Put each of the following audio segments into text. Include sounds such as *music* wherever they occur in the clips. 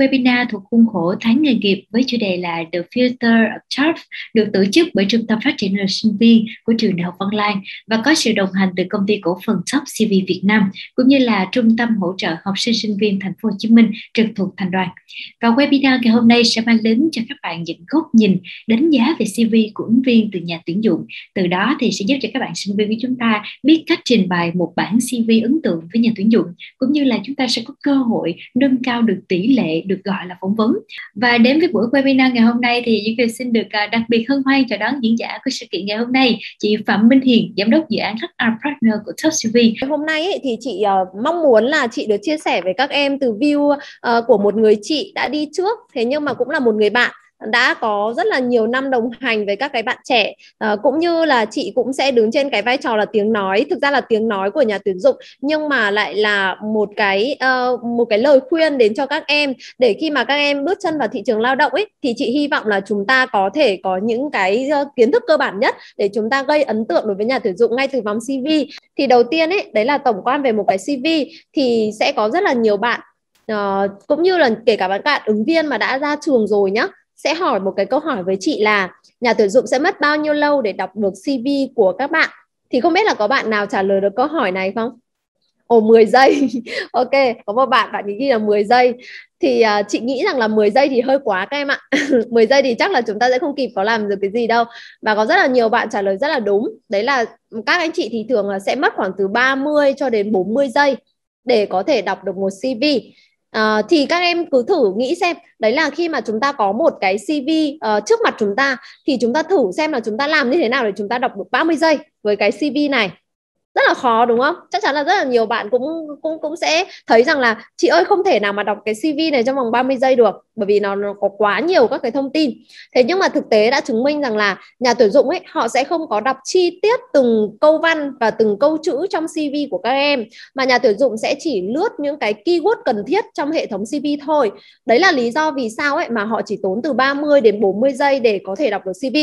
webinar thuộc khuôn khổ Tháng nghề nghiệp với chủ đề là The Future of TARF được tổ chức bởi Trung tâm Phát triển sinh viên của Trường Đại học Văn Lang và có sự đồng hành từ công ty cổ phần Top CV Việt Nam cũng như là Trung tâm hỗ trợ học sinh sinh viên Thành phố Hồ Chí Minh trực thuộc thành đoàn. Và webinar ngày hôm nay sẽ mang đến cho các bạn những góc nhìn đánh giá về CV của ứng viên từ nhà tuyển dụng. Từ đó thì sẽ giúp cho các bạn sinh viên của chúng ta biết cách trình bày một bản CV ấn tượng với nhà tuyển dụng cũng như là chúng ta sẽ có cơ hội nâng cao được tỷ lệ được gọi là phỏng vấn và đến với buổi webinar ngày hôm nay thì Duyên Kiều xin được à, đặc biệt hân hoan chào đón diễn giả của sự kiện ngày hôm nay chị Phạm Minh Hiền giám đốc dự án HR Partner của Top CV hôm nay thì chị ờ, mong muốn là chị được chia sẻ với các em từ view ờ, của một người chị đã đi trước thế nhưng mà cũng là một người bạn đã có rất là nhiều năm đồng hành với các cái bạn trẻ à, cũng như là chị cũng sẽ đứng trên cái vai trò là tiếng nói thực ra là tiếng nói của nhà tuyển dụng nhưng mà lại là một cái uh, một cái lời khuyên đến cho các em để khi mà các em bước chân vào thị trường lao động ấy thì chị hy vọng là chúng ta có thể có những cái uh, kiến thức cơ bản nhất để chúng ta gây ấn tượng đối với nhà tuyển dụng ngay từ vòng CV thì đầu tiên ấy đấy là tổng quan về một cái CV thì sẽ có rất là nhiều bạn Uh, cũng như là kể cả các bạn ứng viên mà đã ra trường rồi nhá sẽ hỏi một cái câu hỏi với chị là nhà tuyển dụng sẽ mất bao nhiêu lâu để đọc được CV của các bạn thì không biết là có bạn nào trả lời được câu hỏi này không? Ồ 10 giây. *laughs* ok, có một bạn bạn ghi là 10 giây. Thì uh, chị nghĩ rằng là 10 giây thì hơi quá các em ạ. 10 *laughs* giây thì chắc là chúng ta sẽ không kịp có làm được cái gì đâu. Và có rất là nhiều bạn trả lời rất là đúng. Đấy là các anh chị thì thường là sẽ mất khoảng từ 30 cho đến 40 giây để có thể đọc được một CV. À, thì các em cứ thử nghĩ xem đấy là khi mà chúng ta có một cái CV uh, ờ, trước mặt chúng ta thì chúng ta thử xem là chúng ta làm như thế nào để chúng ta đọc được 30 giây với cái CV này rất là khó đúng không chắc chắn là rất là nhiều bạn cũng cũng cũng sẽ thấy rằng là chị ơi không thể nào mà đọc cái CV này trong vòng 30 giây được bởi vì nó, nó có quá nhiều các cái thông tin thế nhưng mà thực tế đã chứng minh rằng là nhà tuyển dụng ấy họ sẽ không có đọc chi tiết từng câu văn và từng câu chữ trong CV của các em mà nhà tuyển dụng sẽ chỉ lướt những cái keyword cần thiết trong hệ thống CV thôi đấy là lý do vì sao ấy mà họ chỉ tốn từ 30 đến 40 giây để có thể đọc được CV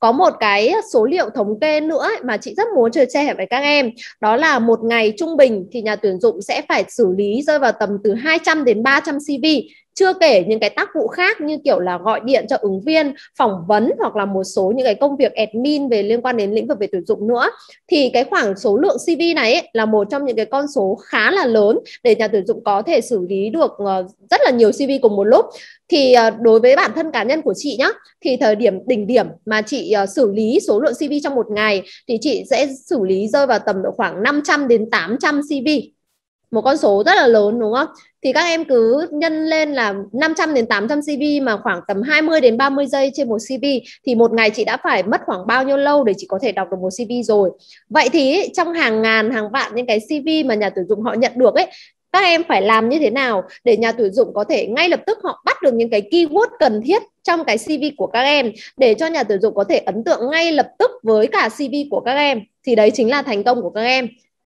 có một cái số liệu thống kê nữa ấy, mà chị rất muốn chia sẻ với các em em đó là một ngày trung bình thì nhà tuyển dụng sẽ phải xử lý rơi vào tầm từ 200 đến 300 CV chưa kể những cái tác vụ khác như kiểu là gọi điện cho ứng viên phỏng vấn hoặc là một số những cái công việc admin về liên quan đến lĩnh vực về tuyển dụng nữa thì cái khoảng số lượng CV này ấy, là một trong những cái con số khá là lớn để nhà tuyển dụng có thể xử lý được ờ, rất là nhiều CV cùng một lúc thì ờ, đối với bản thân cá nhân của chị nhá thì thời điểm đỉnh điểm mà chị ờ, xử lý số lượng CV trong một ngày thì chị sẽ xử lý rơi vào tầm độ khoảng 500 đến 800 CV một con số rất là lớn đúng không? Thì các em cứ nhân lên là 500 đến 800 CV mà khoảng tầm 20 đến 30 giây trên một CV thì một ngày chị đã phải mất khoảng bao nhiêu lâu để chị có thể đọc được một CV rồi. Vậy thì trong hàng ngàn, hàng vạn những cái CV mà nhà tuyển dụng họ nhận được ấy các em phải làm như thế nào để nhà tuyển dụng có thể ngay lập tức họ bắt được những cái keyword cần thiết trong cái CV của các em để cho nhà tuyển dụng có thể ấn tượng ngay lập tức với cả CV của các em thì đấy chính là thành công của các em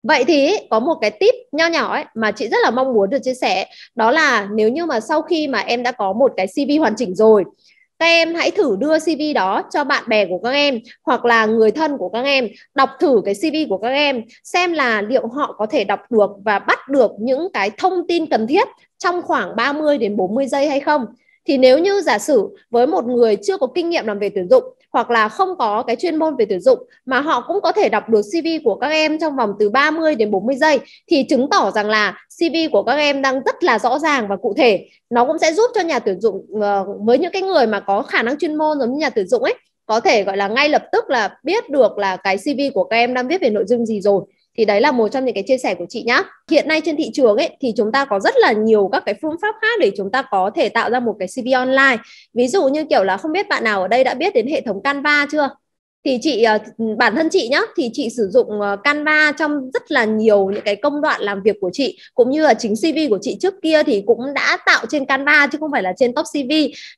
Vậy thì có một cái tip nho nhỏ ấy mà chị rất là mong muốn được chia sẻ đó là nếu như mà sau khi mà em đã có một cái CV hoàn chỉnh rồi các em hãy thử đưa CV đó cho bạn bè của các em hoặc là người thân của các em đọc thử cái CV của các em xem là liệu họ có thể đọc được và bắt được những cái thông tin cần thiết trong khoảng 30 đến 40 giây hay không. Thì nếu như giả sử với một người chưa có kinh nghiệm làm về tuyển dụng hoặc là không có cái chuyên môn về tuyển dụng mà họ cũng có thể đọc được CV của các em trong vòng từ 30 đến 40 giây thì chứng tỏ rằng là CV của các em đang rất là rõ ràng và cụ thể. Nó cũng sẽ giúp cho nhà tuyển dụng ờ, với những cái người mà có khả năng chuyên môn giống như nhà tuyển dụng ấy có thể gọi là ngay lập tức là biết được là cái CV của các em đang viết về nội dung gì rồi thì đấy là một trong những cái chia sẻ của chị nhá hiện nay trên thị trường ấy thì chúng ta có rất là nhiều các cái phương pháp khác để chúng ta có thể tạo ra một cái CV online ví dụ như kiểu là không biết bạn nào ở đây đã biết đến hệ thống Canva chưa thì chị ờ, bản thân chị nhá thì chị sử dụng ờ, Canva trong rất là nhiều những cái công đoạn làm việc của chị cũng như là chính CV của chị trước kia thì cũng đã tạo trên Canva chứ không phải là trên Top CV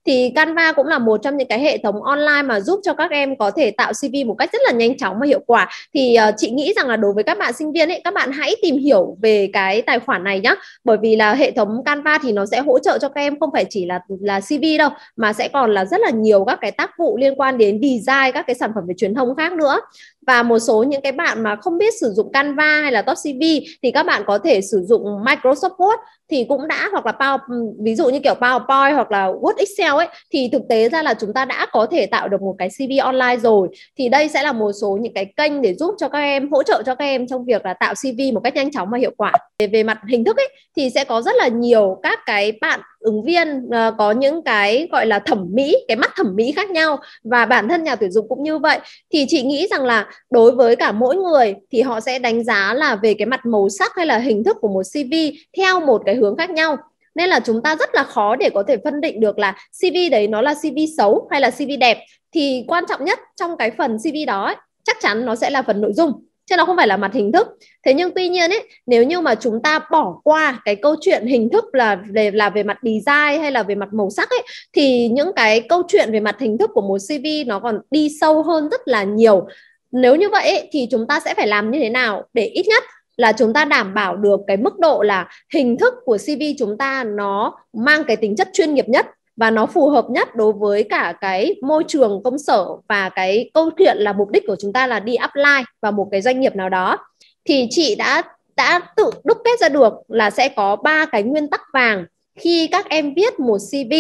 thì Canva cũng là một trong những cái hệ thống online mà giúp cho các em có thể tạo CV một cách rất là nhanh chóng và hiệu quả thì ờ, chị nghĩ rằng là đối với các bạn sinh viên ấy các bạn hãy tìm hiểu về cái tài khoản này nhá bởi vì là hệ thống Canva thì nó sẽ hỗ trợ cho các em không phải chỉ là là CV đâu mà sẽ còn là rất là nhiều các cái tác vụ liên quan đến design các cái sản phẩm về truyền thông khác nữa và một số những cái bạn mà không biết sử dụng Canva hay là Top CV thì các bạn có thể sử dụng Microsoft Word thì cũng đã hoặc là Power ừ, ví dụ như kiểu PowerPoint hoặc là Word Excel ấy thì thực tế ra là chúng ta đã có thể tạo được một cái CV online rồi thì đây sẽ là một số những cái kênh để giúp cho các em hỗ trợ cho các em trong việc là tạo CV một cách nhanh chóng và hiệu quả về, về mặt hình thức ấy thì sẽ có rất là nhiều các cái bạn ứng viên uh, có những cái gọi là thẩm mỹ cái mắt thẩm mỹ khác nhau và bản thân nhà tuyển dụng cũng như vậy thì chị nghĩ rằng là đối với cả mỗi người thì họ sẽ đánh giá là về cái mặt màu sắc hay là hình thức của một CV theo một cái hướng khác nhau nên là chúng ta rất là khó để có thể phân định được là CV đấy nó là CV xấu hay là CV đẹp thì quan trọng nhất trong cái phần CV đó ấy, chắc chắn nó sẽ là phần nội dung chứ nó không phải là mặt hình thức thế nhưng tuy nhiên ấy nếu như mà chúng ta bỏ qua cái câu chuyện hình thức là về là về mặt design hay là về mặt màu sắc ấy thì những cái câu chuyện về mặt hình thức của một cv nó còn đi sâu hơn rất là nhiều nếu như vậy thì chúng ta sẽ phải làm như thế nào để ít nhất là chúng ta đảm bảo được cái mức độ là hình thức của CV chúng ta nó mang cái tính chất chuyên nghiệp nhất và nó phù hợp nhất đối với cả cái môi trường công sở và cái câu chuyện là mục đích của chúng ta là đi apply vào một cái doanh nghiệp nào đó thì chị đã đã tự đúc kết ra được là sẽ có ba cái nguyên tắc vàng khi các em viết một CV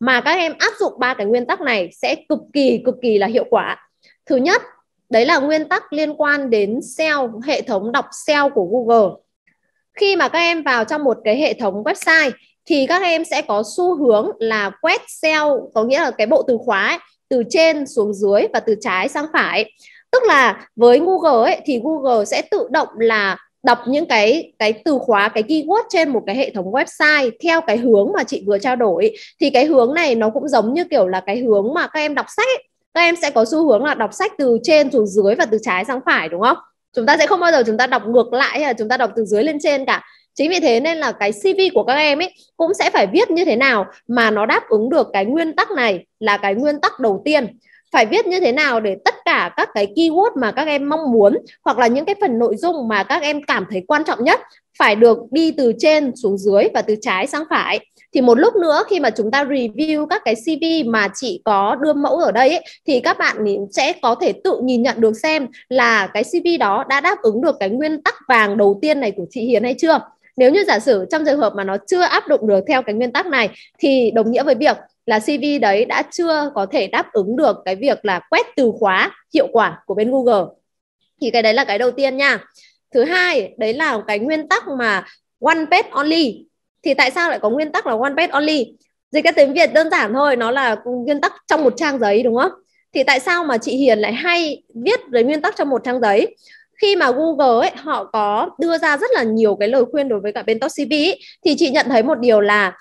mà các em áp dụng ba cái nguyên tắc này sẽ cực kỳ cực kỳ là hiệu quả. Thứ nhất đấy là nguyên tắc liên quan đến SEO hệ thống đọc SEO của Google khi mà các em vào trong một cái hệ thống website thì các em sẽ có xu hướng là quét SEO có nghĩa là cái bộ từ khóa ấy, từ trên xuống dưới và từ trái sang phải tức là với Google ấy, thì Google sẽ tự động là đọc những cái cái từ khóa cái keyword trên một cái hệ thống website theo cái hướng mà chị vừa trao đổi thì cái hướng này nó cũng giống như kiểu là cái hướng mà các em đọc sách ấy các em sẽ có xu hướng là đọc sách từ trên xuống dưới và từ trái sang phải đúng không chúng ta sẽ không bao giờ chúng ta đọc ngược lại hay là chúng ta đọc từ dưới lên trên cả chính vì thế nên là cái cv của các em ấy cũng sẽ phải viết như thế nào mà nó đáp ứng được cái nguyên tắc này là cái nguyên tắc đầu tiên phải viết như thế nào để tất cả các cái keyword mà các em mong muốn hoặc là những cái phần nội dung mà các em cảm thấy quan trọng nhất phải được đi từ trên xuống dưới và từ trái sang phải thì một lúc nữa khi mà chúng ta review các cái CV mà chị có đưa mẫu ở đây ấy, thì các bạn sẽ có thể tự nhìn nhận được xem là cái CV đó đã đáp ứng được cái nguyên tắc vàng đầu tiên này của chị Hiền hay chưa nếu như giả sử trong trường hợp mà nó chưa áp dụng được theo cái nguyên tắc này thì đồng nghĩa với việc là CV đấy đã chưa có thể đáp ứng được cái việc là quét từ khóa hiệu quả của bên Google thì cái đấy là cái đầu tiên nha thứ hai đấy là cái nguyên tắc mà one page only thì tại sao lại có nguyên tắc là one page only dịch cái tiếng việt đơn giản thôi nó là nguyên tắc trong một trang giấy đúng không thì tại sao mà chị Hiền lại hay viết về nguyên tắc trong một trang giấy khi mà Google ấy họ có đưa ra rất là nhiều cái lời khuyên đối với cả bên Top CV ấy, thì chị nhận thấy một điều là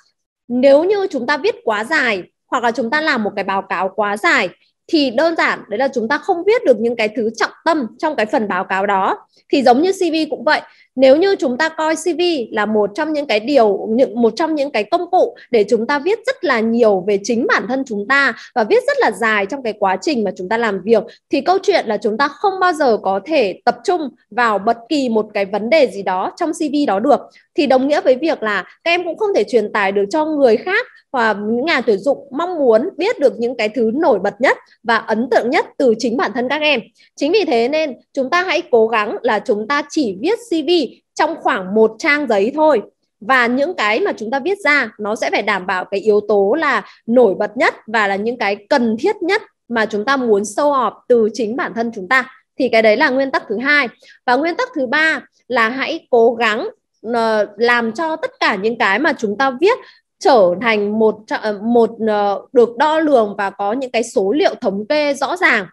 nếu như chúng ta viết quá dài hoặc là chúng ta làm một cái báo cáo quá dài thì đơn giản đấy là chúng ta không viết được những cái thứ trọng tâm trong cái phần báo cáo đó thì giống như CV cũng vậy nếu như chúng ta coi CV là một trong những cái điều những một trong những cái công cụ để chúng ta viết rất là nhiều về chính bản thân chúng ta và viết rất là dài trong cái quá trình mà chúng ta làm việc thì câu chuyện là chúng ta không bao giờ có thể tập trung vào bất kỳ một cái vấn đề gì đó trong CV đó được thì đồng nghĩa với việc là các em cũng không thể truyền tải được cho người khác hoặc những nhà tuyển dụng mong muốn biết được những cái thứ nổi bật nhất và ấn tượng nhất từ chính bản thân các em. Chính vì thế nên chúng ta hãy cố gắng là chúng ta chỉ viết CV trong khoảng một trang giấy thôi và những cái mà chúng ta viết ra nó sẽ phải đảm bảo cái yếu tố là nổi bật nhất và là những cái cần thiết nhất mà chúng ta muốn sâu họp từ chính bản thân chúng ta thì cái đấy là nguyên tắc thứ hai và nguyên tắc thứ ba là hãy cố gắng ờ, làm cho tất cả những cái mà chúng ta viết trở thành một ờ, một ờ, được đo lường và có những cái số liệu thống kê rõ ràng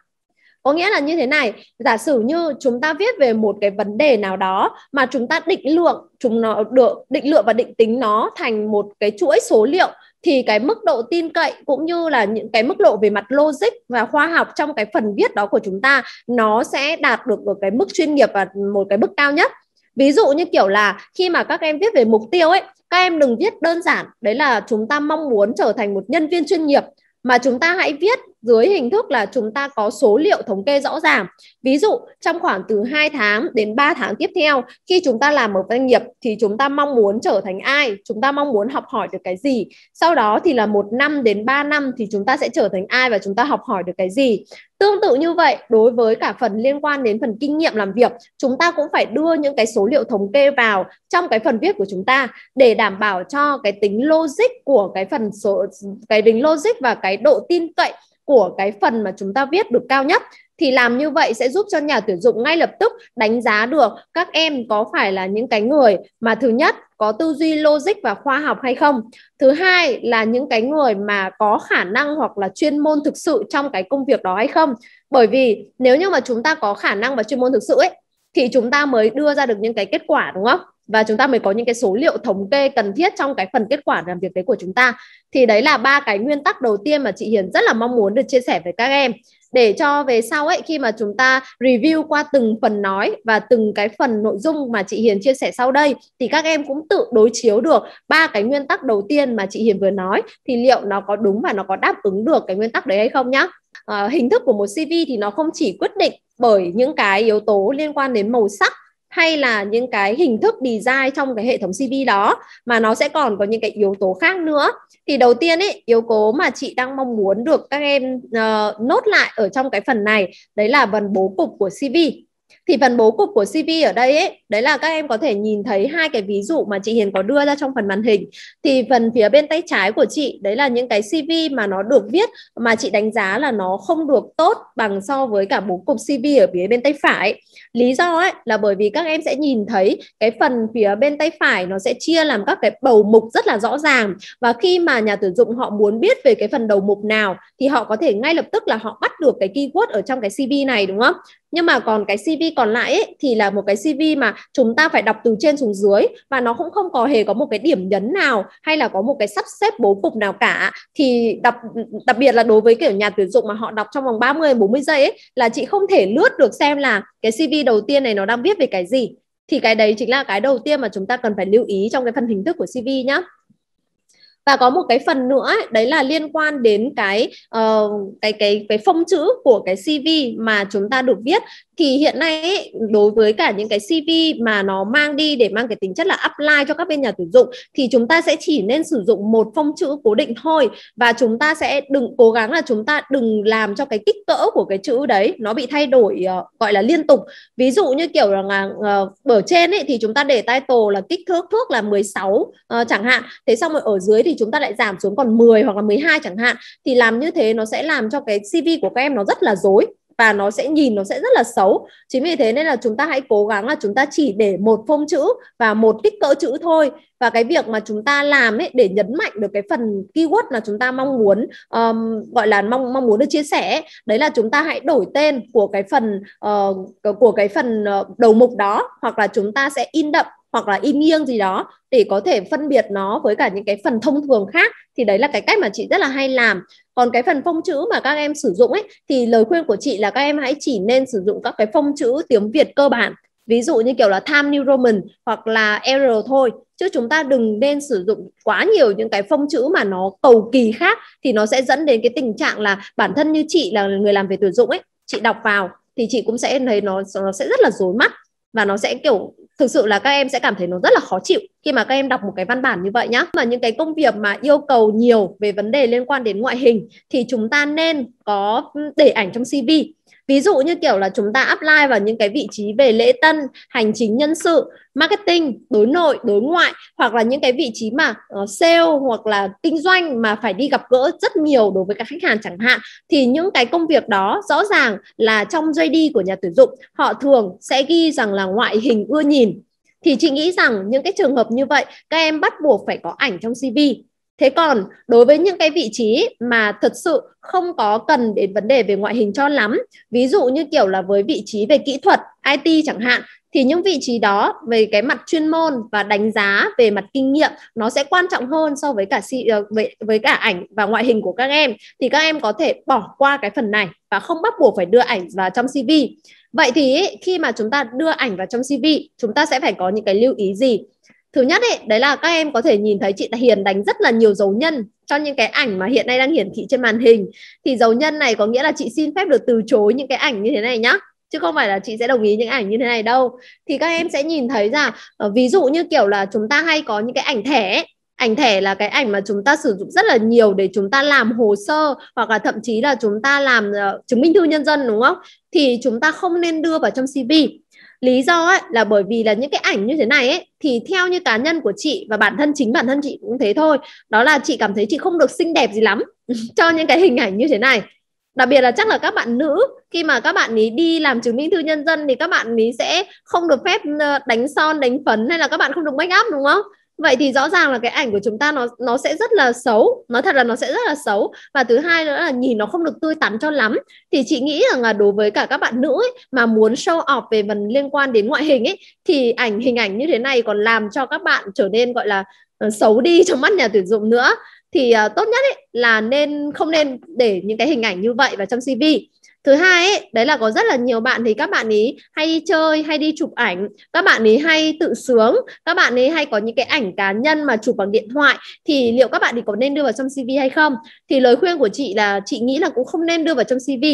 có nghĩa là như thế này giả sử như chúng ta viết về một cái vấn đề nào đó mà chúng ta định lượng chúng nó được định lượng và định tính nó thành một cái chuỗi số liệu thì cái mức độ tin cậy cũng như là những cái mức độ về mặt logic và khoa học trong cái phần viết đó của chúng ta nó sẽ đạt được ở cái mức chuyên nghiệp và một cái mức cao nhất ví dụ như kiểu là khi mà các em viết về mục tiêu ấy các em đừng viết đơn giản đấy là chúng ta mong muốn trở thành một nhân viên chuyên nghiệp mà chúng ta hãy viết dưới hình thức là chúng ta có số liệu thống kê rõ ràng. Ví dụ trong khoảng từ 2 tháng đến 3 tháng tiếp theo khi chúng ta làm một doanh nghiệp thì chúng ta mong muốn trở thành ai, chúng ta mong muốn học hỏi được cái gì. Sau đó thì là một năm đến 3 năm thì chúng ta sẽ trở thành ai và chúng ta học hỏi được cái gì. Tương tự như vậy, đối với cả phần liên quan đến phần kinh nghiệm làm việc, chúng ta cũng phải đưa những cái số liệu thống kê vào trong cái phần viết của chúng ta để đảm bảo cho cái tính logic của cái phần số cái tính logic và cái độ tin cậy của cái phần mà chúng ta viết được cao nhất thì làm như vậy sẽ giúp cho nhà tuyển dụng ngay lập tức đánh giá được các em có phải là những cái người mà thứ nhất có tư duy logic và khoa học hay không thứ hai là những cái người mà có khả năng hoặc là chuyên môn thực sự trong cái công việc đó hay không bởi vì nếu như mà chúng ta có khả năng và chuyên môn thực sự ấy thì chúng ta mới đưa ra được những cái kết quả đúng không và chúng ta mới có những cái số liệu thống kê cần thiết trong cái phần kết quả làm việc đấy của chúng ta thì đấy là ba cái nguyên tắc đầu tiên mà chị Hiền rất là mong muốn được chia sẻ với các em để cho về sau ấy khi mà chúng ta review qua từng phần nói và từng cái phần nội dung mà chị Hiền chia sẻ sau đây thì các em cũng tự đối chiếu được ba cái nguyên tắc đầu tiên mà chị Hiền vừa nói thì liệu nó có đúng và nó có đáp ứng được cái nguyên tắc đấy hay không nhá. À, hình thức của một CV thì nó không chỉ quyết định bởi những cái yếu tố liên quan đến màu sắc hay là những cái hình thức design trong cái hệ thống CV đó mà nó sẽ còn có những cái yếu tố khác nữa thì đầu tiên ấy yếu tố mà chị đang mong muốn được các em uh, nốt lại ở trong cái phần này đấy là phần bố cục của CV thì phần bố cục của CV ở đây ấy, đấy là các em có thể nhìn thấy hai cái ví dụ mà chị Hiền có đưa ra trong phần màn hình. Thì phần phía bên tay trái của chị đấy là những cái CV mà nó được viết mà chị đánh giá là nó không được tốt bằng so với cả bố cục CV ở phía bên tay phải. Lý do ấy là bởi vì các em sẽ nhìn thấy cái phần phía bên tay phải nó sẽ chia làm các cái bầu mục rất là rõ ràng và khi mà nhà tuyển dụng họ muốn biết về cái phần đầu mục nào thì họ có thể ngay lập tức là họ bắt được cái keyword ở trong cái CV này đúng không? nhưng mà còn cái CV còn lại ấy, thì là một cái CV mà chúng ta phải đọc từ trên xuống dưới và nó cũng không có hề có một cái điểm nhấn nào hay là có một cái sắp xếp bố cục nào cả thì đặc đặc biệt là đối với kiểu nhà tuyển dụng mà họ đọc trong vòng 30 40 giây ấy là chị không thể lướt được xem là cái CV đầu tiên này nó đang viết về cái gì thì cái đấy chính là cái đầu tiên mà chúng ta cần phải lưu ý trong cái phần hình thức của CV nhá và có một cái phần nữa ấy, đấy là liên quan đến cái uh, cái cái cái phông chữ của cái CV mà chúng ta được viết thì hiện nay ấy, đối với cả những cái CV mà nó mang đi để mang cái tính chất là apply cho các bên nhà tuyển dụng thì chúng ta sẽ chỉ nên sử dụng một phong chữ cố định thôi và chúng ta sẽ đừng cố gắng là chúng ta đừng làm cho cái kích cỡ của cái chữ đấy nó bị thay đổi uh, gọi là liên tục ví dụ như kiểu là uh, ở trên ấy thì chúng ta để title là kích thước thước là 16 uh, ờ, chẳng hạn thế xong rồi ở dưới thì chúng ta lại giảm xuống còn 10 hoặc là 12 chẳng hạn thì làm như thế nó sẽ làm cho cái CV của các em nó rất là dối và nó sẽ nhìn nó sẽ rất là xấu chính vì thế nên là chúng ta hãy cố gắng là chúng ta chỉ để một phông chữ và một kích cỡ chữ thôi và cái việc mà chúng ta làm ấy để nhấn mạnh được cái phần keyword mà chúng ta mong muốn um, gọi là mong mong muốn được chia sẻ đấy là chúng ta hãy đổi tên của cái phần uh, của cái phần ờ, đầu mục đó hoặc là chúng ta sẽ in đậm hoặc là im nghiêng gì đó để có thể phân biệt nó với cả những cái phần thông thường khác thì đấy là cái cách mà chị rất là hay làm còn cái phần phông chữ mà các em sử dụng ấy thì lời khuyên của chị là các em hãy chỉ nên sử dụng các cái phông chữ tiếng việt cơ bản ví dụ như kiểu là Times New Roman hoặc là R thôi chứ chúng ta đừng nên sử dụng quá nhiều những cái phông chữ mà nó cầu kỳ khác thì nó sẽ dẫn đến cái tình trạng là bản thân như chị là người làm về tuyển dụng ấy chị đọc vào thì chị cũng sẽ thấy nó nó sẽ rất là rối mắt và nó sẽ kiểu thực sự là các em sẽ cảm thấy nó rất là khó chịu khi mà các em đọc một cái văn bản như vậy nhá mà những cái công việc mà yêu cầu nhiều về vấn đề liên quan đến ngoại hình thì chúng ta nên có ừ, để ảnh trong cv ví dụ như kiểu là chúng ta apply vào những cái vị trí về lễ tân hành chính nhân sự marketing đối nội đối ngoại hoặc là những cái vị trí mà uh, sale hoặc là kinh doanh mà phải đi gặp gỡ rất nhiều đối với các khách hàng chẳng hạn thì những cái công việc đó rõ ràng là trong JD của nhà tuyển dụng họ thường sẽ ghi rằng là ngoại hình ưa nhìn thì chị nghĩ rằng những cái trường hợp như vậy các em bắt buộc phải có ảnh trong CV thế còn đối với những cái vị trí mà thật sự không có cần đến vấn đề về ngoại hình cho lắm ví dụ như kiểu là với vị trí về kỹ thuật IT chẳng hạn thì những vị trí đó về cái mặt chuyên môn và đánh giá về mặt kinh nghiệm nó sẽ quan trọng hơn so với cả ờ, với, cả ảnh và ngoại hình của các em thì các em có thể bỏ qua cái phần này và không bắt buộc phải đưa ảnh vào trong CV vậy thì khi mà chúng ta đưa ảnh vào trong CV chúng ta sẽ phải có những cái lưu ý gì thứ nhất ấy, đấy là các em có thể nhìn thấy chị Hiền đánh rất là nhiều dấu nhân cho những cái ảnh mà hiện nay đang hiển thị trên màn hình thì dấu nhân này có nghĩa là chị xin phép được từ chối những cái ảnh như thế này nhá chứ không phải là chị sẽ đồng ý những ảnh như thế này đâu thì các em sẽ nhìn thấy là ờ, ví dụ như kiểu là chúng ta hay có những cái ảnh thẻ ảnh thẻ là cái ảnh mà chúng ta sử dụng rất là nhiều để chúng ta làm hồ sơ hoặc là thậm chí là chúng ta làm ờ, chứng minh thư nhân dân đúng không thì chúng ta không nên đưa vào trong cv lý do ấy là bởi vì là những cái ảnh như thế này ấy thì theo như cá nhân của chị và bản thân chính bản thân chị cũng thế thôi đó là chị cảm thấy chị không được xinh đẹp gì lắm *laughs* cho những cái hình ảnh như thế này đặc biệt là chắc là các bạn nữ khi mà các bạn ấy đi làm chứng minh thư nhân dân thì các bạn ấy sẽ không được phép ờ, đánh son đánh phấn hay là các bạn không được make up đúng không vậy thì rõ ràng là cái ảnh của chúng ta nó nó sẽ rất là xấu nói thật là nó sẽ rất là xấu và thứ hai nữa là nhìn nó không được tươi tắn cho lắm thì chị nghĩ rằng là đối với cả các bạn nữ ấy, mà muốn show off về phần liên quan đến ngoại hình ấy thì ảnh hình ảnh như thế này còn làm cho các bạn trở nên gọi là ờ, xấu đi trong mắt nhà tuyển dụng nữa thì uh, tốt nhất ấy là nên không nên để những cái hình ảnh như vậy vào trong CV thứ hai ấy, đấy là có rất là nhiều bạn thì các bạn ấy hay đi chơi hay đi chụp ảnh các bạn ấy hay tự sướng các bạn ấy hay có những cái ảnh cá nhân mà chụp bằng điện thoại thì liệu các bạn ý có nên đưa vào trong cv hay không thì lời khuyên của chị là chị nghĩ là cũng không nên đưa vào trong cv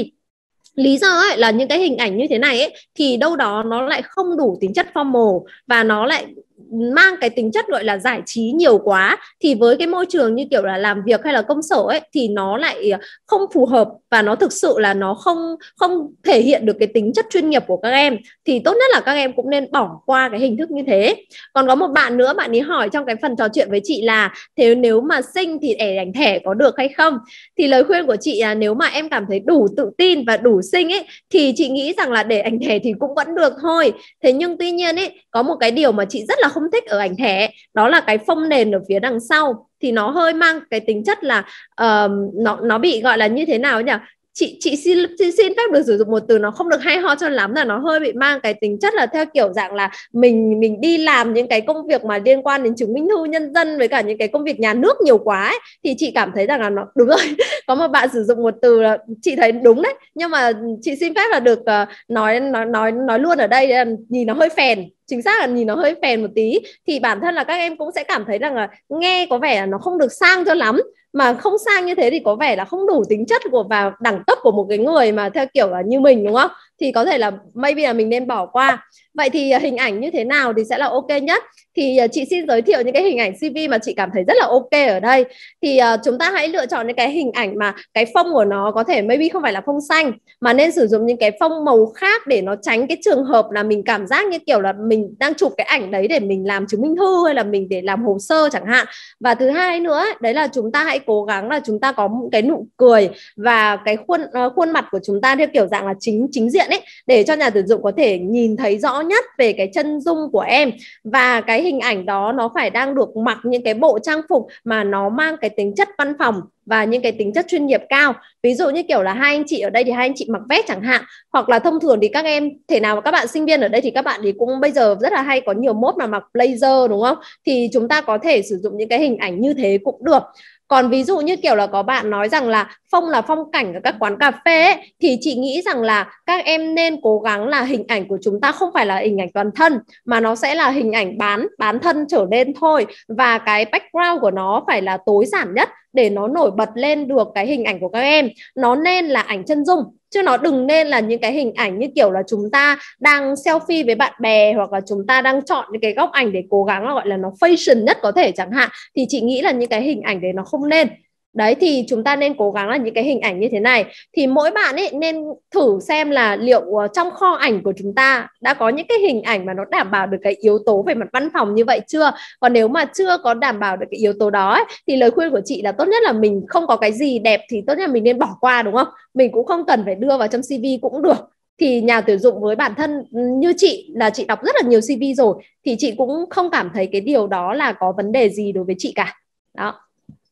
lý do ấy là những cái hình ảnh như thế này ấy, thì đâu đó nó lại không đủ tính chất formal và nó lại mang cái tính chất gọi là giải trí nhiều quá thì với cái môi trường như kiểu là làm việc hay là công sở ấy thì nó lại ờ, không phù hợp và nó thực sự là nó không không thể hiện được cái tính chất chuyên nghiệp của các em thì tốt nhất là các em cũng nên bỏ qua cái hình thức như thế còn có một bạn nữa bạn ấy hỏi trong cái phần trò chuyện với chị là thế nếu mà sinh thì để ảnh thẻ có được hay không thì lời khuyên của chị là nếu mà em cảm thấy đủ tự tin và đủ sinh ấy thì chị nghĩ rằng là để ảnh thẻ thì cũng vẫn được thôi thế nhưng tuy nhiên ấy có một cái điều mà chị rất là không thích ở ảnh thẻ đó là cái phông nền ở phía đằng sau thì nó hơi mang cái tính chất là uh, nó nó bị gọi là như thế nào nhỉ chị chị xin chị xin phép được sử dụng một từ nó không được hay ho cho lắm là nó hơi bị mang cái tính chất là theo kiểu dạng là mình mình đi làm những cái công việc mà liên quan đến chứng minh thư nhân dân với cả những cái công việc nhà nước nhiều quá ấy, thì chị cảm thấy rằng là nó đúng rồi *laughs* có một bạn sử dụng một từ là chị thấy đúng đấy nhưng mà chị xin phép là được uh, nói nói nói nói luôn ở đây là ờ, nhìn nó hơi phèn chính xác là nhìn nó hơi phèn một tí thì bản thân là các em cũng sẽ cảm thấy rằng là nghe có vẻ là nó không được sang cho lắm mà không sang như thế thì có vẻ là không đủ tính chất của và đẳng cấp của một cái người mà theo kiểu là như mình đúng không thì có thể là maybe là mình nên bỏ qua vậy thì à, hình ảnh như thế nào thì sẽ là ok nhất thì à, chị xin giới thiệu những cái hình ảnh CV mà chị cảm thấy rất là ok ở đây thì à, chúng ta hãy lựa chọn những cái hình ảnh mà cái phông của nó có thể maybe không phải là phông xanh mà nên sử dụng những cái phông màu khác để nó tránh cái trường hợp là mình cảm giác như kiểu là mình đang chụp cái ảnh đấy để mình làm chứng minh thư hay là mình để làm hồ sơ chẳng hạn và thứ hai nữa đấy là chúng ta hãy cố gắng là chúng ta có một cái nụ cười và cái khuôn ờ, khuôn mặt của chúng ta theo kiểu dạng là chính chính diện luyện ấy để cho nhà tuyển dụng có thể nhìn thấy rõ nhất về cái chân dung của em và cái hình ảnh đó nó phải đang được mặc những cái bộ trang phục mà nó mang cái tính chất văn phòng và những cái tính chất chuyên nghiệp cao ví dụ như kiểu là hai anh chị ở đây thì hai anh chị mặc vest chẳng hạn hoặc là thông thường thì các em thể nào các bạn sinh viên ở đây thì các bạn thì cũng bây giờ rất là hay có nhiều mốt mà mặc blazer đúng không thì chúng ta có thể sử dụng những cái hình ảnh như thế cũng được còn ví dụ như kiểu là có bạn nói rằng là phong là phong cảnh ở các quán cà phê ấy, thì chị nghĩ rằng là các em nên cố gắng là hình ảnh của chúng ta không phải là hình ảnh toàn thân mà nó sẽ là hình ảnh bán bán thân trở lên thôi và cái background của nó phải là tối giản nhất để nó nổi bật lên được cái hình ảnh của các em nó nên là ảnh chân dung chứ nó đừng nên là những cái hình ảnh như kiểu là chúng ta đang selfie với bạn bè hoặc là chúng ta đang chọn những cái góc ảnh để cố gắng gọi là nó fashion nhất có thể chẳng hạn thì chị nghĩ là những cái hình ảnh đấy nó không nên đấy thì chúng ta nên cố gắng là những cái hình ảnh như thế này thì mỗi bạn ấy nên thử xem là liệu ờ, trong kho ảnh của chúng ta đã có những cái hình ảnh mà nó đảm bảo được cái yếu tố về mặt văn phòng như vậy chưa còn nếu mà chưa có đảm bảo được cái yếu tố đó ấy, thì lời khuyên của chị là tốt nhất là mình không có cái gì đẹp thì tốt nhất là mình nên bỏ qua đúng không mình cũng không cần phải đưa vào trong cv cũng được thì nhà tuyển dụng với bản thân ừ, như chị là chị đọc rất là nhiều cv rồi thì chị cũng không cảm thấy cái điều đó là có vấn đề gì đối với chị cả đó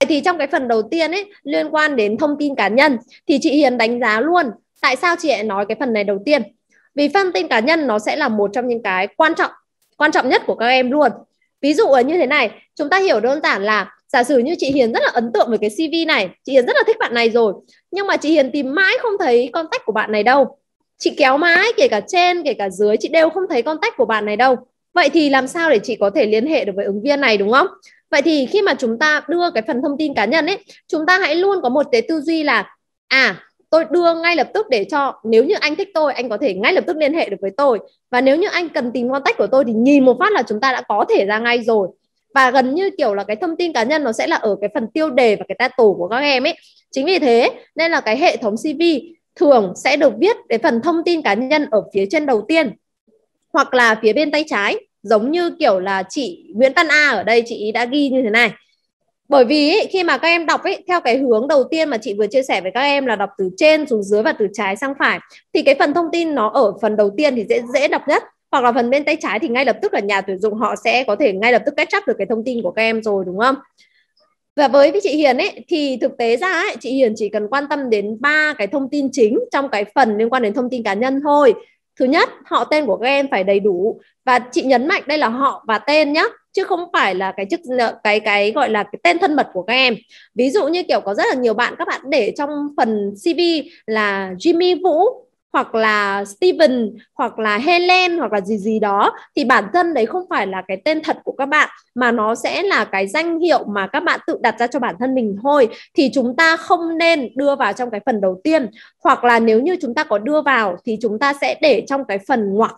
Vậy thì trong cái phần đầu tiên ấy liên quan đến thông tin cá nhân thì chị Hiền đánh giá luôn tại sao chị lại nói cái phần này đầu tiên. Vì phân tin cá nhân nó sẽ là một trong những cái quan trọng quan trọng nhất của các em luôn. Ví dụ là như thế này, chúng ta hiểu đơn giản là giả sử như chị Hiền rất là ấn tượng với cái CV này, chị Hiền rất là thích bạn này rồi, nhưng mà chị Hiền tìm mãi không thấy contact của bạn này đâu. Chị kéo mãi kể cả trên kể cả dưới chị đều không thấy contact của bạn này đâu. Vậy thì làm sao để chị có thể liên hệ được với ứng viên này đúng không? vậy thì khi mà chúng ta đưa cái phần thông tin cá nhân ấy chúng ta hãy luôn có một cái tư duy là à tôi đưa ngay lập tức để cho nếu như anh thích tôi anh có thể ngay lập tức liên hệ được với tôi và nếu như anh cần tìm contact của tôi thì nhìn một phát là chúng ta đã có thể ra ngay rồi và gần như kiểu là cái thông tin cá nhân nó sẽ là ở cái phần tiêu đề và cái title của các em ấy chính vì thế nên là cái hệ thống CV thường sẽ được viết cái phần thông tin cá nhân ở phía trên đầu tiên hoặc là phía bên tay trái giống như kiểu là chị Nguyễn Tân A ở đây chị đã ghi như thế này bởi vì ý, khi mà các em đọc ý, theo cái hướng đầu tiên mà chị vừa chia sẻ với các em là đọc từ trên xuống dưới và từ trái sang phải thì cái phần thông tin nó ở phần đầu tiên thì dễ dễ đọc nhất hoặc là phần bên tay trái thì ngay lập tức là nhà tuyển dụng họ sẽ có thể ngay lập tức catch up được cái thông tin của các em rồi đúng không và với chị Hiền ấy thì thực tế ra ấy, chị Hiền chỉ cần quan tâm đến ba cái thông tin chính trong cái phần liên quan đến thông tin cá nhân thôi thứ nhất họ tên của các em phải đầy đủ và chị nhấn mạnh đây là họ và tên nhé chứ không phải là cái chức cái cái gọi là cái tên thân mật của các em ví dụ như kiểu có rất là nhiều bạn các bạn để trong phần cv là Jimmy Vũ hoặc là Steven hoặc là Helen hoặc là gì gì đó thì bản thân đấy không phải là cái tên thật của các bạn mà nó sẽ là cái danh hiệu mà các bạn tự đặt ra cho bản thân mình thôi thì chúng ta không nên đưa vào trong cái phần đầu tiên hoặc là nếu như chúng ta có đưa vào thì chúng ta sẽ để trong cái phần ngoặc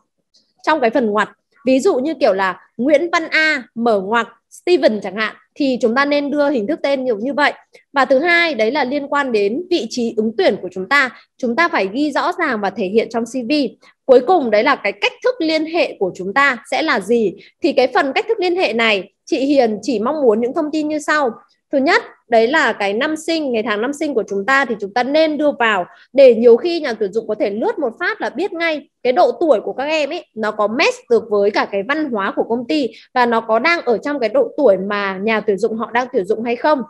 trong cái phần ngoặc ví dụ như kiểu là Nguyễn Văn A mở ngoặc Steven chẳng hạn thì chúng ta nên đưa hình thức tên nhiều như vậy. Và thứ hai đấy là liên quan đến vị trí ứng tuyển của chúng ta. Chúng ta phải ghi rõ ràng và thể hiện trong CV. Cuối cùng đấy là cái cách thức liên hệ của chúng ta sẽ là gì? Thì cái phần cách thức liên hệ này chị Hiền chỉ mong muốn những thông tin như sau thứ nhất đấy là cái năm sinh ngày tháng năm sinh của chúng ta thì chúng ta nên đưa vào để nhiều khi nhà tuyển dụng có thể lướt một phát là biết ngay cái độ tuổi của các em ấy nó có match được với cả cái văn hóa của công ty và nó có đang ở trong cái độ tuổi mà nhà tuyển dụng họ đang tuyển dụng hay không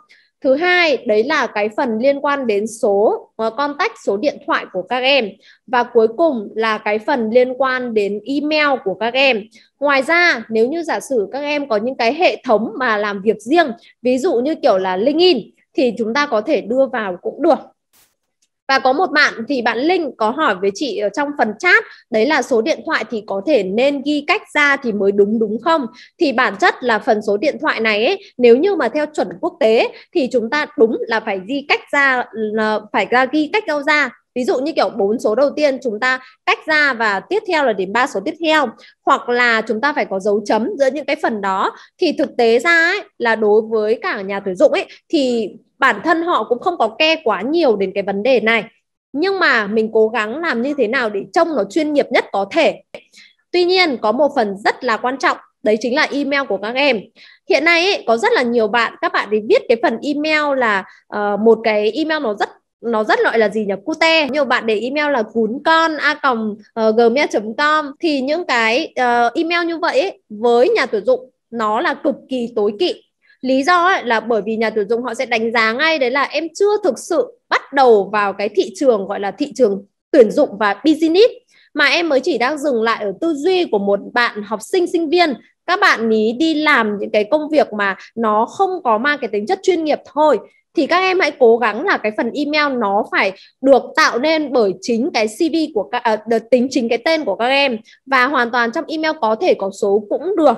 Thứ hai, đấy là cái phần liên quan đến số uh, contact, số điện thoại của các em. Và cuối cùng là cái phần liên quan đến email của các em. Ngoài ra, nếu như giả sử các em có những cái hệ thống mà làm việc riêng, ví dụ như kiểu là LinkedIn, thì chúng ta có thể đưa vào cũng được và có một bạn thì bạn Linh có hỏi với chị ở trong phần chat đấy là số điện thoại thì có thể nên ghi cách ra thì mới đúng đúng không thì bản chất là phần số điện thoại này ấy, nếu như mà theo chuẩn quốc tế thì chúng ta đúng là phải ghi cách ra là phải ra ghi cách đâu ra ví dụ như kiểu bốn số đầu tiên chúng ta cách ra và tiếp theo là đến ba số tiếp theo hoặc là chúng ta phải có dấu chấm giữa những cái phần đó thì thực tế ra ấy, là đối với cả nhà tuyển dụng ấy thì bản thân họ cũng không có ke quá nhiều đến cái vấn đề này nhưng mà mình cố gắng làm như thế nào để trông nó chuyên nghiệp nhất có thể tuy nhiên có một phần rất là quan trọng đấy chính là email của các em hiện nay ấy, có rất là nhiều bạn các bạn ấy viết cái phần email là uh, một cái email nó rất nó rất loại là gì nhỉ cute nhiều bạn để email là cún con a còng ờ, gmail com thì những cái uh, email như vậy ấy, với nhà tuyển dụng nó là cực kỳ tối kỵ lý do ấy là bởi vì nhà tuyển dụng họ sẽ đánh giá ngay đấy là em chưa thực sự bắt đầu vào cái thị trường gọi là thị trường tuyển dụng và business mà em mới chỉ đang dừng lại ở tư duy của một bạn học sinh sinh viên các bạn ý đi làm những cái công việc mà nó không có mang cái tính chất chuyên nghiệp thôi thì các em hãy cố gắng là cái phần email nó phải được tạo nên bởi chính cái CV của các à, tính chính cái tên của các em và hoàn toàn trong email có thể có số cũng được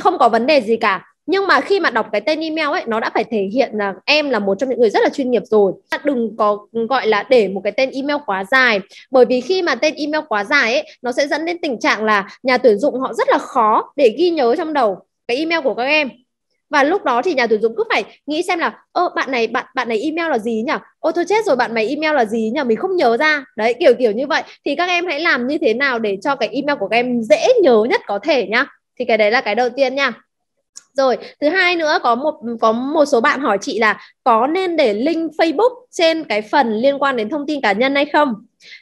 không có vấn đề gì cả nhưng mà khi mà đọc cái tên email ấy nó đã phải thể hiện là em là một trong những người rất là chuyên nghiệp rồi đừng có ừ, gọi là để một cái tên email quá dài bởi vì khi mà tên email quá dài ấy nó sẽ dẫn đến tình trạng là nhà tuyển dụng họ rất là khó để ghi nhớ trong đầu cái email của các em và lúc đó thì nhà tuyển dụng cứ phải nghĩ xem là ơ bạn này bạn bạn này email là gì nhỉ ô thôi chết rồi bạn mày email là gì nhỉ mình không nhớ ra đấy kiểu kiểu như vậy thì các em hãy làm như thế nào để cho cái email của các em dễ nhớ nhất có thể nhá thì cái đấy là cái đầu tiên nha rồi thứ hai nữa có một có một số bạn hỏi chị là có nên để link Facebook trên cái phần liên quan đến thông tin cá nhân hay không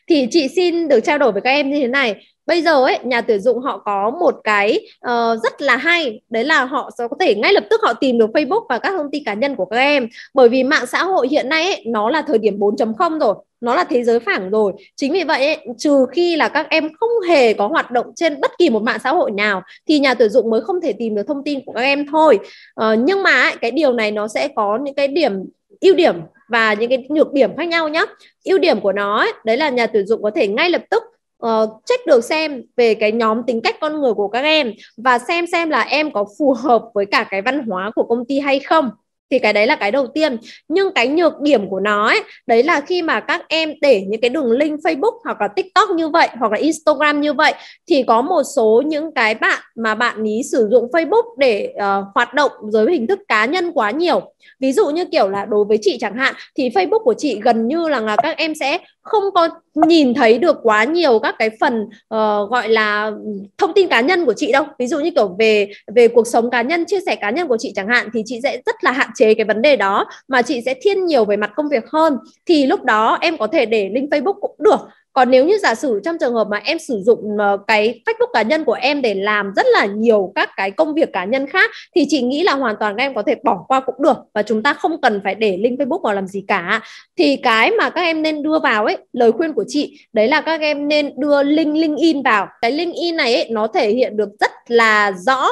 thì chị xin được trao đổi với các em như thế này bây giờ ấy nhà tuyển dụng họ có một cái uh, rất là hay đấy là họ sẽ có thể ngay lập tức họ tìm được Facebook và các thông tin cá nhân của các em bởi vì mạng xã hội hiện nay ấy, nó là thời điểm 4.0 rồi nó là thế giới phẳng rồi chính vì vậy trừ khi là các em không hề có hoạt động trên bất kỳ một mạng xã hội nào thì nhà tuyển dụng mới không thể tìm được thông tin của các em thôi ờ, nhưng mà cái điều này nó sẽ có những cái điểm ưu điểm và những cái nhược điểm khác nhau nhé ưu điểm của nó ấy, đấy là nhà tuyển dụng có thể ngay lập tức uh, check được xem về cái nhóm tính cách con người của các em và xem xem là em có phù hợp với cả cái văn hóa của công ty hay không thì cái đấy là cái đầu tiên nhưng cái nhược điểm của nó ấy, đấy là khi mà các em để những cái đường link Facebook hoặc là TikTok như vậy hoặc là Instagram như vậy thì có một số những cái bạn mà bạn ý sử dụng Facebook để uh, hoạt động dưới hình thức cá nhân quá nhiều ví dụ như kiểu là đối với chị chẳng hạn thì Facebook của chị gần như là, là các em sẽ không có nhìn thấy được quá nhiều các cái phần uh, gọi là thông tin cá nhân của chị đâu ví dụ như kiểu về về cuộc sống cá nhân chia sẻ cá nhân của chị chẳng hạn thì chị sẽ rất là hạn chế cái vấn đề đó mà chị sẽ thiên nhiều về mặt công việc hơn thì lúc đó em có thể để link Facebook cũng được còn nếu như giả sử trong trường hợp mà em sử dụng ờ, cái Facebook cá nhân của em để làm rất là nhiều các cái công việc cá nhân khác thì chị nghĩ là hoàn toàn các em có thể bỏ qua cũng được và chúng ta không cần phải để link Facebook vào làm gì cả thì cái mà các em nên đưa vào ấy lời khuyên của chị đấy là các em nên đưa link link in vào cái link in này ấy, nó thể hiện được rất là rõ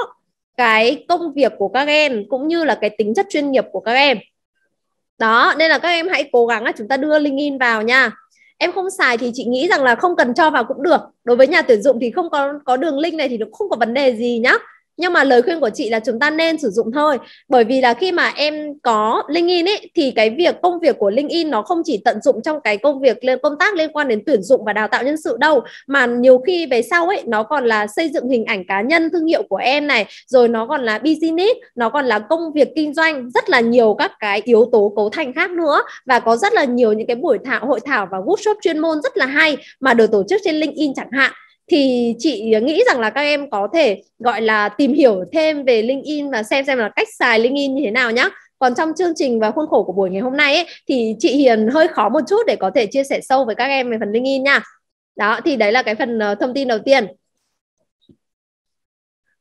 cái công việc của các em cũng như là cái tính chất chuyên nghiệp của các em đó nên là các em hãy cố gắng là chúng ta đưa link in vào nha em không xài thì chị nghĩ rằng là không cần cho vào cũng được đối với nhà tuyển dụng thì không có có đường link này thì cũng không có vấn đề gì nhá nhưng mà lời khuyên của chị là chúng ta nên sử dụng thôi bởi vì là khi mà em có LinkedIn ấy thì cái việc công việc của LinkedIn nó không chỉ tận dụng trong cái công việc lên công tác liên quan đến tuyển dụng và đào tạo nhân sự đâu mà nhiều khi về sau ấy nó còn là xây dựng hình ảnh cá nhân thương hiệu của em này rồi nó còn là business nó còn là công việc kinh doanh rất là nhiều các cái yếu tố cấu thành khác nữa và có rất là nhiều những cái buổi thảo hội thảo và workshop chuyên môn rất là hay mà được tổ chức trên LinkedIn chẳng hạn thì chị nghĩ rằng là các em có thể gọi là tìm hiểu thêm về LinkedIn và xem xem là cách xài LinkedIn như thế nào nhé. Còn trong chương trình và khuôn khổ của buổi ngày hôm nay ấy, thì chị Hiền hơi khó một chút để có thể chia sẻ sâu với các em về phần LinkedIn nha. Đó thì đấy là cái phần ờ, thông tin đầu tiên.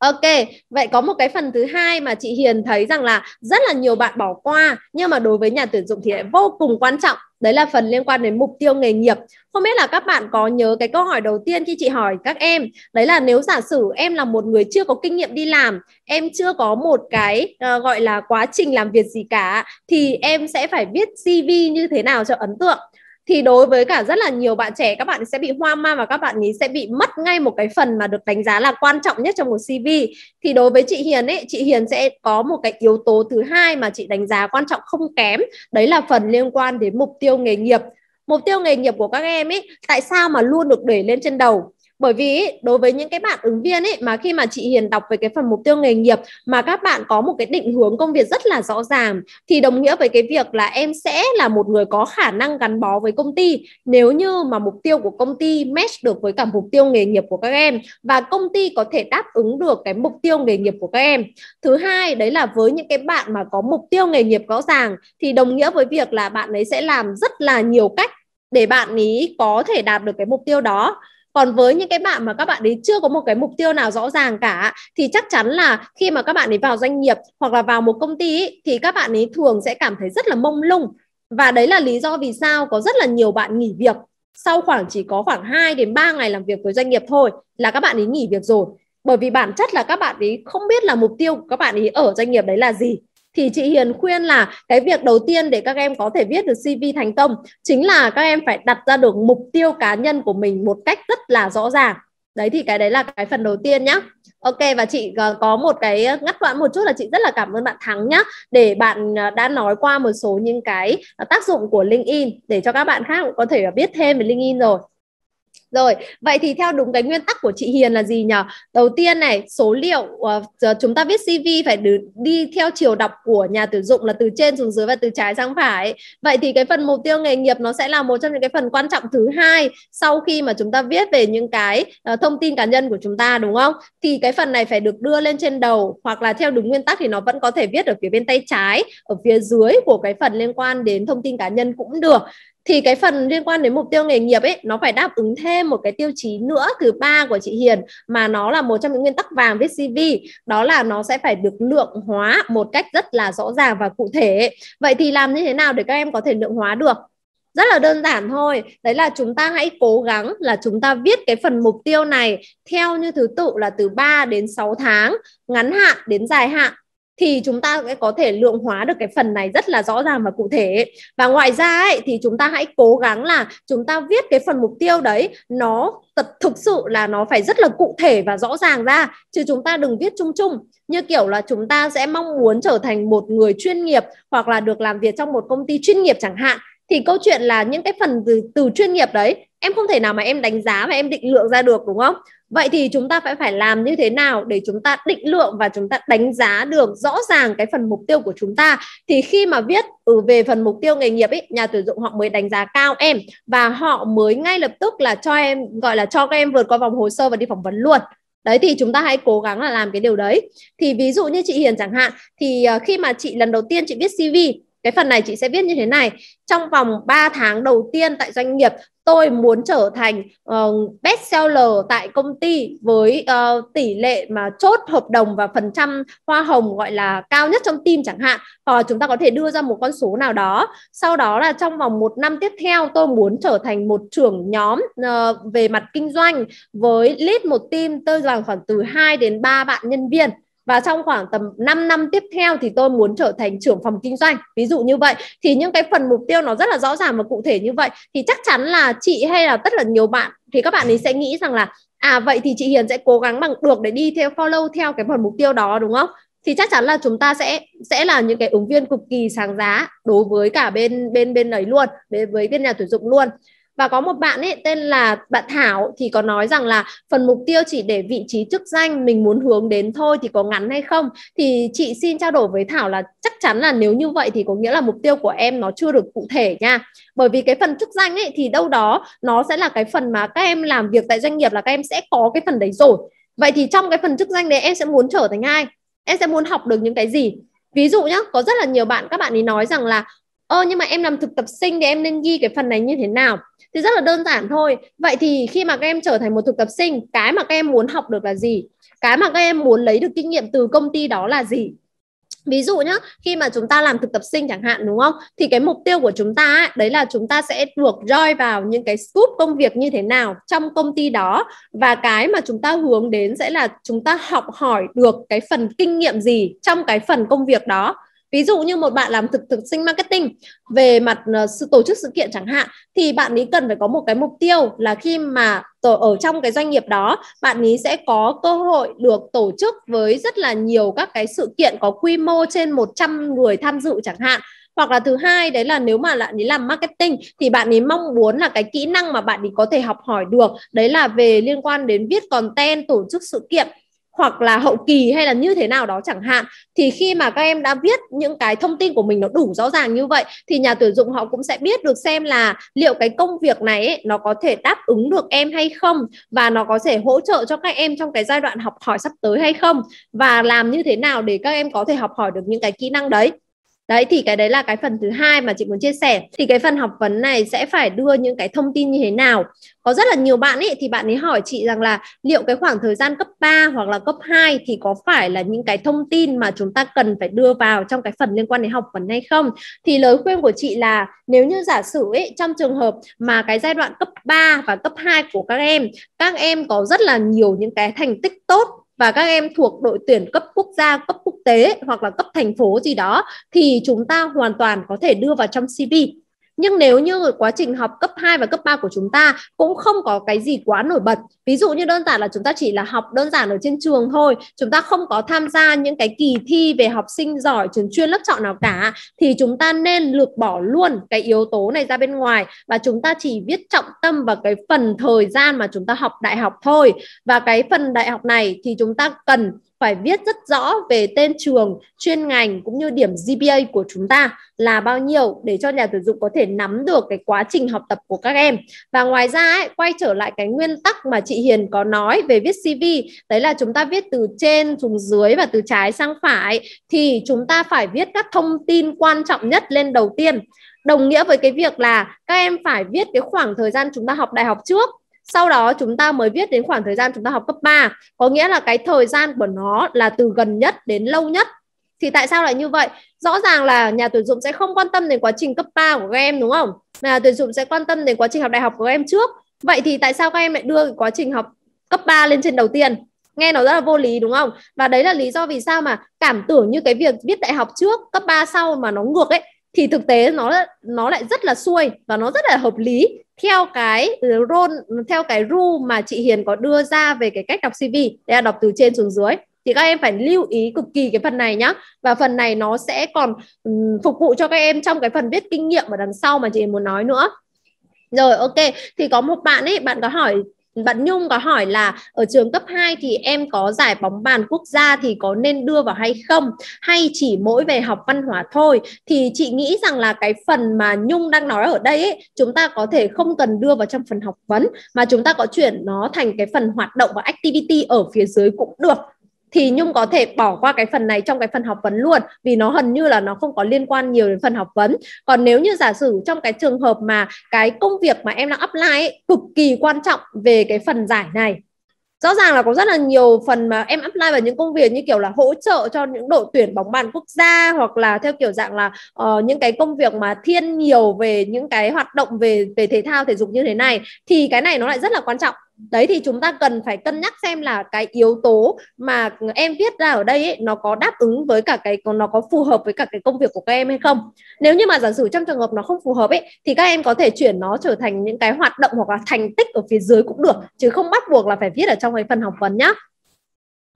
Ok, vậy có một cái phần thứ hai mà chị Hiền thấy rằng là rất là nhiều bạn bỏ qua nhưng mà đối với nhà tuyển dụng thì lại vô cùng quan trọng. Đấy là phần liên quan đến mục tiêu nghề nghiệp. Không biết là các bạn có nhớ cái câu hỏi đầu tiên khi chị hỏi các em, đấy là nếu giả sử em là một người chưa có kinh nghiệm đi làm, em chưa có một cái uh, gọi là quá trình làm việc gì cả thì em sẽ phải viết CV như thế nào cho ấn tượng? thì đối với cả rất là nhiều bạn trẻ các bạn sẽ bị hoang mang và các bạn ấy sẽ bị mất ngay một cái phần mà được đánh giá là quan trọng nhất trong một CV thì đối với chị Hiền ấy chị Hiền sẽ có một cái yếu tố thứ hai mà chị đánh giá quan trọng không kém đấy là phần liên quan đến mục tiêu nghề nghiệp mục tiêu nghề nghiệp của các em ấy tại sao mà luôn được để lên trên đầu bởi vì đối với những cái bạn ứng viên ấy mà khi mà chị Hiền đọc về cái phần mục tiêu nghề nghiệp mà các bạn có một cái định hướng công việc rất là rõ ràng thì đồng nghĩa với cái việc là em sẽ là một người có khả năng gắn bó với công ty nếu như mà mục tiêu của công ty match được với cả mục tiêu nghề nghiệp của các em và công ty có thể đáp ứng được cái mục tiêu nghề nghiệp của các em thứ hai đấy là với những cái bạn mà có mục tiêu nghề nghiệp rõ ràng thì đồng nghĩa với việc là bạn ấy sẽ làm rất là nhiều cách để bạn ý có thể đạt được cái mục tiêu đó còn với những cái bạn mà các bạn ấy chưa có một cái mục tiêu nào rõ ràng cả thì chắc chắn là khi mà các bạn ấy vào doanh nghiệp hoặc là vào một công ty ấy, thì các bạn ấy thường sẽ cảm thấy rất là mông lung và đấy là lý do vì sao có rất là nhiều bạn nghỉ việc sau khoảng chỉ có khoảng 2 đến 3 ngày làm việc với doanh nghiệp thôi là các bạn ấy nghỉ việc rồi bởi vì bản chất là các bạn ấy không biết là mục tiêu của các bạn ấy ở doanh nghiệp đấy là gì thì chị Hiền khuyên là cái việc đầu tiên để các em có thể viết được CV thành công chính là các em phải đặt ra được mục tiêu cá nhân của mình một cách rất là rõ ràng đấy thì cái đấy là cái phần đầu tiên nhá ok và chị ờ, có một cái ờ, ngắt đoạn một chút là chị rất là cảm ơn bạn thắng nhá để bạn ờ, đã nói qua một số những cái tác dụng của linkedin để cho các bạn khác cũng có thể biết thêm về linkedin rồi rồi, vậy thì theo đúng cái nguyên tắc của chị Hiền là gì nhỉ? Đầu tiên này, số liệu uh, chúng ta viết CV phải đi theo chiều đọc của nhà tuyển dụng là từ trên xuống dưới và từ trái sang phải. Vậy thì cái phần mục tiêu nghề nghiệp nó sẽ là một trong những cái phần quan trọng thứ hai sau khi mà chúng ta viết về những cái uh, thông tin cá nhân của chúng ta đúng không? Thì cái phần này phải được đưa lên trên đầu hoặc là theo đúng nguyên tắc thì nó vẫn có thể viết ở phía bên tay trái, ở phía dưới của cái phần liên quan đến thông tin cá nhân cũng được thì cái phần liên quan đến mục tiêu nghề nghiệp ấy nó phải đáp ứng thêm một cái tiêu chí nữa thứ ba của chị Hiền mà nó là một trong những nguyên tắc vàng viết CV đó là nó sẽ phải được lượng hóa một cách rất là rõ ràng và cụ thể vậy thì làm như thế nào để các em có thể lượng hóa được rất là đơn giản thôi đấy là chúng ta hãy cố gắng là chúng ta viết cái phần mục tiêu này theo như thứ tự là từ 3 đến 6 tháng ngắn hạn đến dài hạn thì chúng ta sẽ có thể lượng hóa được cái phần này rất là rõ ràng và cụ thể và ngoài ra ấy, thì chúng ta hãy cố gắng là chúng ta viết cái phần mục tiêu đấy nó thật thực sự là nó phải rất là cụ thể và rõ ràng ra chứ chúng ta đừng viết chung chung như kiểu là chúng ta sẽ mong muốn trở thành một người chuyên nghiệp hoặc là được làm việc trong một công ty chuyên nghiệp chẳng hạn thì câu chuyện là những cái phần từ từ chuyên nghiệp đấy em không thể nào mà em đánh giá và em định lượng ra được đúng không vậy thì chúng ta phải phải làm như thế nào để chúng ta định lượng và chúng ta đánh giá được rõ ràng cái phần mục tiêu của chúng ta thì khi mà viết ở ừ, về phần mục tiêu nghề nghiệp ấy nhà tuyển dụng họ mới đánh giá cao em và họ mới ngay lập tức là cho em gọi là cho các em vượt qua vòng hồ sơ và đi phỏng vấn luôn đấy thì chúng ta hãy cố gắng là làm cái điều đấy thì ví dụ như chị Hiền chẳng hạn thì ờ, khi mà chị lần đầu tiên chị viết CV cái phần này chị sẽ viết như thế này trong vòng 3 tháng đầu tiên tại doanh nghiệp tôi muốn trở thành uh, ờ, best seller tại công ty với uh, tỷ lệ mà chốt hợp đồng và phần trăm hoa hồng gọi là cao nhất trong team chẳng hạn hoặc ờ, chúng ta có thể đưa ra một con số nào đó sau đó là trong vòng một năm tiếp theo tôi muốn trở thành một trưởng nhóm uh, về mặt kinh doanh với lead một team tôi rằng khoảng từ 2 đến 3 bạn nhân viên và trong khoảng tầm 5 năm tiếp theo thì tôi muốn trở thành trưởng phòng kinh doanh ví dụ như vậy thì những cái phần mục tiêu nó rất là rõ ràng và cụ thể như vậy thì chắc chắn là chị hay là tất là nhiều bạn thì các bạn ấy sẽ nghĩ rằng là à vậy thì chị Hiền sẽ cố gắng bằng được để đi theo follow theo cái phần mục tiêu đó đúng không thì chắc chắn là chúng ta sẽ sẽ là những cái ứng viên cực kỳ sáng giá đối với cả bên bên bên ấy luôn đối với bên nhà tuyển dụng luôn và có một bạn ấy tên là bạn Thảo thì có nói rằng là phần mục tiêu chỉ để vị trí chức danh mình muốn hướng đến thôi thì có ngắn hay không thì chị xin trao đổi với Thảo là chắc chắn là nếu như vậy thì có nghĩa là mục tiêu của em nó chưa được cụ thể nha bởi vì cái phần chức danh ấy thì đâu đó nó sẽ là cái phần mà các em làm việc tại doanh nghiệp là các em sẽ có cái phần đấy rồi vậy thì trong cái phần chức danh đấy em sẽ muốn trở thành ai em sẽ muốn học được những cái gì ví dụ nhá có rất là nhiều bạn các bạn ấy nói rằng là ơ nhưng mà em làm thực tập sinh thì em nên ghi cái phần này như thế nào thì rất là đơn giản thôi vậy thì khi mà các em trở thành một thực tập sinh cái mà các em muốn học được là gì cái mà các em muốn lấy được kinh nghiệm từ công ty đó là gì ví dụ nhá khi mà chúng ta làm thực tập sinh chẳng hạn đúng không thì cái mục tiêu của chúng ta ấy, đấy là chúng ta sẽ được roi vào những cái scoop công việc như thế nào trong công ty đó và cái mà chúng ta hướng đến sẽ là chúng ta học hỏi được cái phần kinh nghiệm gì trong cái phần công việc đó ví dụ như một bạn làm thực thực sinh marketing về mặt ờ, sự tổ chức sự kiện chẳng hạn thì bạn ý cần phải có một cái mục tiêu là khi mà ở trong cái doanh nghiệp đó bạn ý sẽ có cơ hội được tổ chức với rất là nhiều các cái sự kiện có quy mô trên 100 người tham dự chẳng hạn hoặc là thứ hai đấy là nếu mà bạn ấy làm marketing thì bạn ấy mong muốn là cái kỹ năng mà bạn ấy có thể học hỏi được đấy là về liên quan đến viết content tổ chức sự kiện hoặc là hậu kỳ hay là như thế nào đó chẳng hạn thì khi mà các em đã viết những cái thông tin của mình nó đủ rõ ràng như vậy thì nhà tuyển dụng họ cũng sẽ biết được xem là liệu cái công việc này ấy, nó có thể đáp ứng được em hay không và nó có thể hỗ trợ cho các em trong cái giai đoạn học hỏi sắp tới hay không và làm như thế nào để các em có thể học hỏi được những cái kỹ năng đấy đấy thì cái đấy là cái phần thứ hai mà chị muốn chia sẻ thì cái phần học vấn này sẽ phải đưa những cái thông tin như thế nào có rất là nhiều bạn ấy thì bạn ấy hỏi chị rằng là liệu cái khoảng thời gian cấp 3 hoặc là cấp 2 thì có phải là những cái thông tin mà chúng ta cần phải đưa vào trong cái phần liên quan đến học vấn hay không thì lời khuyên của chị là nếu như giả sử ấy trong trường hợp mà cái giai đoạn cấp 3 và cấp 2 của các em các em có rất là nhiều những cái thành tích tốt và các em thuộc đội tuyển cấp quốc gia, cấp quốc tế hoặc là cấp thành phố gì đó thì chúng ta hoàn toàn có thể đưa vào trong CV nhưng nếu như quá trình học cấp 2 và cấp 3 của chúng ta cũng không có cái gì quá nổi bật ví dụ như đơn giản là chúng ta chỉ là học đơn giản ở trên trường thôi chúng ta không có tham gia những cái kỳ thi về học sinh giỏi trường chuyên lớp chọn nào cả thì chúng ta nên lược bỏ luôn cái yếu tố này ra bên ngoài và chúng ta chỉ viết trọng tâm vào cái phần thời gian mà chúng ta học đại học thôi và cái phần đại học này thì chúng ta cần phải viết rất rõ về tên trường, chuyên ngành cũng như điểm GPA của chúng ta là bao nhiêu để cho nhà tuyển dụng có thể nắm được cái quá trình học tập của các em. Và ngoài ra ấy, quay trở lại cái nguyên tắc mà chị Hiền có nói về viết CV, đấy là chúng ta viết từ trên xuống dưới và từ trái sang phải thì chúng ta phải viết các thông tin quan trọng nhất lên đầu tiên đồng nghĩa với cái việc là các em phải viết cái khoảng thời gian chúng ta học đại học trước sau đó chúng ta mới viết đến khoảng thời gian chúng ta học cấp 3 có nghĩa là cái thời gian của nó là từ gần nhất đến lâu nhất thì tại sao lại như vậy rõ ràng là nhà tuyển dụng sẽ không quan tâm đến quá trình cấp 3 của các em đúng không nhà tuyển dụng sẽ quan tâm đến quá trình học đại học của các em trước vậy thì tại sao các em lại đưa quá trình học cấp 3 lên trên đầu tiên nghe nó rất là vô lý đúng không và đấy là lý do vì sao mà cảm tưởng như cái việc biết đại học trước cấp 3 sau mà nó ngược ấy thì thực tế nó nó lại rất là xuôi và nó rất là hợp lý theo cái ừ, role theo cái rule mà chị Hiền có đưa ra về cái cách đọc CV đây là đọc từ trên xuống dưới thì các em phải lưu ý cực kỳ cái phần này nhá và phần này nó sẽ còn um, phục vụ cho các em trong cái phần viết kinh nghiệm ở đằng sau mà chị muốn nói nữa rồi ok thì có một bạn ấy bạn có hỏi bạn Nhung có hỏi là ở trường cấp 2 thì em có giải bóng bàn quốc gia thì có nên đưa vào hay không hay chỉ mỗi về học văn hóa thôi thì chị nghĩ rằng là cái phần mà Nhung đang nói ở đây ấy, chúng ta có thể không cần đưa vào trong phần học vấn mà chúng ta có chuyển nó thành cái phần hoạt động và activity ở phía dưới cũng được thì nhung có thể bỏ qua cái phần này trong cái phần học vấn luôn vì nó hần như là nó không có liên quan nhiều đến phần học vấn còn nếu như giả sử trong cái trường hợp mà cái công việc mà em đang apply ấy, cực kỳ quan trọng về cái phần giải này rõ ràng là có rất là nhiều phần mà em apply vào những công việc như kiểu là hỗ trợ cho những đội tuyển bóng bàn quốc gia hoặc là theo kiểu dạng là uh, những cái công việc mà thiên nhiều về những cái hoạt động về về thể thao thể dục như thế này thì cái này nó lại rất là quan trọng đấy thì chúng ta cần phải cân nhắc xem là cái yếu tố mà em viết ra ở đây ấy, nó có đáp ứng với cả cái nó có phù hợp với cả cái công việc của các em hay không nếu như mà giả sử trong trường hợp nó không phù hợp ấy thì các em có thể chuyển nó trở thành những cái hoạt động hoặc là thành tích ở phía dưới cũng được chứ không bắt buộc là phải viết ở trong cái phần học vấn nhá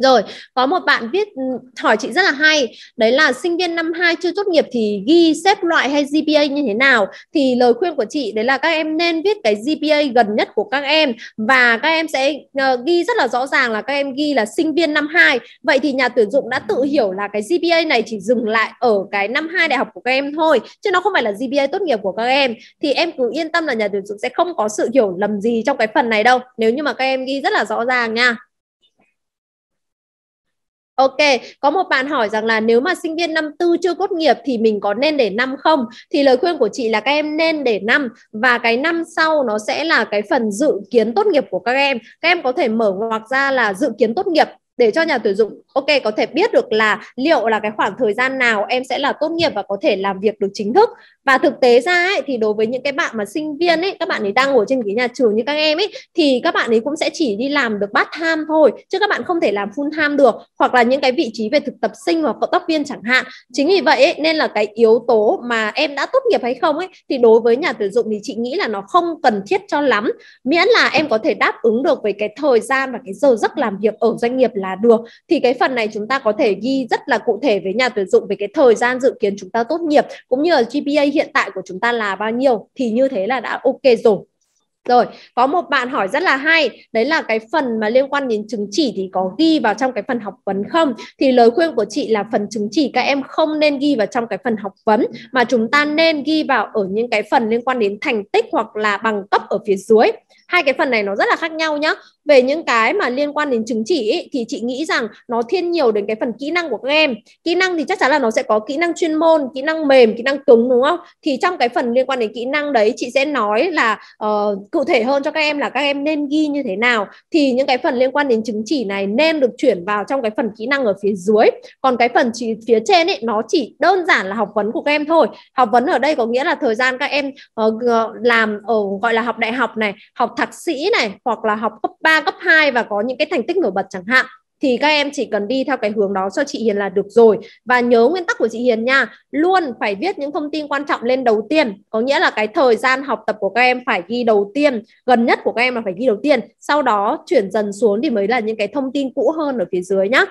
rồi, có một bạn viết ừ, hỏi chị rất là hay, đấy là sinh viên năm 2 chưa tốt nghiệp thì ghi xếp loại hay GPA như thế nào? Thì lời khuyên của chị đấy là các em nên viết cái GPA gần nhất của các em và các em sẽ uh, ghi rất là rõ ràng là các em ghi là sinh viên năm 2. Vậy thì nhà tuyển dụng đã tự hiểu là cái GPA này chỉ dừng lại ở cái năm 2 đại học của các em thôi, chứ nó không phải là GPA tốt nghiệp của các em. Thì em cứ yên tâm là nhà tuyển dụng sẽ không có sự hiểu lầm gì trong cái phần này đâu, nếu như mà các em ghi rất là rõ ràng nha. Ok, có một bạn hỏi rằng là nếu mà sinh viên năm tư chưa tốt nghiệp thì mình có nên để năm không? Thì lời khuyên của chị là các em nên để năm và cái năm sau nó sẽ là cái phần dự kiến tốt nghiệp của các em. Các em có thể mở ngoặc ra là dự kiến tốt nghiệp để cho nhà tuyển dụng ok có thể biết được là liệu là cái khoảng thời gian nào em sẽ là tốt nghiệp và có thể làm việc được chính thức và thực tế ra ấy, thì đối với những cái bạn mà sinh viên ấy các bạn ấy đang ngồi trên ghế nhà trường như các em ấy thì các bạn ấy cũng sẽ chỉ đi làm được part time thôi chứ các bạn không thể làm full time được hoặc là những cái vị trí về thực tập sinh hoặc cộng tác viên chẳng hạn chính vì vậy ấy, nên là cái yếu tố mà em đã tốt nghiệp hay không ấy thì đối với nhà tuyển dụng thì chị nghĩ là nó không cần thiết cho lắm miễn là em có thể đáp ứng được với cái thời gian và cái giờ giấc làm việc ở doanh nghiệp là được thì cái phần này chúng ta có thể ghi rất là cụ thể với nhà tuyển dụng về cái thời gian dự kiến chúng ta tốt nghiệp cũng như là GPA hiện tại của chúng ta là bao nhiêu thì như thế là đã ok rồi rồi, có một bạn hỏi rất là hay, đấy là cái phần mà liên quan đến chứng chỉ thì có ghi vào trong cái phần học vấn không? Thì lời khuyên của chị là phần chứng chỉ các em không nên ghi vào trong cái phần học vấn mà chúng ta nên ghi vào ở những cái phần liên quan đến thành tích hoặc là bằng cấp ở phía dưới. Hai cái phần này nó rất là khác nhau nhá về những cái mà liên quan đến chứng chỉ ý, thì chị nghĩ rằng nó thiên nhiều đến cái phần kỹ năng của các em kỹ năng thì chắc chắn là nó sẽ có kỹ năng chuyên môn kỹ năng mềm kỹ năng cứng đúng không thì trong cái phần liên quan đến kỹ năng đấy chị sẽ nói là uh, cụ thể hơn cho các em là các em nên ghi như thế nào thì những cái phần liên quan đến chứng chỉ này nên được chuyển vào trong cái phần kỹ năng ở phía dưới còn cái phần chỉ phía trên ấy nó chỉ đơn giản là học vấn của các em thôi học vấn ở đây có nghĩa là thời gian các em uh, làm ở gọi là học đại học này học thạc sĩ này hoặc là học cấp 3 cấp 2 và có những cái thành tích nổi bật chẳng hạn thì các em chỉ cần đi theo cái hướng đó cho chị Hiền là được rồi và nhớ nguyên tắc của chị Hiền nha luôn phải viết những thông tin quan trọng lên đầu tiên có nghĩa là cái thời gian học tập của các em phải ghi đầu tiên gần nhất của các em là phải ghi đầu tiên sau đó chuyển dần xuống thì mới là những cái thông tin cũ hơn ở phía dưới nhá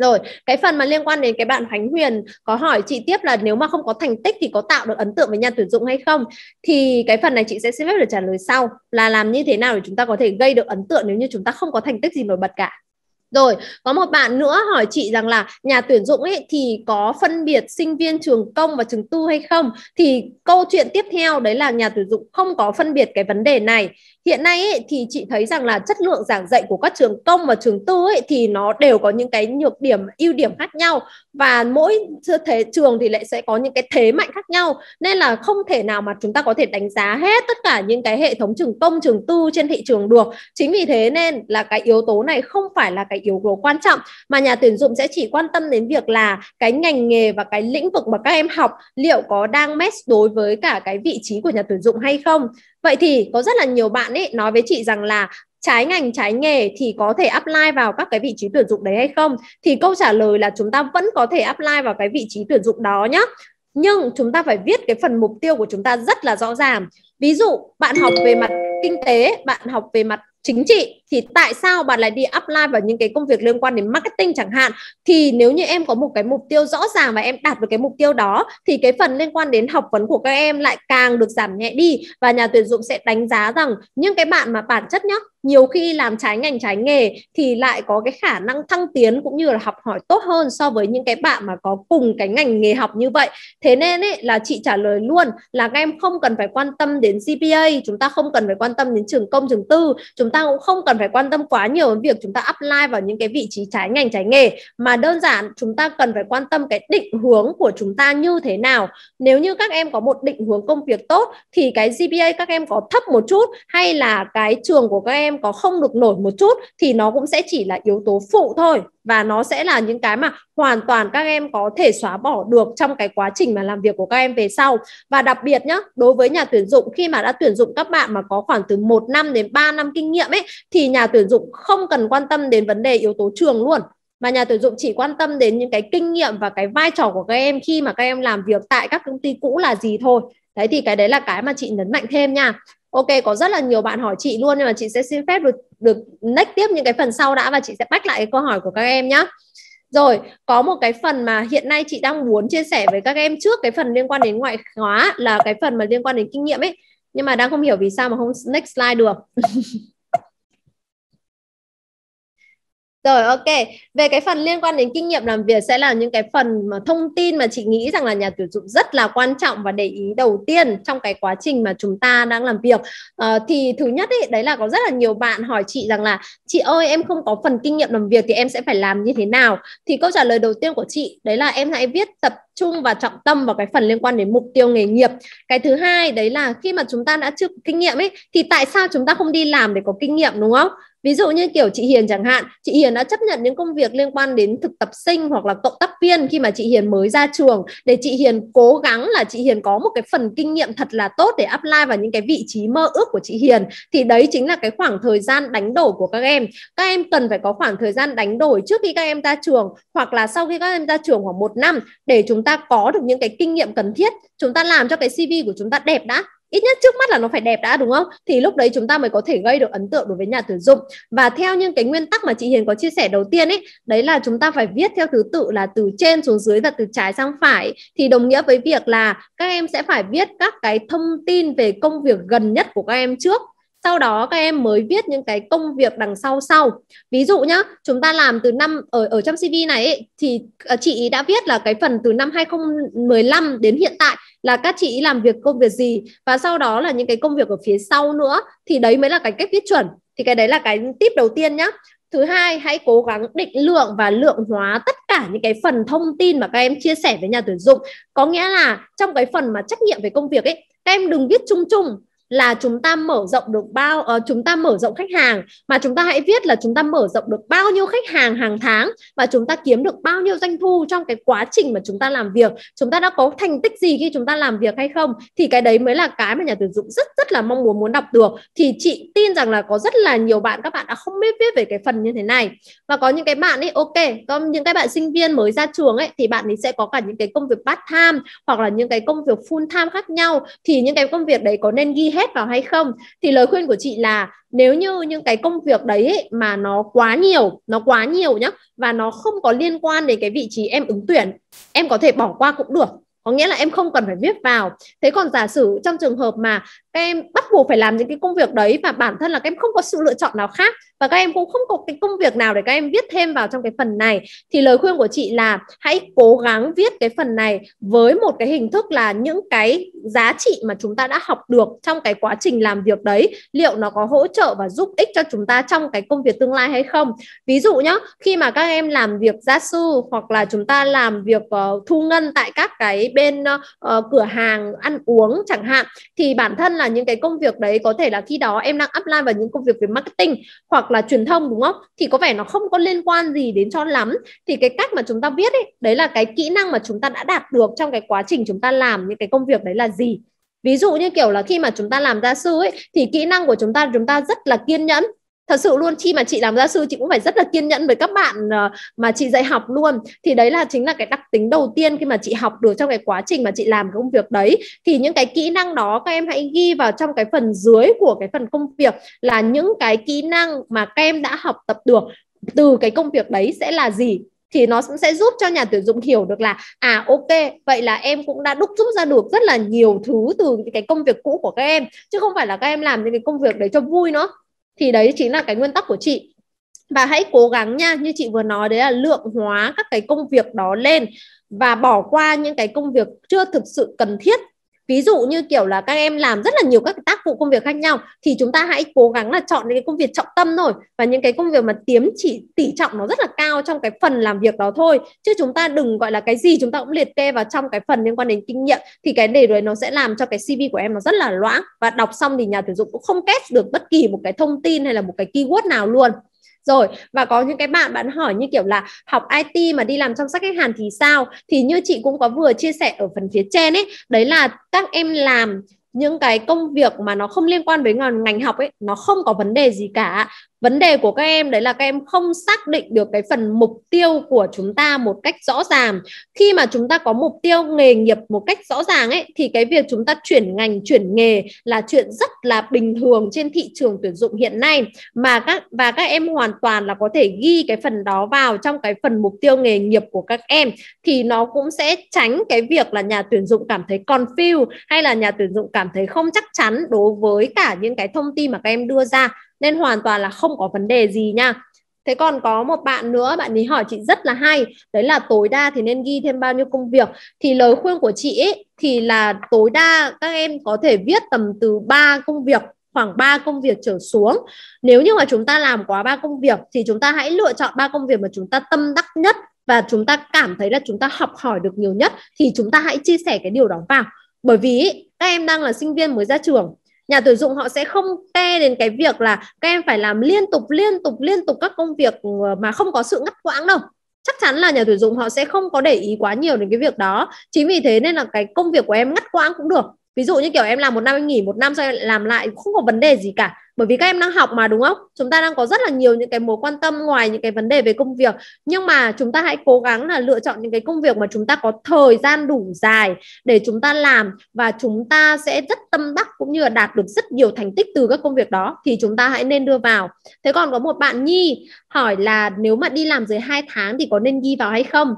rồi, cái phần mà liên quan đến cái bạn Khánh Huyền có hỏi chị tiếp là nếu mà không có thành tích thì có tạo được ấn tượng với nhà tuyển dụng hay không? Thì cái phần này chị sẽ xin phép được trả lời sau là làm như thế nào để chúng ta có thể gây được ấn tượng nếu như chúng ta không có thành tích gì nổi bật cả. Rồi, có một bạn nữa hỏi chị rằng là nhà tuyển dụng ấy thì có phân biệt sinh viên trường công và trường tư hay không? Thì câu chuyện tiếp theo đấy là nhà tuyển dụng không có phân biệt cái vấn đề này hiện nay ấy, thì chị thấy rằng là chất lượng giảng dạy của các trường công và trường tư ấy, thì nó đều có những cái nhược điểm ưu điểm khác nhau và mỗi thế trường thì lại sẽ có những cái thế mạnh khác nhau nên là không thể nào mà chúng ta có thể đánh giá hết tất cả những cái hệ thống trường công trường tư trên thị trường được chính vì thế nên là cái yếu tố này không phải là cái yếu tố quan trọng mà nhà tuyển dụng sẽ chỉ quan tâm đến việc là cái ngành nghề và cái lĩnh vực mà các em học liệu có đang match đối với cả cái vị trí của nhà tuyển dụng hay không vậy thì có rất là nhiều bạn ấy nói với chị rằng là trái ngành trái nghề thì có thể apply vào các cái vị trí tuyển dụng đấy hay không thì câu trả lời là chúng ta vẫn có thể apply vào cái vị trí tuyển dụng đó nhé nhưng chúng ta phải viết cái phần mục tiêu của chúng ta rất là rõ ràng ví dụ bạn học về mặt kinh tế bạn học về mặt chính trị thì tại sao bạn lại đi apply vào những cái công việc liên quan đến marketing chẳng hạn thì nếu như em có một cái mục tiêu rõ ràng và em đạt được cái mục tiêu đó thì cái phần liên quan đến học vấn của các em lại càng được giảm nhẹ đi và nhà tuyển dụng sẽ đánh giá rằng những cái bạn mà bản chất nhá nhiều khi làm trái ngành trái nghề thì lại có cái khả năng thăng tiến cũng như là học hỏi tốt hơn so với những cái bạn mà có cùng cái ngành nghề học như vậy thế nên ấy, là chị trả lời luôn là các em không cần phải quan tâm đến đến GPA chúng ta không cần phải quan tâm đến trường công trường tư chúng ta cũng không cần phải quan tâm quá nhiều đến việc chúng ta apply vào những cái vị trí trái ngành trái nghề mà đơn giản chúng ta cần phải quan tâm cái định hướng của chúng ta như thế nào nếu như các em có một định hướng công việc tốt thì cái GPA các em có thấp một chút hay là cái trường của các em có không được nổi một chút thì nó cũng sẽ chỉ là yếu tố phụ thôi và nó sẽ là những cái mà hoàn toàn các em có thể xóa bỏ được trong cái quá trình mà làm việc của các em về sau và đặc biệt nhá đối với nhà tuyển dụng khi mà đã tuyển dụng các bạn mà có khoảng từ 1 năm đến 3 năm kinh nghiệm ấy thì nhà tuyển dụng không cần quan tâm đến vấn đề yếu tố trường luôn mà nhà tuyển dụng chỉ quan tâm đến những cái kinh nghiệm và cái vai trò của các em khi mà các em làm việc tại các công ty cũ là gì thôi đấy thì cái đấy là cái mà chị nhấn mạnh thêm nha Ok, có rất là nhiều bạn hỏi chị luôn nhưng mà chị sẽ xin phép được được next tiếp những cái phần sau đã và chị sẽ bách lại cái câu hỏi của các em nhé. Rồi, có một cái phần mà hiện nay chị đang muốn chia sẻ với các em trước cái phần liên quan đến ngoại khóa là cái phần mà liên quan đến kinh nghiệm ấy. Nhưng mà đang không hiểu vì sao mà không next slide được. *laughs* Rồi ok, về cái phần liên quan đến kinh nghiệm làm việc sẽ là những cái phần mà thông tin mà chị nghĩ rằng là nhà tuyển dụng rất là quan trọng và để ý đầu tiên trong cái quá trình mà chúng ta đang làm việc. À, thì thứ nhất ý, đấy là có rất là nhiều bạn hỏi chị rằng là chị ơi em không có phần kinh nghiệm làm việc thì em sẽ phải làm như thế nào? Thì câu trả lời đầu tiên của chị đấy là em hãy viết tập trung và trọng tâm vào cái phần liên quan đến mục tiêu nghề nghiệp. Cái thứ hai đấy là khi mà chúng ta đã chưa kinh nghiệm ấy thì tại sao chúng ta không đi làm để có kinh nghiệm đúng không? ví dụ như kiểu chị Hiền chẳng hạn chị Hiền đã chấp nhận những công việc liên quan đến thực tập sinh hoặc là cộng tác viên khi mà chị Hiền mới ra trường để chị Hiền cố gắng là chị Hiền có một cái phần kinh nghiệm thật là tốt để apply vào những cái vị trí mơ ước của chị Hiền thì đấy chính là cái khoảng thời gian đánh đổi của các em các em cần phải có khoảng thời gian đánh đổi trước khi các em ra trường hoặc là sau khi các em ra trường khoảng một năm để chúng ta có được những cái kinh nghiệm cần thiết chúng ta làm cho cái CV của chúng ta đẹp đã ít nhất trước mắt là nó phải đẹp đã đúng không thì lúc đấy chúng ta mới có thể gây được ấn tượng đối với nhà tuyển dụng và theo những cái nguyên tắc mà chị Hiền có chia sẻ đầu tiên ấy đấy là chúng ta phải viết theo thứ tự là từ trên xuống dưới và từ trái sang phải thì đồng nghĩa với việc là các em sẽ phải viết các cái thông tin về công việc gần nhất của các em trước sau đó các em mới viết những cái công việc đằng sau sau ví dụ nhá chúng ta làm từ năm ở ở trong CV này ấy, thì ờ, chị đã viết là cái phần từ năm 2015 đến hiện tại là các chị làm việc công việc gì và sau đó là những cái công việc ở phía sau nữa thì đấy mới là cái cách viết chuẩn thì cái đấy là cái tip đầu tiên nhá thứ hai hãy cố gắng định lượng và lượng hóa tất cả những cái phần thông tin mà các em chia sẻ với nhà tuyển dụng có nghĩa là trong cái phần mà trách nhiệm về công việc ấy các em đừng viết chung chung là chúng ta mở rộng được bao uh, chúng ta mở rộng khách hàng mà chúng ta hãy viết là chúng ta mở rộng được bao nhiêu khách hàng hàng tháng và chúng ta kiếm được bao nhiêu doanh thu trong cái quá trình mà chúng ta làm việc chúng ta đã có thành tích gì khi chúng ta làm việc hay không thì cái đấy mới là cái mà nhà tuyển dụng rất rất là mong muốn muốn đọc được thì chị tin rằng là có rất là nhiều bạn các bạn đã không biết viết về cái phần như thế này và có những cái bạn ấy ok có những cái bạn sinh viên mới ra trường ấy thì bạn ấy sẽ có cả những cái công việc part time hoặc là những cái công việc full time khác nhau thì những cái công việc đấy có nên ghi hết hết vào hay không thì lời khuyên của chị là nếu như những cái công việc đấy ấy, mà nó quá nhiều nó quá nhiều nhá và nó không có liên quan đến cái vị trí em ứng tuyển em có thể bỏ qua cũng được có nghĩa là em không cần phải viết vào thế còn giả sử trong trường hợp mà các em bắt buộc phải làm những cái công việc đấy và bản thân là các em không có sự lựa chọn nào khác và các em cũng không có cái công việc nào để các em viết thêm vào trong cái phần này thì lời khuyên của chị là hãy cố gắng viết cái phần này với một cái hình thức là những cái giá trị mà chúng ta đã học được trong cái quá trình làm việc đấy liệu nó có hỗ trợ và giúp ích cho chúng ta trong cái công việc tương lai hay không ví dụ nhá khi mà các em làm việc gia sư hoặc là chúng ta làm việc uh, thu ngân tại các cái bên uh, cửa hàng ăn uống chẳng hạn thì bản thân là những cái công việc đấy có thể là khi đó em đang apply vào những công việc về marketing hoặc là truyền thông đúng không thì có vẻ nó không có liên quan gì đến cho lắm thì cái cách mà chúng ta viết ấy đấy là cái kỹ năng mà chúng ta đã đạt được trong cái quá trình chúng ta làm những cái công việc đấy là gì ví dụ như kiểu là khi mà chúng ta làm gia sư ấy thì kỹ năng của chúng ta chúng ta rất là kiên nhẫn thật sự luôn khi mà chị làm gia sư chị cũng phải rất là kiên nhẫn với các bạn ờ, mà chị dạy học luôn thì đấy là chính là cái đặc tính đầu tiên khi mà chị học được trong cái quá trình mà chị làm cái công việc đấy thì những cái kỹ năng đó các em hãy ghi vào trong cái phần dưới của cái phần công việc là những cái kỹ năng mà các em đã học tập được từ cái công việc đấy sẽ là gì thì nó cũng sẽ giúp cho nhà tuyển dụng hiểu được là à ok vậy là em cũng đã đúc rút ra được rất là nhiều thứ từ cái công việc cũ của các em chứ không phải là các em làm những cái công việc đấy cho vui nữa thì đấy chính là cái nguyên tắc của chị và hãy cố gắng nha như chị vừa nói đấy là lượng hóa các cái công việc đó lên và bỏ qua những cái công việc chưa thực sự cần thiết ví dụ như kiểu là các em làm rất là nhiều các tác vụ công việc khác nhau thì chúng ta hãy cố gắng là chọn những cái công việc trọng tâm thôi và những cái công việc mà tiếm chỉ tỷ trọng nó rất là cao trong cái phần làm việc đó thôi chứ chúng ta đừng gọi là cái gì chúng ta cũng liệt kê vào trong cái phần liên quan đến kinh nghiệm thì cái đề đấy nó sẽ làm cho cái cv của em nó rất là loãng và đọc xong thì nhà tuyển dụng cũng không kết được bất kỳ một cái thông tin hay là một cái keyword nào luôn rồi và có những cái bạn bạn hỏi như kiểu là học IT mà đi làm chăm sóc khách hàng thì sao thì như chị cũng có vừa chia sẻ ở phần phía trên ấy đấy là các em làm những cái công việc mà nó không liên quan với ngành ngành học ấy nó không có vấn đề gì cả vấn đề của các em đấy là các em không xác định được cái phần mục tiêu của chúng ta một cách rõ ràng khi mà chúng ta có mục tiêu nghề nghiệp một cách rõ ràng ấy thì cái việc chúng ta chuyển ngành chuyển nghề là chuyện rất là bình thường trên thị trường tuyển dụng hiện nay mà các và các em hoàn toàn là có thể ghi cái phần đó vào trong cái phần mục tiêu nghề nghiệp của các em thì nó cũng sẽ tránh cái việc là nhà tuyển dụng cảm thấy confused hay là nhà tuyển dụng cảm thấy không chắc chắn đối với cả những cái thông tin mà các em đưa ra nên hoàn toàn là không có vấn đề gì nha thế còn có một bạn nữa bạn ấy hỏi chị rất là hay đấy là tối đa thì nên ghi thêm bao nhiêu công việc thì lời khuyên của chị ấy, thì là tối đa các em có thể viết tầm từ 3 công việc khoảng 3 công việc trở xuống. Nếu như mà chúng ta làm quá ba công việc thì chúng ta hãy lựa chọn ba công việc mà chúng ta tâm đắc nhất và chúng ta cảm thấy là chúng ta học hỏi được nhiều nhất thì chúng ta hãy chia sẻ cái điều đó vào. Bởi vì các em đang là sinh viên mới ra trường nhà tuyển dụng họ sẽ không te đến cái việc là các em phải làm liên tục liên tục liên tục các công việc ờ, mà không có sự ngắt quãng đâu chắc chắn là nhà tuyển dụng họ sẽ không có để ý quá nhiều đến cái việc đó chính vì thế nên là cái công việc của em ngắt quãng cũng được ví dụ như kiểu em làm một năm em nghỉ một năm sau làm lại không có vấn đề gì cả bởi vì các em đang học mà đúng không chúng ta đang có rất là nhiều những cái mối quan tâm ngoài những cái vấn đề về công việc nhưng mà chúng ta hãy cố gắng là lựa chọn những cái công việc mà chúng ta có thời gian đủ dài để chúng ta làm và chúng ta sẽ rất tâm đắc cũng như là đạt được rất nhiều thành tích từ các công việc đó thì chúng ta hãy nên đưa vào thế còn có một bạn nhi hỏi là nếu mà đi làm dưới 2 tháng thì có nên ghi vào hay không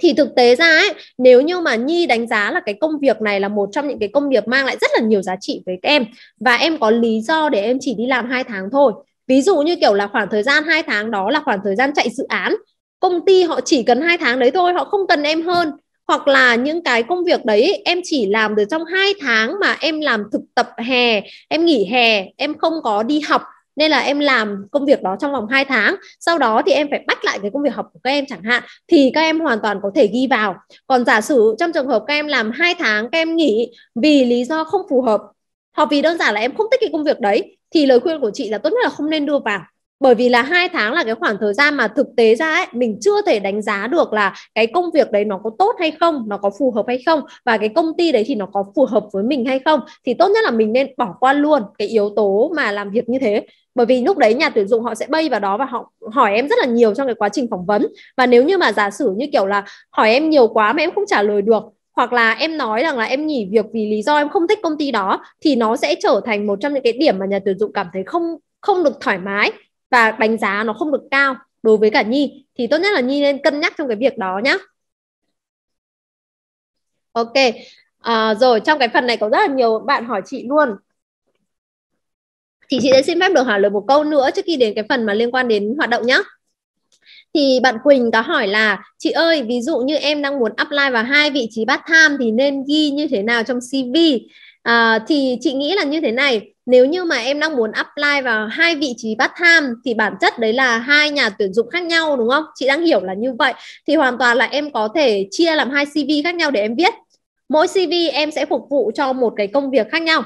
thì thực tế ra ấy nếu như mà nhi đánh giá là cái công việc này là một trong những cái công việc mang lại rất là nhiều giá trị với các em và em có lý do để em chỉ đi làm hai tháng thôi ví dụ như kiểu là khoảng thời gian hai tháng đó là khoảng thời gian chạy dự án công ty họ chỉ cần hai tháng đấy thôi họ không cần em hơn hoặc là những cái công việc đấy em chỉ làm được trong hai tháng mà em làm thực tập hè em nghỉ hè em không có đi học nên là em làm công việc đó trong vòng 2 tháng sau đó thì em phải bắt lại cái công việc học của các em chẳng hạn thì các em hoàn toàn có thể ghi vào còn giả sử trong trường hợp các em làm 2 tháng các em nghỉ vì lý do không phù hợp hoặc vì đơn giản là em không thích cái công việc đấy thì lời khuyên của chị là tốt nhất là không nên đưa vào bởi vì là hai tháng là cái khoảng thời gian mà thực tế ra ấy, mình chưa thể đánh giá được là cái công việc đấy nó có tốt hay không nó có phù hợp hay không và cái công ty đấy thì nó có phù hợp với mình hay không thì tốt nhất là mình nên bỏ qua luôn cái yếu tố mà làm việc như thế bởi vì lúc đấy nhà tuyển dụng họ sẽ bay vào đó và họ hỏi em rất là nhiều trong cái quá trình phỏng vấn và nếu như mà giả sử như kiểu là hỏi em nhiều quá mà em không trả lời được hoặc là em nói rằng là em nghỉ việc vì lý do em không thích công ty đó thì nó sẽ trở thành một trong những cái điểm mà nhà tuyển dụng cảm thấy không không được thoải mái và đánh giá nó không được cao đối với cả nhi thì tốt nhất là nhi nên cân nhắc trong cái việc đó nhá ok à, rồi trong cái phần này có rất là nhiều bạn hỏi chị luôn thì chị sẽ xin phép được hỏi lời một câu nữa trước khi đến cái phần mà liên quan đến hoạt động nhé thì bạn Quỳnh có hỏi là chị ơi ví dụ như em đang muốn apply vào hai vị trí bắt tham thì nên ghi như thế nào trong CV à, thì chị nghĩ là như thế này nếu như mà em đang muốn apply vào hai vị trí bắt tham thì bản chất đấy là hai nhà tuyển dụng khác nhau đúng không chị đang hiểu là như vậy thì hoàn toàn là em có thể chia làm hai CV khác nhau để em viết mỗi CV em sẽ phục vụ cho một cái công việc khác nhau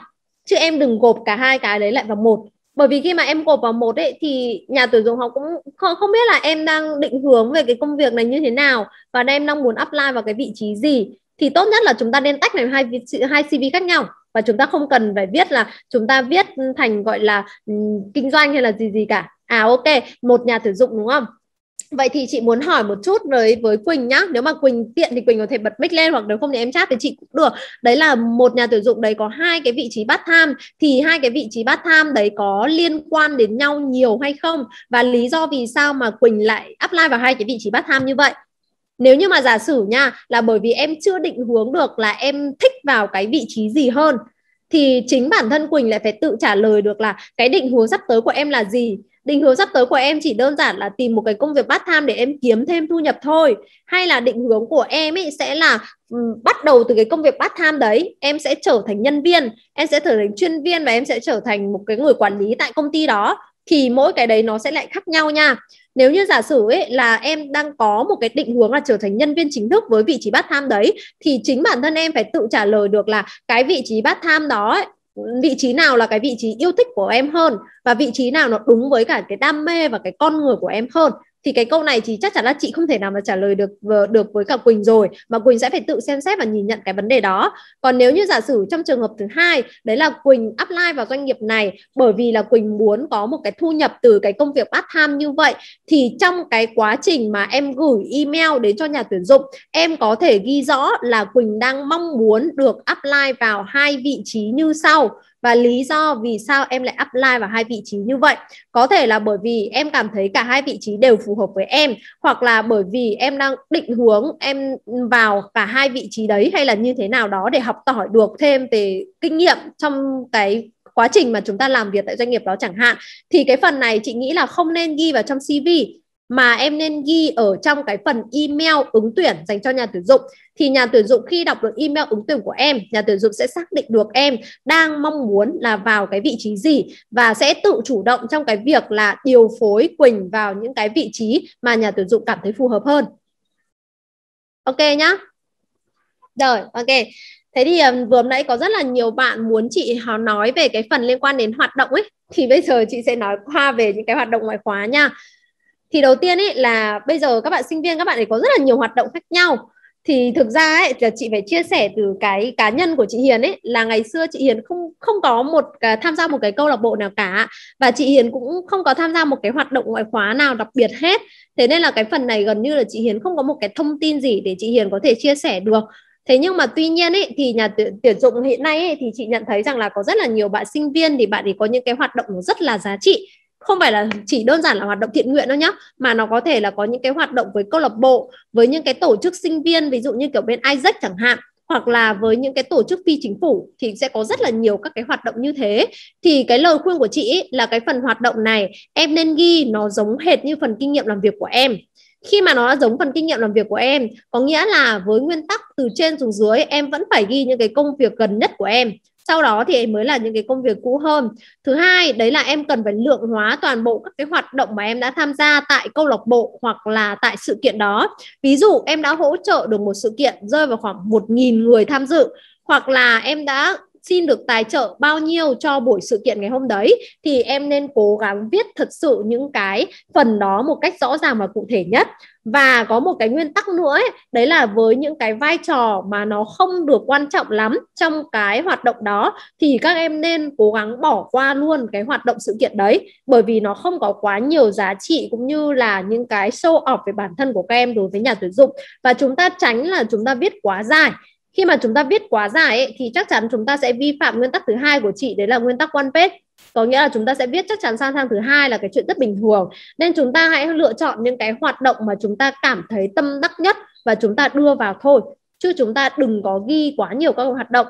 chứ em đừng gộp cả hai cái đấy lại vào một bởi vì khi mà em gộp vào một ấy thì nhà tuyển dụng họ cũng không, không biết là em đang định hướng về cái công việc này như thế nào và em đang muốn apply vào cái vị trí gì thì tốt nhất là chúng ta nên tách thành hai hai CV khác nhau và chúng ta không cần phải viết là chúng ta viết thành gọi là um, kinh doanh hay là gì gì cả à ok một nhà tuyển dụng đúng không Vậy thì chị muốn hỏi một chút với với Quỳnh nhá, nếu mà Quỳnh tiện thì Quỳnh có thể bật mic lên hoặc nếu không thì em chat với chị cũng được. Đấy là một nhà tuyển dụng đấy có hai cái vị trí part time thì hai cái vị trí part time đấy có liên quan đến nhau nhiều hay không và lý do vì sao mà Quỳnh lại apply vào hai cái vị trí part time như vậy? Nếu như mà giả sử nha là bởi vì em chưa định hướng được là em thích vào cái vị trí gì hơn thì chính bản thân Quỳnh lại phải tự trả lời được là cái định hướng sắp tới của em là gì định hướng sắp tới của em chỉ đơn giản là tìm một cái công việc bắt tham để em kiếm thêm thu nhập thôi hay là định hướng của em ấy sẽ là um, bắt đầu từ cái công việc bắt tham đấy em sẽ trở thành nhân viên em sẽ trở thành chuyên viên và em sẽ trở thành một cái người quản lý tại công ty đó thì mỗi cái đấy nó sẽ lại khác nhau nha nếu như giả sử ấy là em đang có một cái định hướng là trở thành nhân viên chính thức với vị trí bắt tham đấy thì chính bản thân em phải tự trả lời được là cái vị trí bắt tham đó ấy, vị trí nào là cái vị trí yêu thích của em hơn và vị trí nào nó đúng với cả cái đam mê và cái con người của em hơn thì cái câu này thì chắc chắn là chị không thể nào mà trả lời được ờ, được với cả Quỳnh rồi mà Quỳnh sẽ phải tự xem xét và nhìn nhận cái vấn đề đó còn nếu như giả sử trong trường hợp thứ hai đấy là Quỳnh apply vào doanh nghiệp này bởi vì là Quỳnh muốn có một cái thu nhập từ cái công việc part time như vậy thì trong cái quá trình mà em gửi email đến cho nhà tuyển dụng em có thể ghi rõ là Quỳnh đang mong muốn được apply vào hai vị trí như sau và lý do vì sao em lại apply vào hai vị trí như vậy có thể là bởi vì em cảm thấy cả hai vị trí đều phù hợp với em hoặc là bởi vì em đang định hướng em vào cả hai vị trí đấy hay là như thế nào đó để học tỏi được thêm về kinh nghiệm trong cái quá trình mà chúng ta làm việc tại doanh nghiệp đó chẳng hạn thì cái phần này chị nghĩ là không nên ghi vào trong CV mà em nên ghi ở trong cái phần email ứng tuyển dành cho nhà tuyển dụng thì nhà tuyển dụng khi đọc được email ứng tuyển của em nhà tuyển dụng sẽ xác định được em đang mong muốn là vào cái vị trí gì và sẽ tự chủ động trong cái việc là điều phối quỳnh vào những cái vị trí mà nhà tuyển dụng cảm thấy phù hợp hơn ok nhá rồi ok thế thì vừa nãy có rất là nhiều bạn muốn chị họ nói về cái phần liên quan đến hoạt động ấy thì bây giờ chị sẽ nói qua về những cái hoạt động ngoại khóa nha thì đầu tiên ấy là bây giờ các bạn sinh viên các bạn ấy có rất là nhiều hoạt động khác nhau thì thực ra ấy là chị phải chia sẻ từ cái cá nhân của chị Hiền ấy là ngày xưa chị Hiền không không có một uh, tham gia một cái câu lạc bộ nào cả và chị Hiền cũng không có tham gia một cái hoạt động ngoại khóa nào đặc biệt hết thế nên là cái phần này gần như là chị Hiền không có một cái thông tin gì để chị Hiền có thể chia sẻ được thế nhưng mà tuy nhiên ấy thì nhà tuyển, tuyển dụng hiện nay ấy, thì chị nhận thấy rằng là có rất là nhiều bạn sinh viên thì bạn ấy có những cái hoạt động rất là giá trị không phải là chỉ đơn giản là hoạt động thiện nguyện đâu nhá mà nó có thể là có những cái hoạt động với câu lạc bộ với những cái tổ chức sinh viên ví dụ như kiểu bên Isaac chẳng hạn hoặc là với những cái tổ chức phi chính phủ thì sẽ có rất là nhiều các cái hoạt động như thế thì cái lời khuyên của chị ý, là cái phần hoạt động này em nên ghi nó giống hệt như phần kinh nghiệm làm việc của em khi mà nó giống phần kinh nghiệm làm việc của em có nghĩa là với nguyên tắc từ trên xuống dưới em vẫn phải ghi những cái công việc gần nhất của em sau đó thì mới là những cái công việc cũ hơn thứ hai đấy là em cần phải lượng hóa toàn bộ các cái hoạt động mà em đã tham gia tại câu lạc bộ hoặc là tại sự kiện đó ví dụ em đã hỗ trợ được một sự kiện rơi vào khoảng một nghìn người tham dự hoặc là em đã xin được tài trợ bao nhiêu cho buổi sự kiện ngày hôm đấy thì em nên cố gắng viết thật sự những cái phần đó một cách rõ ràng và cụ thể nhất và có một cái nguyên tắc nữa ấy, đấy là với những cái vai trò mà nó không được quan trọng lắm trong cái hoạt động đó thì các em nên cố gắng bỏ qua luôn cái hoạt động sự kiện đấy bởi vì nó không có quá nhiều giá trị cũng như là những cái show off về bản thân của các em đối với nhà tuyển dụng và chúng ta tránh là chúng ta viết quá dài khi mà chúng ta viết quá dài ấy, thì chắc chắn chúng ta sẽ vi phạm nguyên tắc thứ hai của chị đấy là nguyên tắc one page có nghĩa là chúng ta sẽ viết chắc chắn sang sang thứ hai là cái chuyện rất bình thường nên chúng ta hãy lựa chọn những cái hoạt động mà chúng ta cảm thấy tâm đắc nhất và chúng ta đưa vào thôi chứ chúng ta đừng có ghi quá nhiều các hoạt động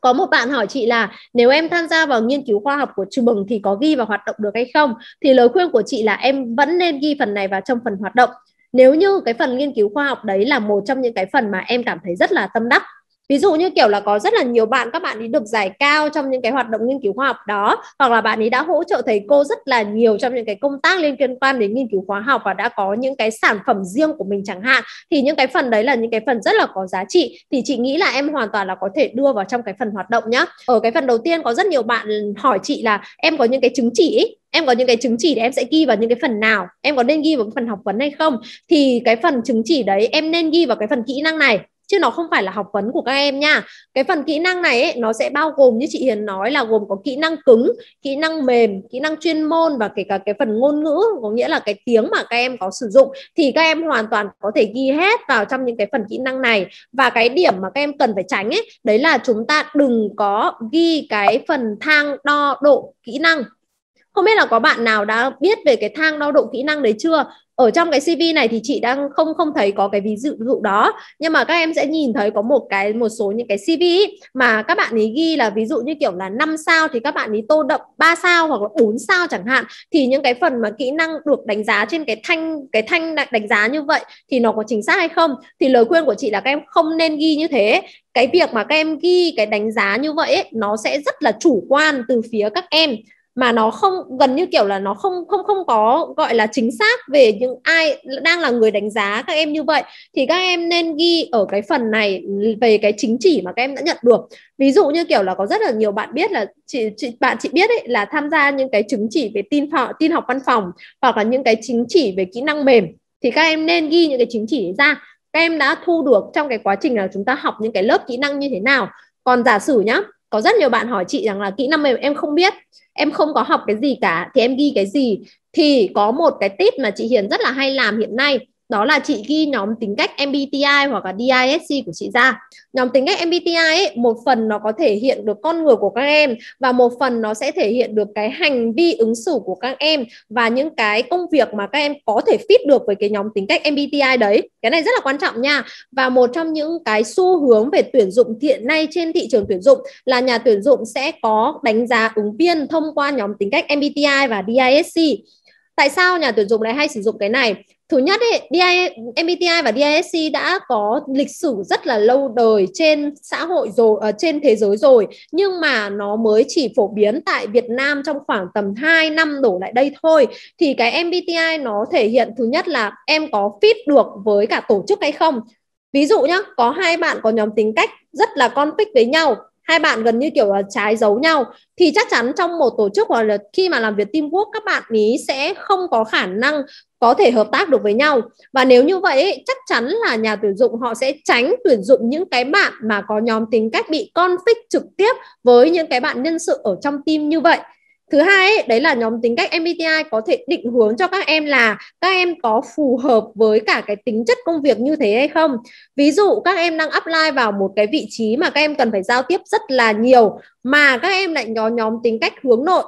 có một bạn hỏi chị là nếu em tham gia vào nghiên cứu khoa học của trường thì có ghi vào hoạt động được hay không thì lời khuyên của chị là em vẫn nên ghi phần này vào trong phần hoạt động nếu như cái phần nghiên cứu khoa học đấy là một trong những cái phần mà em cảm thấy rất là tâm đắc ví dụ như kiểu là có rất là nhiều bạn các bạn ấy được giải cao trong những cái hoạt động nghiên cứu khoa học đó hoặc là bạn ấy đã hỗ trợ thầy cô rất là nhiều trong những cái công tác liên quan đến nghiên cứu khoa học và đã có những cái sản phẩm riêng của mình chẳng hạn thì những cái phần đấy là những cái phần rất là có giá trị thì chị nghĩ là em hoàn toàn là có thể đưa vào trong cái phần hoạt động nhá ở cái phần đầu tiên có rất nhiều bạn hỏi chị là em có những cái chứng chỉ em có những cái chứng chỉ để em sẽ ghi vào những cái phần nào em có nên ghi vào phần học vấn hay không thì cái phần chứng chỉ đấy em nên ghi vào cái phần kỹ năng này chứ nó không phải là học vấn của các em nha cái phần kỹ năng này ấy, nó sẽ bao gồm như chị Hiền nói là gồm có kỹ năng cứng kỹ năng mềm kỹ năng chuyên môn và kể cả cái phần ngôn ngữ có nghĩa là cái tiếng mà các em có sử dụng thì các em hoàn toàn có thể ghi hết vào trong những cái phần kỹ năng này và cái điểm mà các em cần phải tránh ấy đấy là chúng ta đừng có ghi cái phần thang đo độ kỹ năng không biết là có bạn nào đã biết về cái thang đo độ kỹ năng đấy chưa ở trong cái CV này thì chị đang không không thấy có cái ví dụ dụ đó nhưng mà các em sẽ nhìn thấy có một cái một số những cái CV mà các bạn ấy ghi là ví dụ như kiểu là 5 sao thì các bạn ấy tô đậm 3 sao hoặc là 4 sao chẳng hạn thì những cái phần mà kỹ năng được đánh giá trên cái thanh cái thanh đánh giá như vậy thì nó có chính xác hay không thì lời khuyên của chị là các em không nên ghi như thế cái việc mà các em ghi cái đánh giá như vậy ấy, nó sẽ rất là chủ quan từ phía các em mà nó không gần như kiểu là nó không không không có gọi là chính xác về những ai đang là người đánh giá các em như vậy thì các em nên ghi ở cái phần này về cái chính chỉ mà các em đã nhận được ví dụ như kiểu là có rất là nhiều bạn biết là chị, chị bạn chị biết ấy là tham gia những cái chứng chỉ về tin học tin học văn phòng hoặc là những cái chứng chỉ về kỹ năng mềm thì các em nên ghi những cái chứng chỉ ra các em đã thu được trong cái quá trình là chúng ta học những cái lớp kỹ năng như thế nào còn giả sử nhá có rất nhiều bạn hỏi chị rằng là kỹ năng mềm em không biết em không có học cái gì cả thì em ghi cái gì thì có một cái tip mà chị Hiền rất là hay làm hiện nay đó là chị ghi nhóm tính cách MBTI hoặc là DISC của chị ra. Nhóm tính cách MBTI ấy, một phần nó có thể hiện được con người của các em và một phần nó sẽ thể hiện được cái hành vi ứng xử của các em và những cái công việc mà các em có thể fit được với cái nhóm tính cách MBTI đấy. Cái này rất là quan trọng nha. Và một trong những cái xu hướng về tuyển dụng hiện nay trên thị trường tuyển dụng là nhà tuyển dụng sẽ có đánh giá ứng viên thông qua nhóm tính cách MBTI và DISC. Tại sao nhà tuyển dụng lại hay sử dụng cái này? thứ nhất ấy, DI, MBTI và DISC đã có lịch sử rất là lâu đời trên xã hội rồi ở ờ, trên thế giới rồi nhưng mà nó mới chỉ phổ biến tại Việt Nam trong khoảng tầm 2 năm đổ lại đây thôi thì cái MBTI nó thể hiện thứ nhất là em có fit được với cả tổ chức hay không ví dụ nhá có hai bạn có nhóm tính cách rất là conflict với nhau hai bạn gần như kiểu là trái giấu nhau thì chắc chắn trong một tổ chức hoặc là khi mà làm việc teamwork các bạn ý sẽ không có khả năng có thể hợp tác được với nhau và nếu như vậy chắc chắn là nhà tuyển dụng họ sẽ tránh tuyển dụng những cái bạn mà có nhóm tính cách bị conflict trực tiếp với những cái bạn nhân sự ở trong team như vậy thứ hai ấy, đấy là nhóm tính cách MBTI có thể định hướng cho các em là các em có phù hợp với cả cái tính chất công việc như thế hay không ví dụ các em đang apply vào một cái vị trí mà các em cần phải giao tiếp rất là nhiều mà các em lại nhóm nhóm tính cách hướng nội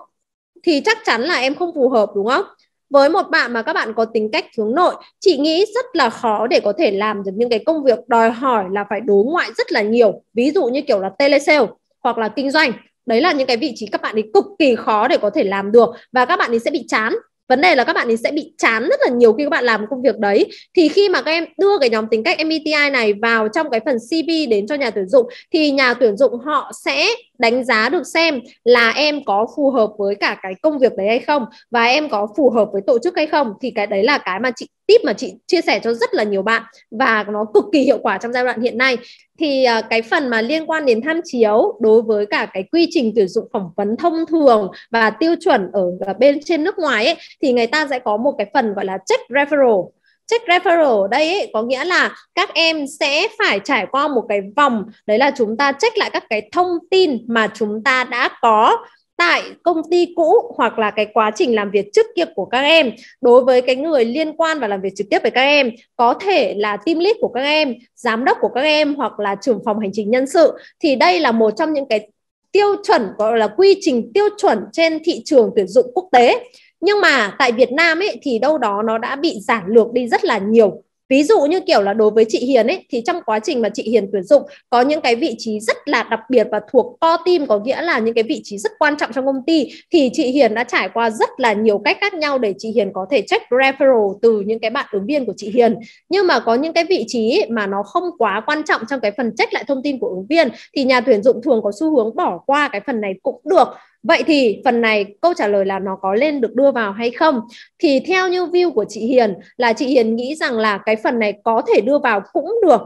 thì chắc chắn là em không phù hợp đúng không với một bạn mà các bạn có tính cách hướng nội chị nghĩ rất là khó để có thể làm được những cái công việc đòi hỏi là phải đối ngoại rất là nhiều ví dụ như kiểu là telesale hoặc là kinh doanh đấy là những cái vị trí các bạn ấy cực kỳ khó để có thể làm được và các bạn ấy sẽ bị chán vấn đề là các bạn ấy sẽ bị chán rất là nhiều khi các bạn làm công việc đấy thì khi mà các em đưa cái nhóm tính cách MBTI này vào trong cái phần CV đến cho nhà tuyển dụng thì nhà tuyển dụng họ sẽ đánh giá được xem là em có phù hợp với cả cái công việc đấy hay không và em có phù hợp với tổ chức hay không thì cái đấy là cái mà chị tip mà chị chia sẻ cho rất là nhiều bạn và nó cực kỳ hiệu quả trong giai đoạn hiện nay thì à, cái phần mà liên quan đến tham chiếu đối với cả cái quy trình tuyển dụng phỏng vấn thông thường và tiêu chuẩn ở bên trên nước ngoài ấy, thì người ta sẽ có một cái phần gọi là check referral check referral đây ấy, có nghĩa là các em sẽ phải trải qua một cái vòng đấy là chúng ta check lại các cái thông tin mà chúng ta đã có tại công ty cũ hoặc là cái quá trình làm việc trước kia của các em đối với cái người liên quan và làm việc trực tiếp với các em có thể là team lead của các em giám đốc của các em hoặc là trưởng phòng hành chính nhân sự thì đây là một trong những cái tiêu chuẩn gọi là quy trình tiêu chuẩn trên thị trường tuyển dụng quốc tế nhưng mà tại Việt Nam ấy thì đâu đó nó đã bị giản lược đi rất là nhiều ví dụ như kiểu là đối với chị Hiền ấy thì trong quá trình mà chị Hiền tuyển dụng có những cái vị trí rất là đặc biệt và thuộc co team có nghĩa là những cái vị trí rất quan trọng trong công ty thì chị Hiền đã trải qua rất là nhiều cách khác nhau để chị Hiền có thể check referral từ những cái bạn ứng viên của chị Hiền nhưng mà có những cái vị trí mà nó không quá quan trọng trong cái phần check lại thông tin của ứng viên thì nhà tuyển dụng thường có xu hướng bỏ qua cái phần này cũng được Vậy thì phần này câu trả lời là nó có lên được đưa vào hay không? Thì theo như view của chị Hiền là chị Hiền nghĩ rằng là cái phần này có thể đưa vào cũng được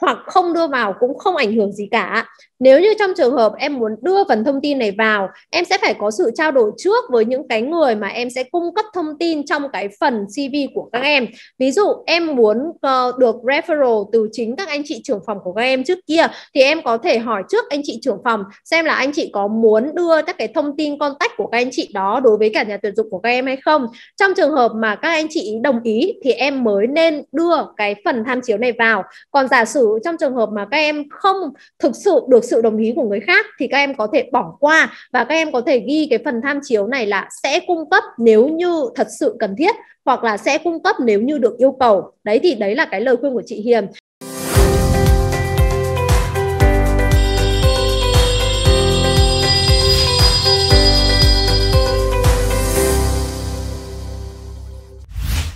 hoặc không đưa vào cũng không ảnh hưởng gì cả. Nếu như trong trường hợp em muốn đưa phần thông tin này vào, em sẽ phải có sự trao đổi trước với những cái người mà em sẽ cung cấp thông tin trong cái phần CV của các em. Ví dụ em muốn uh, được referral từ chính các anh chị trưởng phòng của các em trước kia thì em có thể hỏi trước anh chị trưởng phòng xem là anh chị có muốn đưa các cái thông tin contact của các anh chị đó đối với cả nhà tuyển dụng của các em hay không. Trong trường hợp mà các anh chị đồng ý thì em mới nên đưa cái phần tham chiếu này vào. Còn giả sử trong trường hợp mà các em không thực sự được sự đồng ý của người khác thì các em có thể bỏ qua và các em có thể ghi cái phần tham chiếu này là sẽ cung cấp nếu như thật sự cần thiết hoặc là sẽ cung cấp nếu như được yêu cầu đấy thì đấy là cái lời khuyên của chị Hiền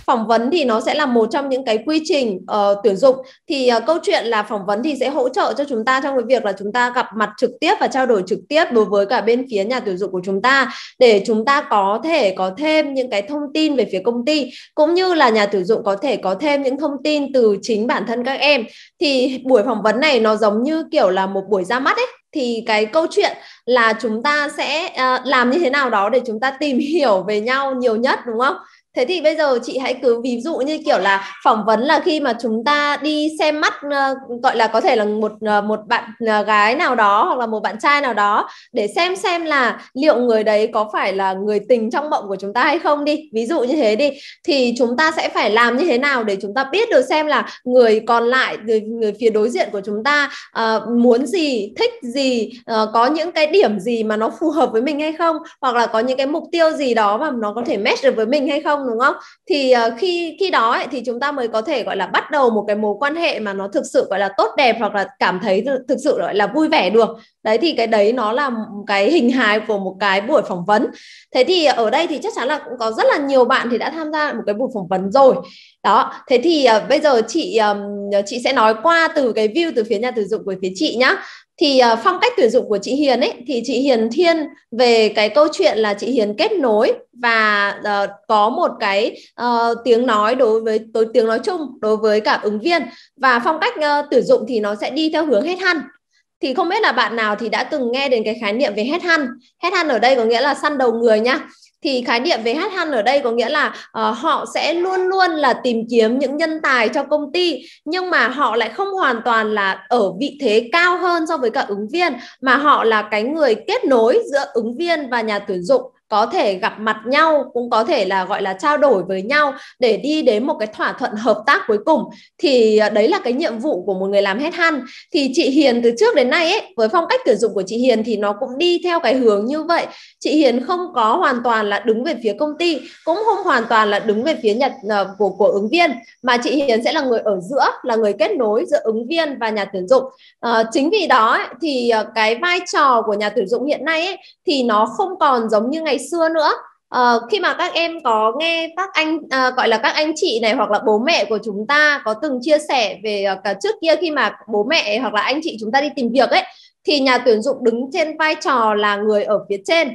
phỏng vấn thì nó sẽ là một trong những cái quy trình uh, tuyển dụng thì uh, câu chuyện là phỏng vấn thì sẽ hỗ trợ cho chúng ta trong cái việc là chúng ta gặp mặt trực tiếp và trao đổi trực tiếp đối với cả bên phía nhà tuyển dụng của chúng ta để chúng ta có thể có thêm những cái thông tin về phía công ty cũng như là nhà tuyển dụng có thể có thêm những thông tin từ chính bản thân các em thì buổi phỏng vấn này nó giống như kiểu là một buổi ra mắt ấy thì cái câu chuyện là chúng ta sẽ uh, làm như thế nào đó để chúng ta tìm *laughs* hiểu về nhau nhiều nhất đúng không Thế thì bây giờ chị hãy cứ ví dụ như kiểu là phỏng vấn là khi mà chúng ta đi xem mắt ờ, gọi là có thể là một ờ, một bạn ờ, gái nào đó hoặc là một bạn trai nào đó để xem xem là liệu người đấy có phải là người tình trong mộng của chúng ta hay không đi. Ví dụ như thế đi thì chúng ta sẽ phải làm như thế nào để chúng ta biết được xem là người còn lại người, người phía đối diện của chúng ta uh, muốn gì, thích gì, uh, có những cái điểm gì mà nó phù hợp với mình hay không hoặc là có những cái mục tiêu gì đó mà nó có thể match được với mình hay không không đúng không thì ờ, khi khi đó ấy, thì chúng ta mới có thể gọi là bắt đầu một cái mối quan hệ mà nó thực sự gọi là tốt đẹp hoặc là cảm thấy thực sự gọi là vui vẻ được đấy thì cái đấy nó là cái hình hài của một cái buổi phỏng vấn thế thì ở đây thì chắc chắn là cũng có rất là nhiều bạn thì đã tham gia một cái buổi phỏng vấn rồi đó thế thì uh, bây giờ chị um, chị sẽ nói qua từ cái view từ phía nhà tuyển dụng của phía chị nhá thì uh, phong cách tuyển dụng của chị Hiền ấy thì chị Hiền thiên về cái câu chuyện là chị Hiền kết nối và uh, có một cái uh, tiếng nói đối với đối, tiếng nói chung đối với cả ứng viên và phong cách uh, tuyển dụng thì nó sẽ đi theo hướng hết hăn thì không biết là bạn nào thì đã từng nghe đến cái khái niệm về hết hăn hết hăn ở đây có nghĩa là săn đầu người nhá thì khái niệm về HR ở đây có nghĩa là uh, họ sẽ luôn luôn là tìm kiếm những nhân tài cho công ty nhưng mà họ lại không hoàn toàn là ở vị thế cao hơn so với cả ứng viên mà họ là cái người kết nối giữa ứng viên và nhà tuyển dụng có thể gặp mặt nhau cũng có thể là gọi là trao đổi với nhau để đi đến một cái thỏa thuận hợp tác cuối cùng thì à, đấy là cái nhiệm vụ của một người làm hết headhunt thì chị Hiền từ trước đến nay ấy với phong cách tuyển dụng của chị Hiền thì nó cũng đi theo cái hướng như vậy chị Hiền không có hoàn toàn là đứng về phía công ty cũng không hoàn toàn là đứng về phía nhật ờ, của của ứng viên mà chị Hiền sẽ là người ở giữa là người kết nối giữa ứng viên và nhà tuyển dụng à, chính vì đó ấy, thì ờ, cái vai trò của nhà tuyển dụng hiện nay ấy, thì nó không còn giống như ngày xưa nữa uh, khi mà các em có nghe các anh uh, gọi là các anh chị này hoặc là bố mẹ của chúng ta có từng chia sẻ về uh, trước kia khi mà bố mẹ hoặc là anh chị chúng ta đi tìm việc ấy thì nhà tuyển dụng đứng trên vai trò là người ở phía trên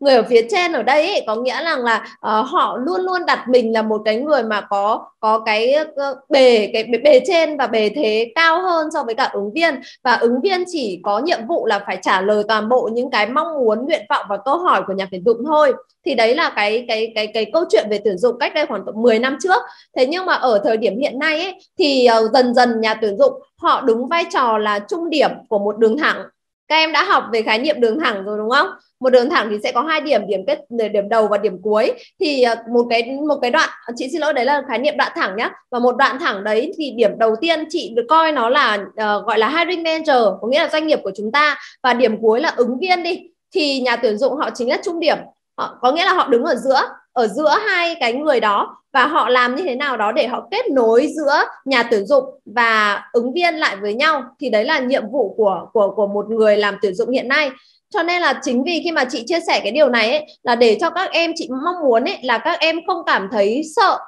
người ở phía trên ở đây ấy, có nghĩa rằng là uh, họ luôn luôn đặt mình là một cái người mà có có cái uh, bề cái bề, trên và bề thế cao hơn so với cả ứng viên và ứng viên chỉ có nhiệm vụ là phải trả lời toàn bộ những cái mong muốn nguyện vọng và câu hỏi của nhà tuyển dụng thôi thì đấy là cái cái cái cái câu chuyện về tuyển dụng cách đây khoảng 10 năm trước thế nhưng mà ở thời điểm hiện nay ấy, thì uh, dần dần nhà tuyển dụng họ đứng vai trò là trung điểm của một đường thẳng các em đã học về khái niệm đường thẳng rồi đúng không một đường thẳng thì sẽ có hai điểm điểm kết điểm đầu và điểm cuối thì ờ, một cái một cái đoạn chị xin lỗi đấy là khái niệm đoạn thẳng nhá và một đoạn thẳng đấy thì điểm đầu tiên chị được coi nó là uh, gọi là hiring manager có nghĩa là doanh nghiệp của chúng ta và điểm cuối là ứng viên đi thì nhà tuyển dụng họ chính là trung điểm họ có nghĩa là họ đứng ở giữa ở giữa hai cái người đó và họ làm như thế nào đó để họ kết nối giữa nhà tuyển dụng và ứng viên lại với nhau thì đấy là nhiệm vụ của của của một người làm tuyển dụng hiện nay cho nên là chính vì khi mà chị chia sẻ cái điều này ấy, là để cho các em chị mong muốn ấy, là các em không cảm thấy sợ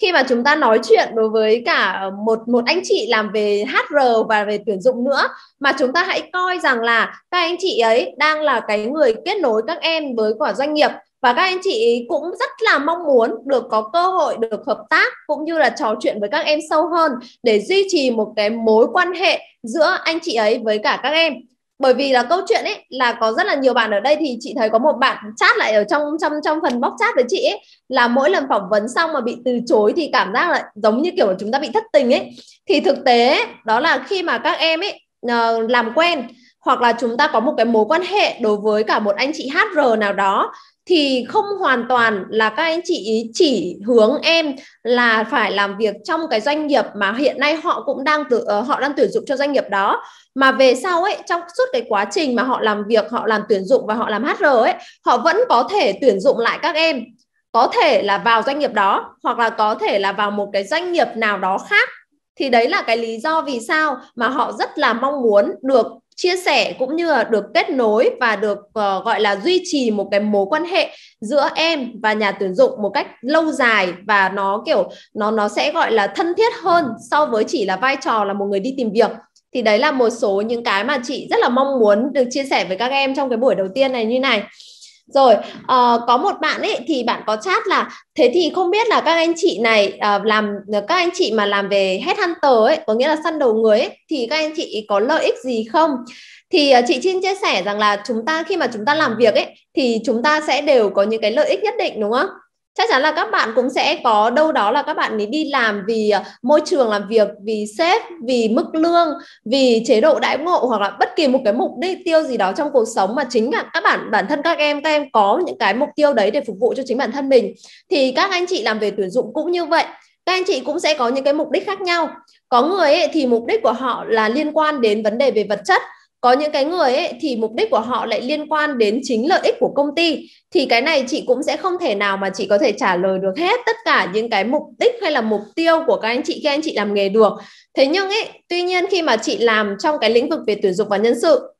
khi mà chúng ta nói chuyện đối với cả một một anh chị làm về HR và về tuyển dụng nữa mà chúng ta hãy coi rằng là các anh chị ấy đang là cái người kết nối các em với quả doanh nghiệp và các anh chị cũng rất là mong muốn được có cơ hội được hợp tác cũng như là trò chuyện với các em sâu hơn để duy trì một cái mối quan hệ giữa anh chị ấy với cả các em bởi vì là câu chuyện ấy là có rất là nhiều bạn ở đây thì chị thấy có một bạn chat lại ở trong trong trong phần bóc chat với chị ấy là mỗi lần phỏng vấn xong mà bị từ chối thì cảm giác lại giống như kiểu chúng ta bị thất tình ấy thì thực tế đó là khi mà các em ấy ờ, làm quen hoặc là chúng ta có một cái mối quan hệ đối với cả một anh chị HR nào đó thì không hoàn toàn là các anh chị chỉ hướng em là phải làm việc trong cái doanh nghiệp mà hiện nay họ cũng đang tự, ờ, họ đang tuyển dụng cho doanh nghiệp đó mà về sau ấy trong suốt cái quá trình mà họ làm việc họ làm tuyển dụng và họ làm HR ấy họ vẫn có thể tuyển dụng lại các em có thể là vào doanh nghiệp đó hoặc là có thể là vào một cái doanh nghiệp nào đó khác thì đấy là cái lý do vì sao mà họ rất là mong muốn được chia sẻ cũng như là được kết nối và được uh, gọi là duy trì một cái mối quan hệ giữa em và nhà tuyển dụng một cách lâu dài và nó kiểu nó nó sẽ gọi là thân thiết hơn so với chỉ là vai trò là một người đi tìm việc thì đấy là một số những cái mà chị rất là mong muốn được chia sẻ với các em trong cái buổi đầu tiên này như này rồi uh, có một bạn ấy thì bạn có chat là thế thì không biết là các anh chị này uh, làm các anh chị mà làm về hết headhunter ấy có nghĩa là săn đầu người ấy thì các anh chị có lợi ích gì không thì uh, chị Xin chia sẻ rằng là chúng ta khi mà chúng ta làm việc ấy thì chúng ta sẽ đều có những cái lợi ích nhất định đúng không chắc chắn là các bạn cũng sẽ có đâu đó là các bạn ấy đi làm vì ờ, môi trường làm việc vì sếp vì mức lương vì chế độ đãi ngộ hoặc là bất kỳ một cái mục đích tiêu gì đó trong cuộc sống mà chính là các bạn bản thân các em các em có những cái mục tiêu đấy để phục vụ cho chính bản thân mình thì các anh chị làm về tuyển dụng cũng như vậy các anh chị cũng sẽ có những cái mục đích khác nhau có người ấy thì mục đích của họ là liên quan đến vấn đề về vật chất có những cái người ấy thì mục đích của họ lại liên quan đến chính lợi ích của công ty thì cái này chị cũng sẽ không thể nào mà chị có thể trả lời được hết tất cả những cái mục đích hay là mục tiêu của các anh chị khi anh chị làm nghề được thế nhưng ấy tuy nhiên khi mà chị làm trong cái lĩnh vực về tuyển dụng và nhân sự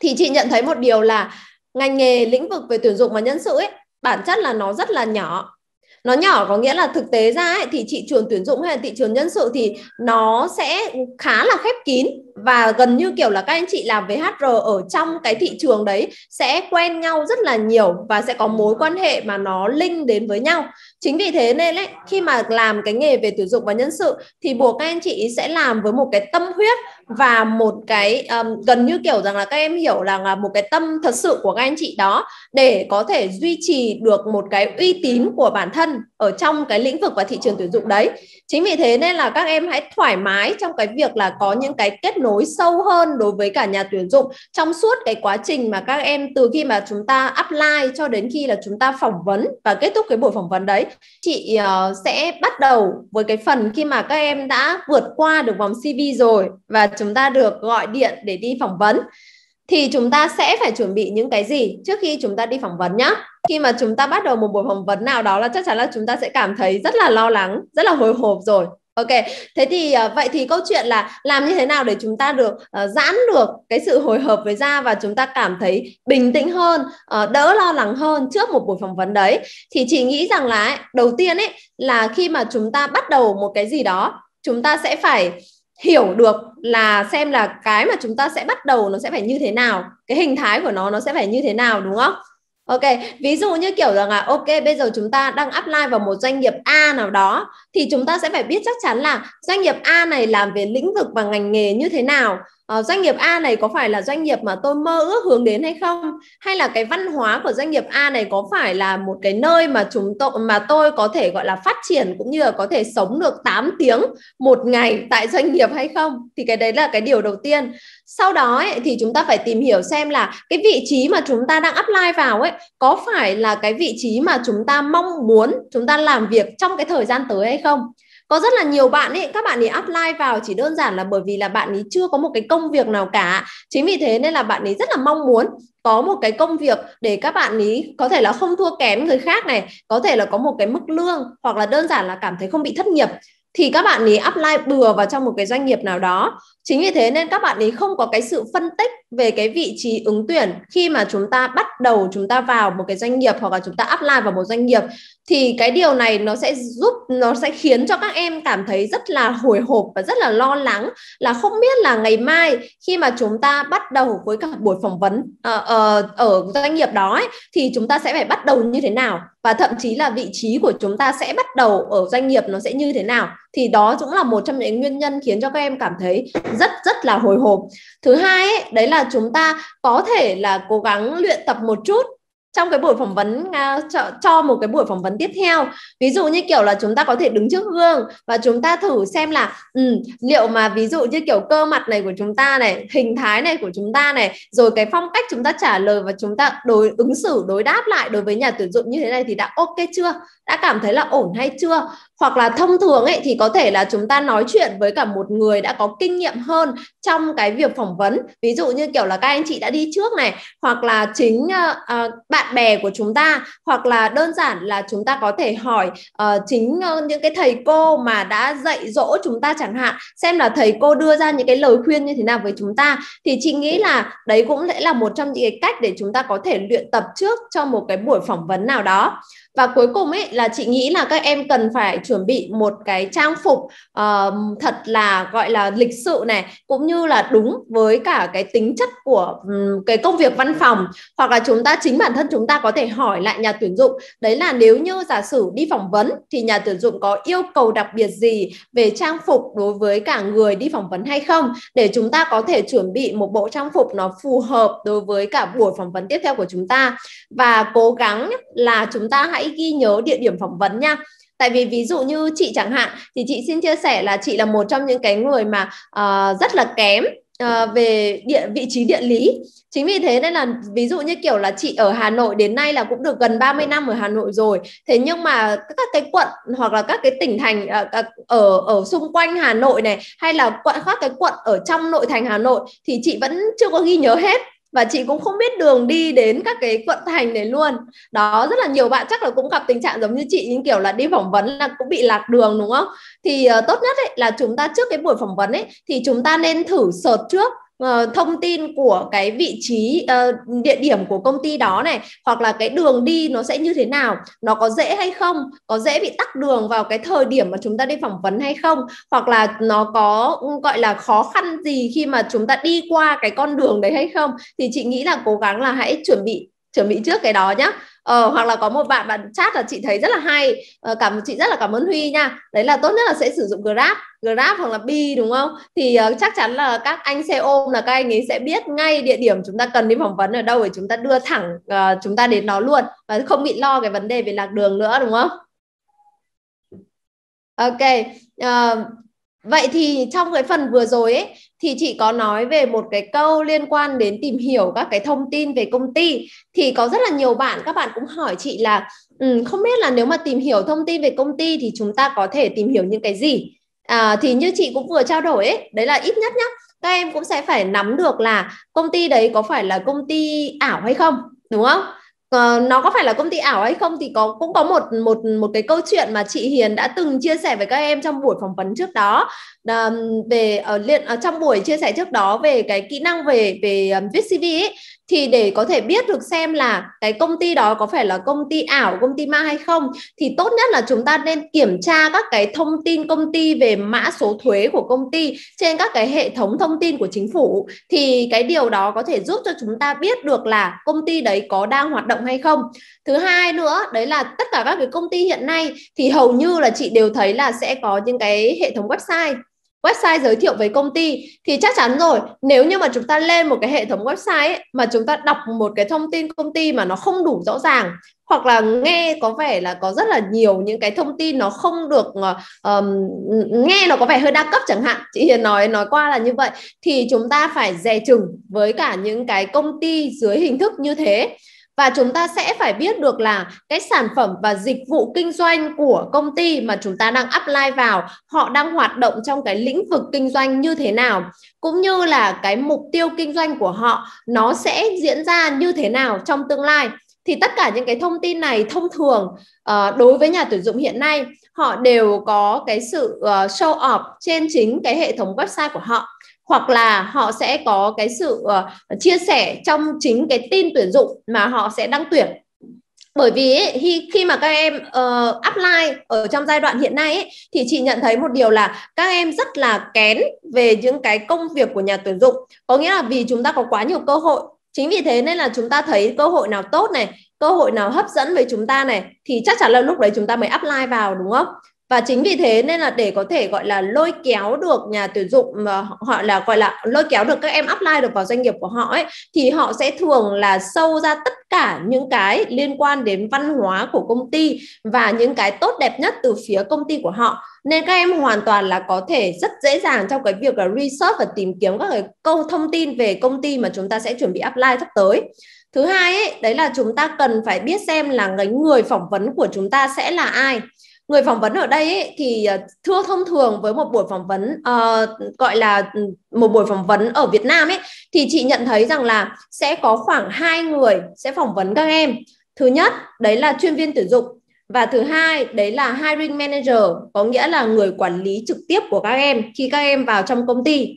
thì chị nhận thấy một điều là ngành nghề lĩnh vực về tuyển dụng và nhân sự ấy bản chất là nó rất là nhỏ nó nhỏ có nghĩa là thực tế ra ấy, thì thị trường tuyển dụng hay là thị trường nhân sự thì nó sẽ khá là khép kín và gần như kiểu là các anh chị làm với HR ở trong cái thị trường đấy sẽ quen nhau rất là nhiều và sẽ có mối quan hệ mà nó link đến với nhau chính vì thế nên ấy, khi mà làm cái nghề về tuyển dụng và nhân sự thì buộc các anh chị sẽ làm với một cái tâm huyết và một cái um, gần như kiểu rằng là các em hiểu rằng là một cái tâm thật sự của các anh chị đó để có thể duy trì được một cái uy tín của bản thân ở trong cái lĩnh vực và thị trường tuyển dụng đấy chính vì thế nên là các em hãy thoải mái trong cái việc là có những cái kết nối sâu hơn đối với cả nhà tuyển dụng trong suốt cái quá trình mà các em từ khi mà chúng ta apply cho đến khi là chúng ta phỏng vấn và kết thúc cái buổi phỏng vấn đấy chị uh, sẽ bắt đầu với cái phần khi mà các em đã vượt qua được vòng CV rồi và chúng ta được gọi điện để đi phỏng vấn thì chúng ta sẽ phải chuẩn bị những cái gì trước khi chúng ta đi phỏng vấn nhá khi mà chúng ta bắt đầu một buổi phỏng vấn nào đó là chắc chắn là chúng ta sẽ cảm thấy rất là lo lắng rất là hồi hộp rồi Ok, thế thì ờ, vậy thì câu chuyện là làm như thế nào để chúng ta được uh, giãn được cái sự hồi hộp với da và chúng ta cảm thấy bình tĩnh hơn, uh, đỡ lo lắng hơn trước một buổi phỏng vấn đấy. Thì chị nghĩ rằng là ấy, đầu tiên ấy là khi mà chúng ta bắt đầu một cái gì đó, chúng ta sẽ phải hiểu được là xem là cái mà chúng ta sẽ bắt đầu nó sẽ phải như thế nào, cái hình thái của nó nó sẽ phải như thế nào đúng không? Ok, ví dụ như kiểu rằng là ok bây giờ chúng ta đang apply vào một doanh nghiệp A nào đó thì chúng ta sẽ phải biết chắc chắn là doanh nghiệp A này làm về lĩnh vực và ngành nghề như thế nào Ờ, doanh nghiệp A này có phải là doanh nghiệp mà tôi mơ ước hướng đến hay không hay là cái văn hóa của doanh nghiệp A này có phải là một cái nơi mà chúng tôi mà tôi có thể gọi là phát triển cũng như là có thể sống được 8 tiếng một ngày tại *laughs* doanh nghiệp hay không thì cái đấy là cái điều đầu tiên sau đó ấy, thì chúng ta phải tìm hiểu xem là cái vị trí mà chúng ta đang apply vào ấy có phải là cái vị trí mà chúng ta mong muốn chúng ta làm việc trong cái thời gian tới hay không có rất là nhiều bạn ấy các bạn ấy apply vào chỉ đơn giản là bởi vì là bạn ấy chưa có một cái công việc nào cả chính vì thế nên là bạn ấy rất là mong muốn có một cái công việc để các bạn ý có thể là không thua kém người khác này có thể là có một cái mức lương hoặc là đơn giản là cảm thấy không bị thất nghiệp thì các bạn ý apply bừa vào trong một cái doanh nghiệp nào đó Chính vì thế nên các bạn ấy không có cái sự phân tích về cái vị trí ứng tuyển khi mà chúng ta bắt đầu chúng ta vào một cái doanh nghiệp hoặc là chúng ta apply vào một doanh nghiệp thì cái điều này nó sẽ giúp nó sẽ khiến cho các em cảm thấy rất là hồi hộp và rất là lo lắng là không biết là ngày mai khi mà chúng ta bắt đầu với cả buổi phỏng vấn ở, ờ, ở, ờ, ở doanh nghiệp đó ấy, thì chúng ta sẽ phải bắt đầu như thế nào và thậm chí là vị trí của chúng ta sẽ bắt đầu ở doanh nghiệp nó sẽ như thế nào thì đó cũng là một trong những nguyên nhân khiến cho các em cảm thấy rất rất là hồi hộp thứ hai ấy, đấy là chúng ta có thể là cố gắng luyện tập một chút trong cái buổi phỏng vấn à, cho, cho một cái buổi phỏng vấn tiếp theo ví dụ như kiểu là chúng ta có thể đứng trước gương và chúng ta thử xem là ừ, liệu mà ví dụ như kiểu cơ mặt này của chúng ta này hình thái này của chúng ta này rồi cái phong cách chúng ta trả lời và chúng ta đối ứng xử đối đáp lại đối với nhà tuyển dụng như thế này thì đã ok chưa đã cảm thấy là ổn hay chưa hoặc là thông thường ấy thì có thể là chúng ta nói chuyện với cả một người đã có kinh nghiệm hơn trong cái việc phỏng vấn ví dụ như kiểu là các anh chị đã đi trước này hoặc là chính uh, uh, bạn bè của chúng ta hoặc là đơn giản là chúng ta có thể hỏi uh, chính uh, những cái thầy cô mà đã dạy dỗ chúng ta chẳng hạn xem là thầy cô đưa ra những cái lời khuyên như thế nào với chúng ta thì chị nghĩ là đấy cũng sẽ là một trong những cái cách để chúng ta có thể luyện tập trước cho một cái buổi phỏng vấn nào đó và cuối cùng ấy là chị nghĩ là các em cần phải chuẩn bị một cái trang phục uh, thật là gọi là lịch sự này cũng như là đúng với cả cái tính chất của um, cái công việc văn phòng hoặc là chúng ta chính bản thân chúng ta có thể hỏi lại nhà tuyển dụng đấy là nếu như giả sử đi phỏng vấn thì nhà tuyển dụng có yêu cầu đặc biệt gì về trang phục đối với cả người đi phỏng vấn hay không để chúng ta có thể chuẩn bị một bộ trang phục nó phù hợp đối với cả buổi phỏng vấn tiếp theo của chúng ta và cố gắng là chúng ta hãy hãy ghi nhớ địa điểm phỏng vấn nha tại vì ví dụ như chị chẳng hạn thì chị xin chia sẻ là chị là một trong những cái người mà uh, rất là kém uh, về địa vị trí địa lý chính vì thế nên là ví dụ như kiểu là chị ở Hà Nội đến nay là cũng được gần 30 năm ở Hà Nội rồi thế nhưng mà các cái quận hoặc là các cái tỉnh thành ờ, ở ở xung quanh Hà Nội này hay là quận khác cái quận ở trong nội thành Hà Nội thì chị vẫn chưa có ghi nhớ hết và chị cũng không biết đường đi đến các cái quận thành này luôn đó rất là nhiều bạn chắc là cũng gặp tình trạng giống như chị những kiểu là đi phỏng vấn là cũng bị lạc đường đúng không thì uh, tốt nhất ấy, là chúng ta trước cái buổi phỏng vấn ấy thì chúng ta nên thử sợt trước Ờ, thông tin của cái vị trí uh, địa điểm của công ty đó này hoặc là cái đường đi nó sẽ như thế nào nó có dễ hay không có dễ bị tắc đường vào cái thời điểm mà chúng ta đi phỏng vấn hay không hoặc là nó có gọi là khó khăn gì khi mà chúng ta đi qua cái con đường đấy hay không thì chị nghĩ là cố gắng là hãy chuẩn bị chuẩn bị trước cái đó nhé ờ, hoặc là có một bạn bạn chat là chị thấy rất là hay ờ, cảm chị rất là cảm ơn huy nha đấy là tốt nhất là sẽ sử dụng grab grab hoặc là bi đúng không thì uh, chắc chắn là các anh xe ôm là các anh ấy sẽ biết ngay địa điểm chúng ta cần đi phỏng vấn ở đâu để chúng ta đưa thẳng uh, chúng ta đến nó luôn và không bị lo cái vấn đề về lạc đường nữa đúng không ok uh, vậy thì trong cái phần vừa rồi ấy thì chị có nói về một cái câu liên quan đến tìm hiểu các cái thông tin về công ty thì có rất là nhiều bạn các bạn cũng hỏi chị là ừ, không biết là nếu mà tìm hiểu thông tin về công ty thì chúng ta có thể tìm hiểu những cái gì à, thì như chị cũng vừa trao đổi ấy, đấy là ít nhất nhá các em cũng sẽ phải nắm được là công ty đấy có phải là công ty ảo hay không đúng không Ờ, nó có phải là công ty ảo hay không thì có cũng có một một một cái câu chuyện mà chị Hiền đã từng chia sẻ với các em trong buổi phỏng vấn trước đó về ở ờ, uh, liên uh, trong buổi chia sẻ trước đó về cái kỹ năng về về viết CV ấy, thì để có thể biết được xem là cái công ty đó có phải là công ty ảo công ty ma hay không thì tốt nhất là chúng ta nên kiểm tra các cái thông tin công ty về mã số thuế của công ty trên các cái hệ thống thông tin của chính phủ thì cái điều đó có thể giúp cho chúng ta biết được là công ty đấy có đang hoạt động hay không thứ hai nữa đấy là tất cả các cái công ty hiện nay thì hầu như là chị đều thấy là sẽ có những cái hệ thống website website giới thiệu về công ty thì chắc chắn rồi nếu như mà chúng ta lên một cái hệ thống website ấy, mà chúng ta đọc một cái thông tin công ty mà nó không đủ rõ ràng hoặc là nghe có vẻ là có rất là nhiều những cái thông tin nó không được um, nghe nó có vẻ hơi đa cấp chẳng hạn chị Hiền nói nói qua là như vậy thì chúng ta phải dè chừng với cả những cái công ty dưới hình thức như thế và chúng ta sẽ phải biết được là cái sản phẩm và dịch vụ kinh doanh của công ty mà chúng ta đang apply vào họ đang hoạt động trong cái lĩnh vực kinh doanh như thế nào cũng như là cái mục tiêu kinh doanh của họ nó sẽ diễn ra như thế nào trong tương lai thì tất cả những cái thông tin này thông thường uh, đối với nhà tuyển dụng hiện nay họ đều có cái sự uh, show off trên chính cái hệ thống website của họ hoặc là họ sẽ có cái sự uh, chia sẻ trong chính cái tin tuyển dụng mà họ sẽ đăng tuyển bởi vì ấy, khi, khi mà các em uh, apply ở trong giai đoạn hiện nay ấy, thì chị nhận thấy một điều là các em rất là kén về những cái công việc của nhà tuyển dụng có nghĩa là vì chúng ta có quá nhiều cơ hội chính vì thế nên là chúng ta thấy cơ hội nào tốt này cơ hội nào hấp dẫn với chúng ta này thì chắc chắn là lúc đấy chúng ta mới apply vào đúng không và chính vì thế nên là để có thể gọi là lôi kéo được nhà tuyển dụng mà họ là gọi là lôi kéo được các em apply được vào doanh nghiệp của họ ấy thì họ sẽ thường là sâu ra tất cả những cái liên quan đến văn hóa của công ty và những cái tốt đẹp nhất từ phía công ty của họ nên các em hoàn toàn là có thể rất dễ dàng trong cái việc là research và tìm kiếm các cái câu thông tin về công ty mà chúng ta sẽ chuẩn bị apply sắp tới thứ hai ấy, đấy là chúng ta cần phải biết xem là người phỏng vấn của chúng ta sẽ là ai người phỏng vấn ở đây ấy, thì ờ, thưa thông thường với một buổi phỏng vấn uh, gọi là ừ, một buổi phỏng vấn ở Việt Nam ấy thì chị nhận thấy rằng là sẽ có khoảng hai người sẽ phỏng vấn các em thứ nhất đấy là chuyên viên tuyển dụng và thứ hai đấy là hiring manager có nghĩa là người quản lý trực tiếp của các em khi các em vào trong công ty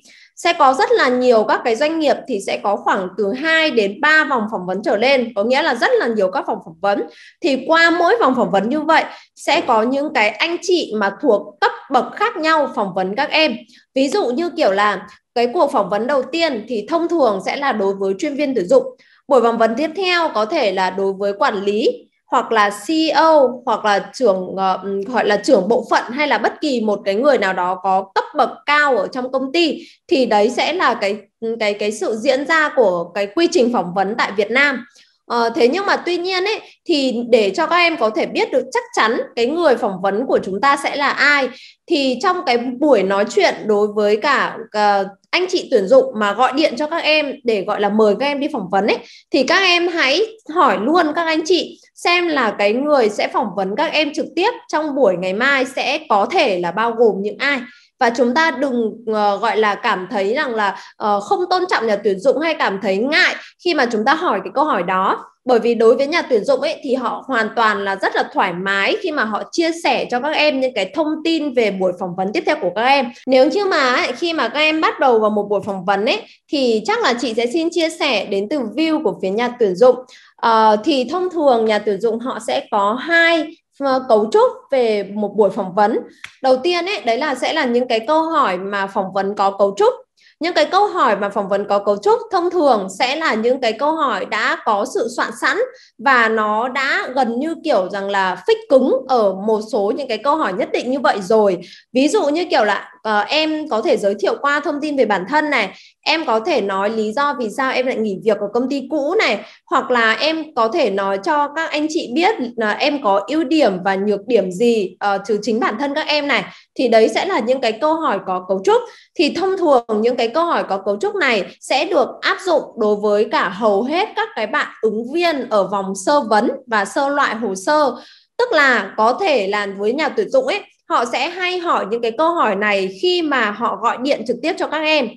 sẽ có rất là nhiều các cái doanh nghiệp thì sẽ có khoảng từ 2 đến 3 vòng phỏng vấn trở lên có nghĩa là rất là nhiều các vòng phỏng vấn thì qua mỗi vòng phỏng vấn như vậy sẽ có những cái anh chị mà thuộc cấp bậc khác nhau phỏng vấn các em ví dụ như kiểu là cái cuộc phỏng vấn đầu tiên thì thông thường sẽ là đối với chuyên viên tuyển dụng buổi phỏng vấn tiếp theo có thể là đối với quản lý hoặc là CEO hoặc là trưởng ờ, gọi là trưởng bộ phận hay là bất kỳ một cái người nào đó có cấp bậc cao ở trong công ty thì đấy sẽ là cái cái cái sự diễn ra của cái quy trình phỏng vấn tại Việt Nam. Uh, thế nhưng mà tuy nhiên ấy thì để cho các em có thể biết được chắc chắn cái người phỏng vấn của chúng ta sẽ là ai thì trong cái buổi nói chuyện đối với cả uh, anh chị tuyển dụng mà gọi điện cho các em để gọi là mời các em đi phỏng vấn ấy thì các em hãy hỏi luôn các anh chị xem là cái người sẽ phỏng vấn các em trực tiếp trong buổi ngày mai sẽ có thể là bao gồm những ai và chúng ta đừng uh, gọi là cảm thấy rằng là uh, không tôn trọng nhà tuyển dụng hay cảm thấy ngại khi mà chúng ta hỏi cái câu hỏi đó bởi vì đối với nhà tuyển dụng ấy thì họ hoàn toàn là rất là thoải mái khi mà họ chia sẻ cho các em những cái thông tin về buổi phỏng vấn tiếp theo của các em nếu như mà ấy, khi mà các em bắt đầu vào một buổi phỏng vấn ấy thì chắc là chị sẽ xin chia sẻ đến từ view của phía nhà tuyển dụng Uh, thì thông thường nhà tuyển dụng họ sẽ có hai Ờ, cấu trúc về một buổi phỏng vấn đầu tiên ấy đấy là sẽ là những cái câu hỏi mà phỏng vấn có cấu trúc những cái câu hỏi mà phỏng vấn có cấu trúc thông thường sẽ là những cái câu hỏi đã có sự soạn sẵn và nó đã gần như kiểu rằng là phích cứng ở một số những cái câu hỏi nhất định như vậy rồi ví dụ như kiểu là uh, em có thể giới thiệu qua thông tin về bản thân này em có thể nói lý do vì sao em lại nghỉ việc ở công ty cũ này hoặc là em có thể nói cho các anh chị biết là em có ưu điểm và nhược điểm gì uh, từ chính bản thân các em này thì đấy sẽ là những cái câu hỏi có cấu trúc thì thông thường những cái câu hỏi có cấu trúc này sẽ được áp dụng đối với cả hầu hết các cái bạn ứng viên ở vòng sơ vấn và sơ loại hồ sơ tức là có thể là với nhà tuyển dụng ấy họ sẽ hay hỏi những cái câu hỏi này khi mà họ gọi điện trực tiếp cho các em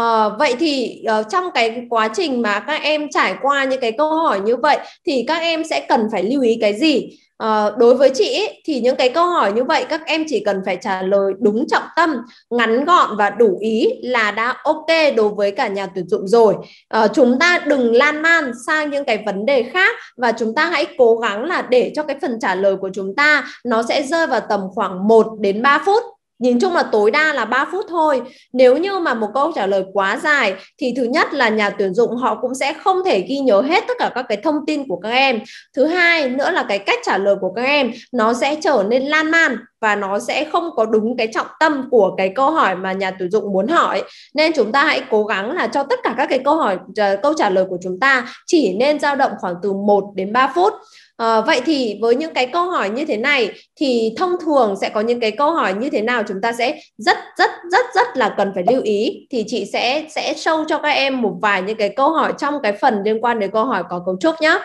À, vậy thì uh, trong cái quá trình mà các em trải qua những cái câu hỏi như vậy thì các em sẽ cần phải lưu ý cái gì À, đối với chị ý, thì những cái câu hỏi như vậy các em chỉ cần phải trả lời đúng trọng tâm, ngắn gọn và đủ ý là đã ok đối với cả nhà tuyển dụng rồi. À, chúng ta đừng lan man sang những cái vấn đề khác và chúng ta hãy cố gắng là để cho cái phần trả lời của chúng ta nó sẽ rơi vào tầm khoảng 1 đến 3 phút nhìn chung là tối đa là 3 phút thôi nếu như mà một câu trả lời quá dài thì thứ nhất là nhà tuyển dụng họ cũng sẽ không thể ghi nhớ hết tất cả các cái thông tin của các em thứ hai nữa là cái cách trả lời của các em nó sẽ trở nên lan man và nó sẽ không có đúng cái trọng tâm của cái câu hỏi mà nhà tuyển dụng muốn hỏi nên chúng ta hãy cố gắng là cho tất cả các cái câu hỏi ờ, câu trả lời của chúng ta chỉ nên dao động khoảng từ 1 đến 3 phút À, vậy thì với những cái câu hỏi như thế này thì thông thường sẽ có những cái câu hỏi như thế nào chúng ta sẽ rất rất rất rất là cần phải lưu ý thì chị sẽ sẽ show cho các em một vài những cái câu hỏi trong cái phần liên quan đến câu hỏi có cấu trúc nhé.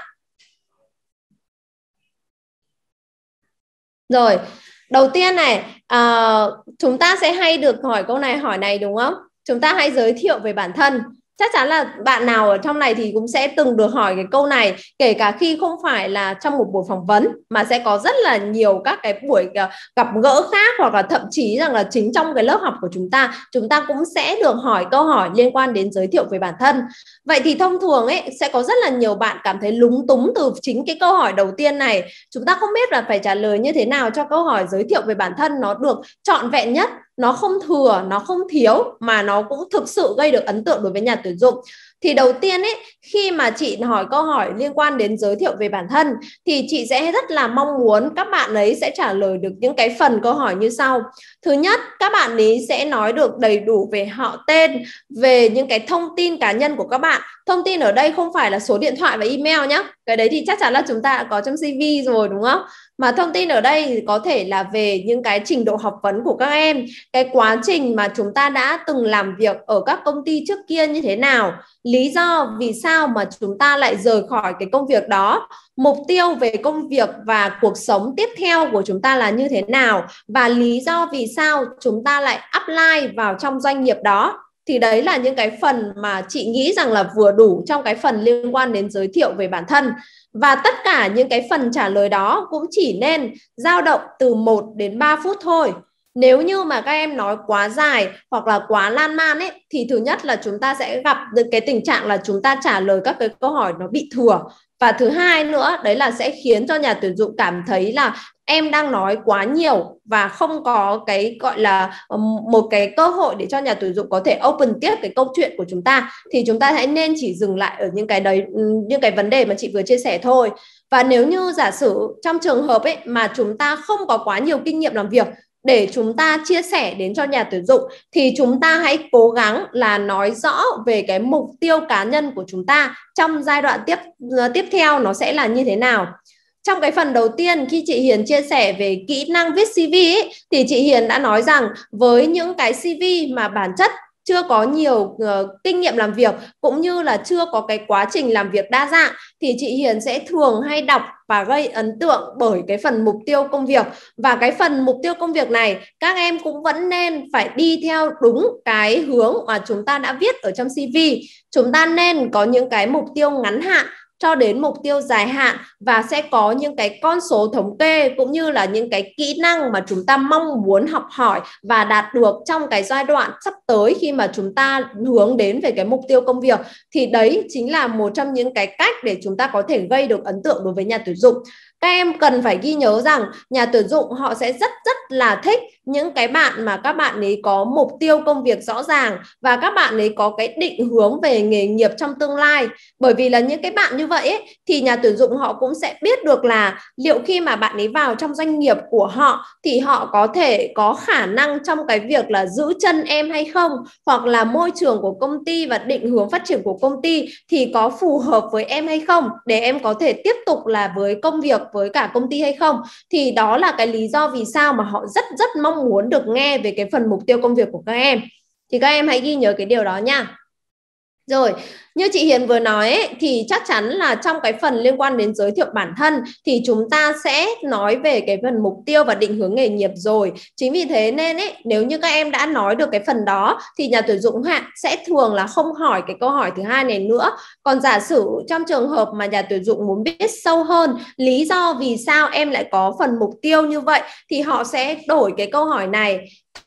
Rồi, đầu tiên này, à, chúng ta sẽ hay được hỏi câu này hỏi này đúng không? Chúng ta hay giới thiệu về bản thân chắc chắn là bạn nào ở trong này thì cũng sẽ từng được hỏi cái câu này kể cả khi không phải là trong một buổi phỏng vấn mà sẽ có rất là nhiều các cái buổi ờ, gặp gỡ khác hoặc là thậm chí rằng là chính trong cái lớp học của chúng ta chúng ta cũng sẽ được hỏi câu hỏi liên quan đến giới thiệu về bản thân vậy thì thông thường ấy sẽ có rất là nhiều bạn cảm thấy lúng túng từ chính cái câu hỏi đầu tiên này chúng ta không biết là phải trả lời như thế nào cho câu hỏi giới thiệu về bản thân nó được trọn vẹn nhất nó không thừa nó không thiếu mà nó cũng thực sự gây được ấn tượng đối với nhà tuyển dụng thì đầu tiên ấy khi mà chị hỏi câu hỏi liên quan đến giới thiệu về bản thân thì chị sẽ rất là mong muốn các bạn ấy sẽ trả lời được những cái phần câu hỏi như sau thứ nhất các bạn ấy sẽ nói được đầy đủ về họ tên về những cái thông tin cá nhân của các bạn thông tin ở đây không phải là số điện thoại và email nhé cái đấy thì chắc chắn là chúng ta đã có trong cv rồi đúng không mà thông tin ở đây có thể là về những cái trình độ học vấn của các em cái quá trình mà chúng ta đã từng làm việc ở các công ty trước kia như thế nào lý do vì sao sao mà chúng ta lại rời khỏi cái công việc đó mục tiêu về công việc và cuộc sống tiếp theo của chúng ta là như thế nào và lý do vì sao chúng ta lại apply vào trong doanh nghiệp đó thì đấy là những cái phần mà chị nghĩ rằng là vừa đủ trong cái phần liên quan đến giới thiệu về bản thân và tất cả những cái phần trả lời đó cũng chỉ nên dao động từ 1 đến 3 phút thôi nếu như mà các em nói quá dài hoặc là quá lan man ấy thì thứ nhất là chúng ta sẽ gặp được cái tình trạng là chúng ta trả lời các cái câu hỏi nó bị thừa và thứ hai nữa đấy là sẽ khiến cho nhà tuyển dụng cảm thấy là em đang nói quá nhiều và không có cái gọi là một cái cơ hội để cho nhà tuyển dụng có thể open tiếp cái câu chuyện của chúng ta thì chúng ta hãy nên chỉ dừng lại ở những cái đấy những cái vấn đề mà chị vừa chia sẻ thôi và nếu như giả sử trong trường hợp ấy mà chúng ta không có quá nhiều kinh nghiệm làm việc để chúng ta chia sẻ đến cho nhà tuyển dụng thì chúng ta hãy cố gắng là nói rõ về cái mục tiêu cá nhân của chúng ta trong giai đoạn tiếp ờ, tiếp theo nó sẽ là như thế nào trong cái phần đầu tiên khi chị Hiền chia sẻ về kỹ năng viết CV ấy, thì chị Hiền đã nói rằng với những cái CV mà bản chất chưa có nhiều uh, kinh nghiệm làm việc cũng như là chưa có cái quá trình làm việc đa dạng thì chị Hiền sẽ thường hay đọc và gây ấn tượng bởi cái phần mục tiêu công việc và cái phần mục tiêu công việc này các em cũng vẫn nên phải đi theo đúng cái hướng mà chúng ta đã viết ở trong CV chúng ta nên có những cái mục tiêu ngắn hạn cho đến mục tiêu dài hạn và sẽ có những cái con số thống kê cũng như là những cái kỹ năng mà chúng ta mong muốn học hỏi và đạt được trong cái giai đoạn sắp tới khi mà chúng ta hướng đến về cái mục tiêu công việc thì đấy chính là một trong những cái cách để chúng ta có thể gây được ấn tượng đối với nhà tuyển dụng các em cần phải ghi nhớ rằng nhà tuyển dụng họ sẽ rất rất là thích những cái bạn mà các bạn ấy có mục tiêu công việc rõ ràng và các bạn ấy có cái định hướng về nghề nghiệp trong tương lai bởi vì là những cái bạn như vậy ấy, thì nhà tuyển dụng họ cũng sẽ biết được là liệu khi mà bạn ấy vào trong doanh nghiệp của họ thì họ có thể có khả năng trong cái việc là giữ chân em hay không hoặc là môi trường của công ty và định hướng phát triển của công ty thì có phù hợp với em hay không để em có thể tiếp tục là với công việc với cả công ty hay không thì đó là cái lý do vì sao mà họ rất rất mong muốn được nghe về cái phần mục tiêu công việc của các em thì các em hãy ghi nhớ cái điều đó nha rồi, như chị Hiền vừa nói ấy, thì chắc chắn là trong cái phần liên quan đến giới thiệu bản thân thì chúng ta sẽ nói về cái phần mục tiêu và định hướng nghề nghiệp rồi. Chính vì thế nên ấy, nếu như các em đã nói được cái phần đó thì nhà tuyển dụng hạn sẽ thường là không hỏi cái câu hỏi thứ hai này nữa. Còn giả sử trong trường hợp mà nhà tuyển dụng muốn biết sâu hơn lý do vì sao em lại có phần mục tiêu như vậy thì họ sẽ đổi cái câu hỏi này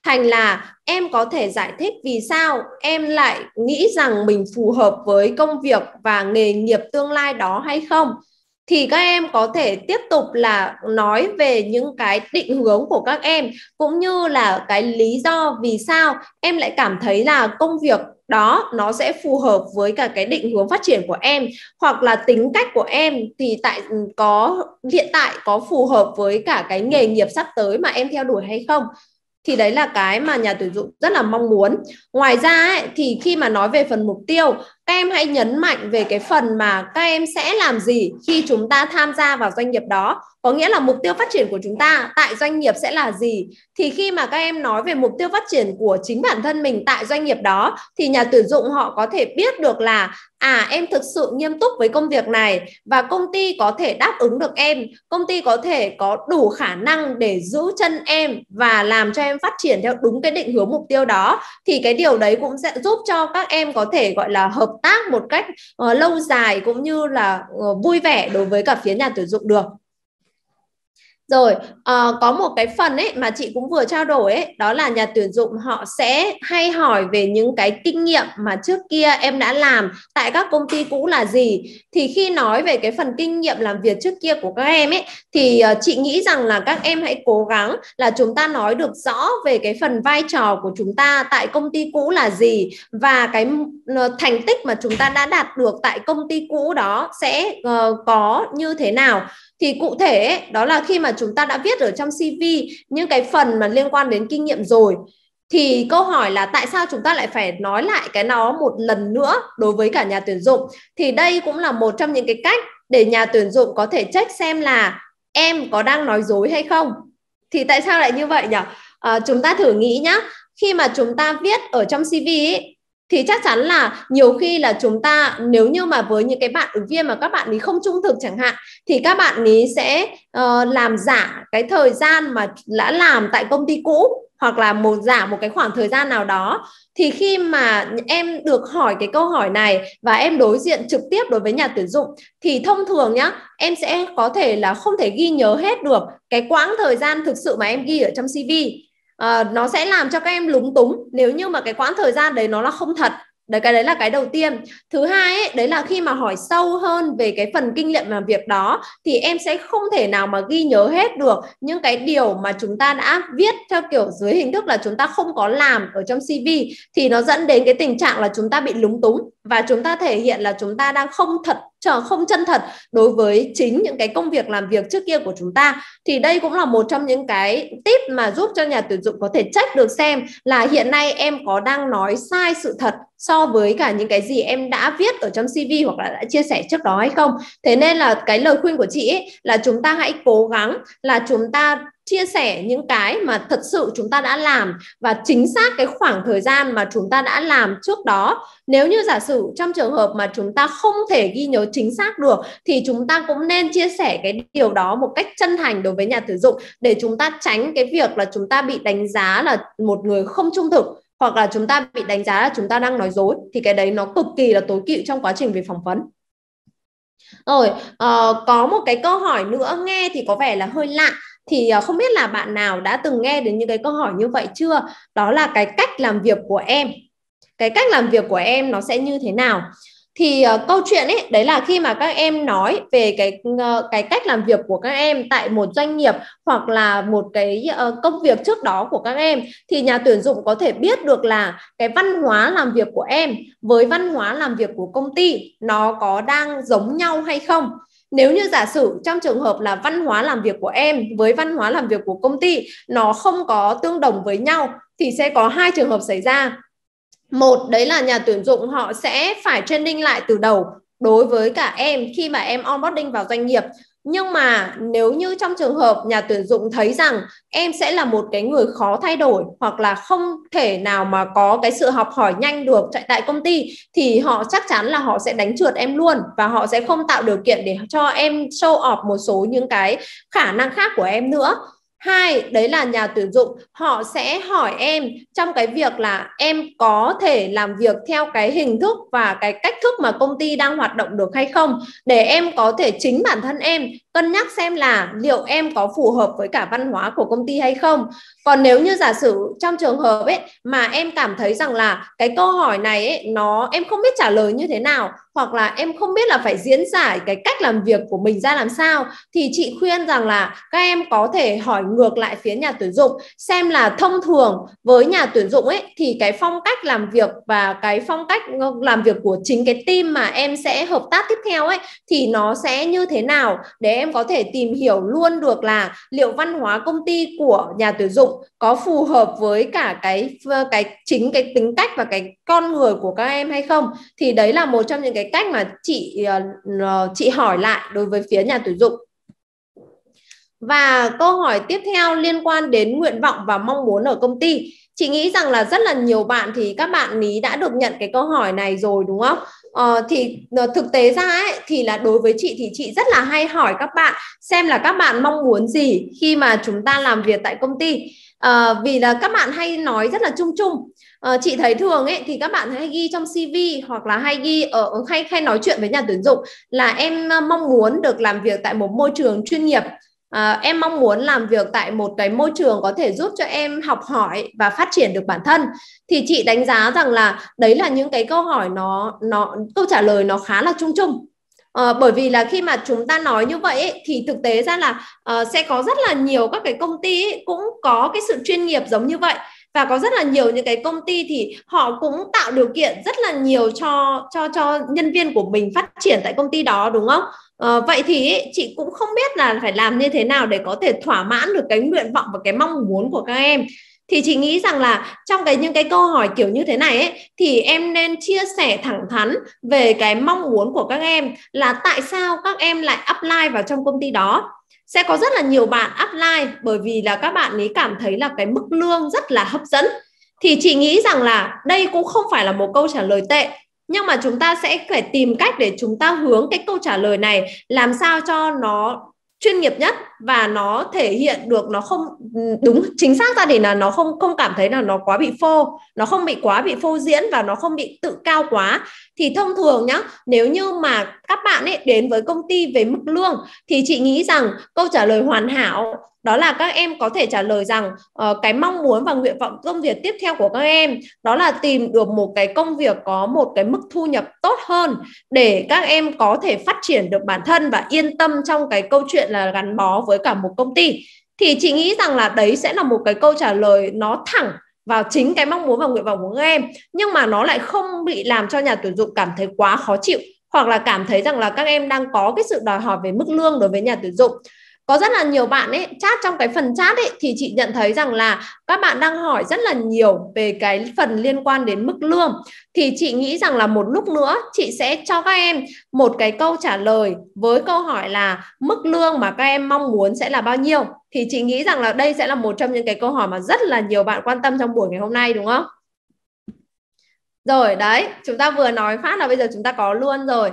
thành là em có thể giải thích vì sao em lại nghĩ rằng mình phù hợp với công việc và nghề nghiệp tương lai đó hay không thì các em có thể tiếp tục là nói về những cái định hướng của các em cũng như là cái lý do vì sao em lại cảm thấy là công việc đó nó sẽ phù hợp với cả cái định hướng phát triển của em hoặc là tính cách của em thì tại có hiện tại có phù hợp với cả cái nghề nghiệp sắp tới mà em theo đuổi hay không thì đấy là cái mà nhà tuyển dụng rất là mong muốn ngoài ra ấy, thì khi mà nói về phần mục tiêu các em hãy nhấn mạnh về cái phần mà các em sẽ làm gì khi chúng ta tham gia vào doanh nghiệp đó có nghĩa là mục tiêu phát triển của chúng ta tại doanh nghiệp sẽ là gì thì khi mà các em nói về mục tiêu phát triển của chính bản thân mình tại doanh nghiệp đó thì nhà tuyển dụng họ có thể biết được là à em thực sự nghiêm túc với công việc này và công ty có thể đáp ứng được em công ty có thể có đủ khả năng để giữ chân em và làm cho em phát triển theo đúng cái định hướng mục tiêu đó thì cái điều đấy cũng sẽ giúp cho các em có thể gọi là hợp tác một cách uh, lâu dài cũng như là uh, vui vẻ đối với cả phía nhà tuyển dụng được rồi uh, có một cái phần ấy mà chị cũng vừa trao đổi ấy đó là nhà tuyển dụng họ sẽ hay hỏi về những cái kinh nghiệm mà trước kia em đã làm tại các công ty cũ là gì thì khi nói về cái phần kinh nghiệm làm việc trước kia của các em ấy thì uh, chị nghĩ rằng là các em hãy cố gắng là chúng ta nói được rõ về cái phần vai trò của chúng ta tại công ty cũ là gì và cái uh, thành tích mà chúng ta đã đạt được tại công ty cũ đó sẽ uh, có như thế nào thì cụ thể đó là khi mà chúng ta đã viết ở trong CV những cái phần mà liên quan đến kinh nghiệm rồi thì câu hỏi là tại sao chúng ta lại phải nói lại cái nó một lần nữa đối với cả nhà tuyển dụng thì đây cũng là một trong những cái cách để nhà tuyển dụng có thể check xem là em có đang nói dối hay không thì tại sao lại như vậy nhỉ à, chúng ta thử nghĩ nhá khi mà chúng ta viết ở trong CV ấy, thì chắc chắn là nhiều khi là chúng ta nếu như mà với những cái bạn ứng viên mà các bạn ấy không trung thực chẳng hạn thì các bạn ấy sẽ uh, làm giả cái thời gian mà đã làm tại công ty cũ hoặc là một giả một cái khoảng thời gian nào đó thì khi mà em được hỏi cái câu hỏi này và em đối diện trực tiếp đối với nhà tuyển dụng thì thông thường nhá em sẽ có thể là không thể ghi nhớ hết được cái quãng thời gian thực sự mà em ghi ở trong cv à, nó sẽ làm cho các em lúng túng nếu như mà cái quãng thời gian đấy nó là không thật đấy cái đấy là cái đầu tiên thứ hai ấy, đấy là khi mà hỏi sâu hơn về cái phần kinh nghiệm làm việc đó thì em sẽ không thể nào mà ghi nhớ hết được những cái điều mà chúng ta đã viết theo kiểu dưới hình thức là chúng ta không có làm ở trong cv thì nó dẫn đến cái tình trạng là chúng ta bị lúng túng và chúng ta thể hiện là chúng ta đang không thật trở không chân thật đối với chính những cái công việc làm việc trước kia của chúng ta thì đây cũng là một trong những cái tip mà giúp cho nhà tuyển dụng có thể check được xem là hiện nay em có đang nói sai sự thật so với cả những cái gì em đã viết ở trong CV hoặc là đã chia sẻ trước đó hay không. Thế nên là cái lời khuyên của chị ấy là chúng ta hãy cố gắng là chúng ta chia sẻ những cái mà thật sự chúng ta đã làm và chính xác cái khoảng thời gian mà chúng ta đã làm trước đó nếu như giả sử trong trường hợp mà chúng ta không thể ghi nhớ chính xác được thì chúng ta cũng nên chia sẻ cái điều đó một cách chân thành đối với nhà tuyển dụng để chúng ta tránh cái việc là chúng ta bị đánh giá là một người không trung thực hoặc là chúng ta bị đánh giá là chúng ta đang nói dối thì cái đấy nó cực kỳ là tối kỵ trong quá trình về phỏng vấn rồi uh, có một cái câu hỏi nữa nghe thì có vẻ là hơi lạ thì ờ, không biết là bạn nào đã từng nghe đến những cái câu hỏi như vậy chưa đó là cái cách làm việc của em cái cách làm việc của em nó sẽ như thế nào thì uh, câu chuyện ấy đấy là khi mà các em nói về cái uh, cái cách làm việc của các em tại một doanh nghiệp hoặc là một cái uh, công việc trước đó của các em thì nhà tuyển dụng có thể biết được là cái văn hóa làm việc của em với văn hóa làm việc của công ty nó có đang giống nhau hay không nếu như giả sử trong trường hợp là văn hóa làm việc của em với văn hóa làm việc của công ty nó không có tương đồng với nhau thì sẽ có hai trường hợp xảy ra một đấy là nhà tuyển dụng họ sẽ phải training lại từ đầu đối với cả em khi mà em onboarding vào doanh nghiệp nhưng mà nếu như trong trường hợp nhà tuyển dụng thấy rằng em sẽ là một cái người khó thay đổi hoặc là không thể nào mà có cái sự học hỏi nhanh được tại tại công ty thì họ chắc chắn là họ sẽ đánh trượt em luôn và họ sẽ không tạo điều kiện để cho em show off một số những cái khả năng khác của em nữa hai đấy là nhà tuyển dụng họ sẽ hỏi em trong cái việc là em có thể làm việc theo cái hình thức và cái cách thức mà công ty đang hoạt động được hay không để em có thể chính bản thân em cân nhắc xem là liệu em có phù hợp với cả văn hóa của công ty hay không còn nếu như giả sử trong trường hợp ấy mà em cảm thấy rằng là cái câu hỏi này ấy, nó em không biết trả lời như thế nào hoặc là em không biết là phải diễn giải cái cách làm việc của mình ra làm sao thì chị khuyên rằng là các em có thể hỏi ngược lại phía nhà tuyển dụng xem là thông thường với nhà tuyển dụng ấy thì cái phong cách làm việc và cái phong cách làm việc của chính cái team mà em sẽ hợp tác tiếp theo ấy thì nó sẽ như thế nào để em có thể tìm hiểu luôn được là liệu văn hóa công ty của nhà tuyển dụng có phù hợp với cả cái ờ, cái chính cái tính cách và cái con người của các em hay không thì đấy là một trong những cái cách mà chị ờ, ờ, chị hỏi lại đối với phía nhà tuyển dụng và câu hỏi tiếp theo liên quan đến nguyện vọng và mong muốn ở công ty chị nghĩ rằng là rất là nhiều bạn thì các bạn ý đã được nhận cái câu hỏi này rồi đúng không Ờ, thì ờ, thực tế ra ấy, thì là đối với chị thì chị rất là hay hỏi các bạn xem là các bạn mong muốn gì khi mà chúng ta làm việc tại công ty à, vì là các bạn hay nói rất là chung chung à, chị thấy thường ấy thì các bạn hay ghi trong cv hoặc là hay ghi ở hay hay nói chuyện với nhà tuyển dụng là em mong muốn được làm việc tại một môi trường chuyên nghiệp à, em mong muốn làm việc tại một cái môi trường có thể giúp cho em học hỏi và phát triển được bản thân thì chị đánh giá rằng là đấy là những cái câu hỏi nó nó câu trả lời nó khá là chung chung À, bởi vì là khi mà chúng ta nói như vậy thì thực tế ra là uh, sẽ có rất là nhiều các cái công ty cũng có cái sự chuyên nghiệp giống như vậy và có rất là nhiều những cái công ty thì họ cũng tạo điều kiện rất là nhiều cho cho cho nhân viên của mình phát triển tại công ty đó đúng không Ờ, vậy thì chị cũng không biết là phải làm như thế nào để có thể thỏa mãn được cái nguyện vọng và cái mong muốn của các em thì chị nghĩ rằng là trong cái những cái câu hỏi kiểu như thế này ấy, thì em nên chia sẻ thẳng thắn về cái mong muốn của các em là tại sao các em lại apply vào trong công ty đó sẽ có rất là nhiều bạn apply bởi vì là các bạn ấy cảm thấy là cái mức lương rất là hấp dẫn thì chị nghĩ rằng là đây cũng không phải là một câu trả lời tệ nhưng mà chúng ta sẽ phải tìm cách để chúng ta hướng cái câu trả lời này làm sao cho nó chuyên nghiệp nhất và nó thể hiện được nó không đúng chính xác ra để là nó không không cảm thấy là nó quá bị phô nó không bị quá bị phô diễn và nó không bị tự cao quá thì thông thường nhá nếu như mà các bạn ấy đến với công ty về mức lương thì chị nghĩ rằng câu trả lời hoàn hảo đó là các em có thể trả lời rằng uh, cái mong muốn và nguyện vọng công việc tiếp theo của các em đó là tìm được một cái công việc có một cái mức thu nhập tốt hơn để các em có thể phát triển được bản thân và yên tâm trong cái câu chuyện là gắn bó với cả một công ty thì chị nghĩ rằng là đấy sẽ là một cái câu trả lời nó thẳng vào chính cái mong muốn và nguyện vọng của các em nhưng mà nó lại không bị làm cho nhà tuyển dụng cảm thấy quá khó chịu hoặc là cảm thấy rằng là các em đang có cái sự đòi hỏi về mức lương đối với nhà tuyển dụng có rất là nhiều bạn ấy chat trong cái phần chat ấy thì chị nhận thấy rằng là các bạn đang hỏi rất là nhiều về cái phần liên quan đến mức lương thì chị nghĩ rằng là một lúc nữa chị sẽ cho các em một cái câu trả lời với câu hỏi là mức lương mà các em mong muốn sẽ là bao nhiêu thì chị nghĩ rằng là đây sẽ là một trong những cái câu hỏi mà rất là nhiều bạn quan tâm trong buổi ngày hôm nay đúng không rồi đấy chúng ta vừa nói phát là bây giờ chúng ta có luôn rồi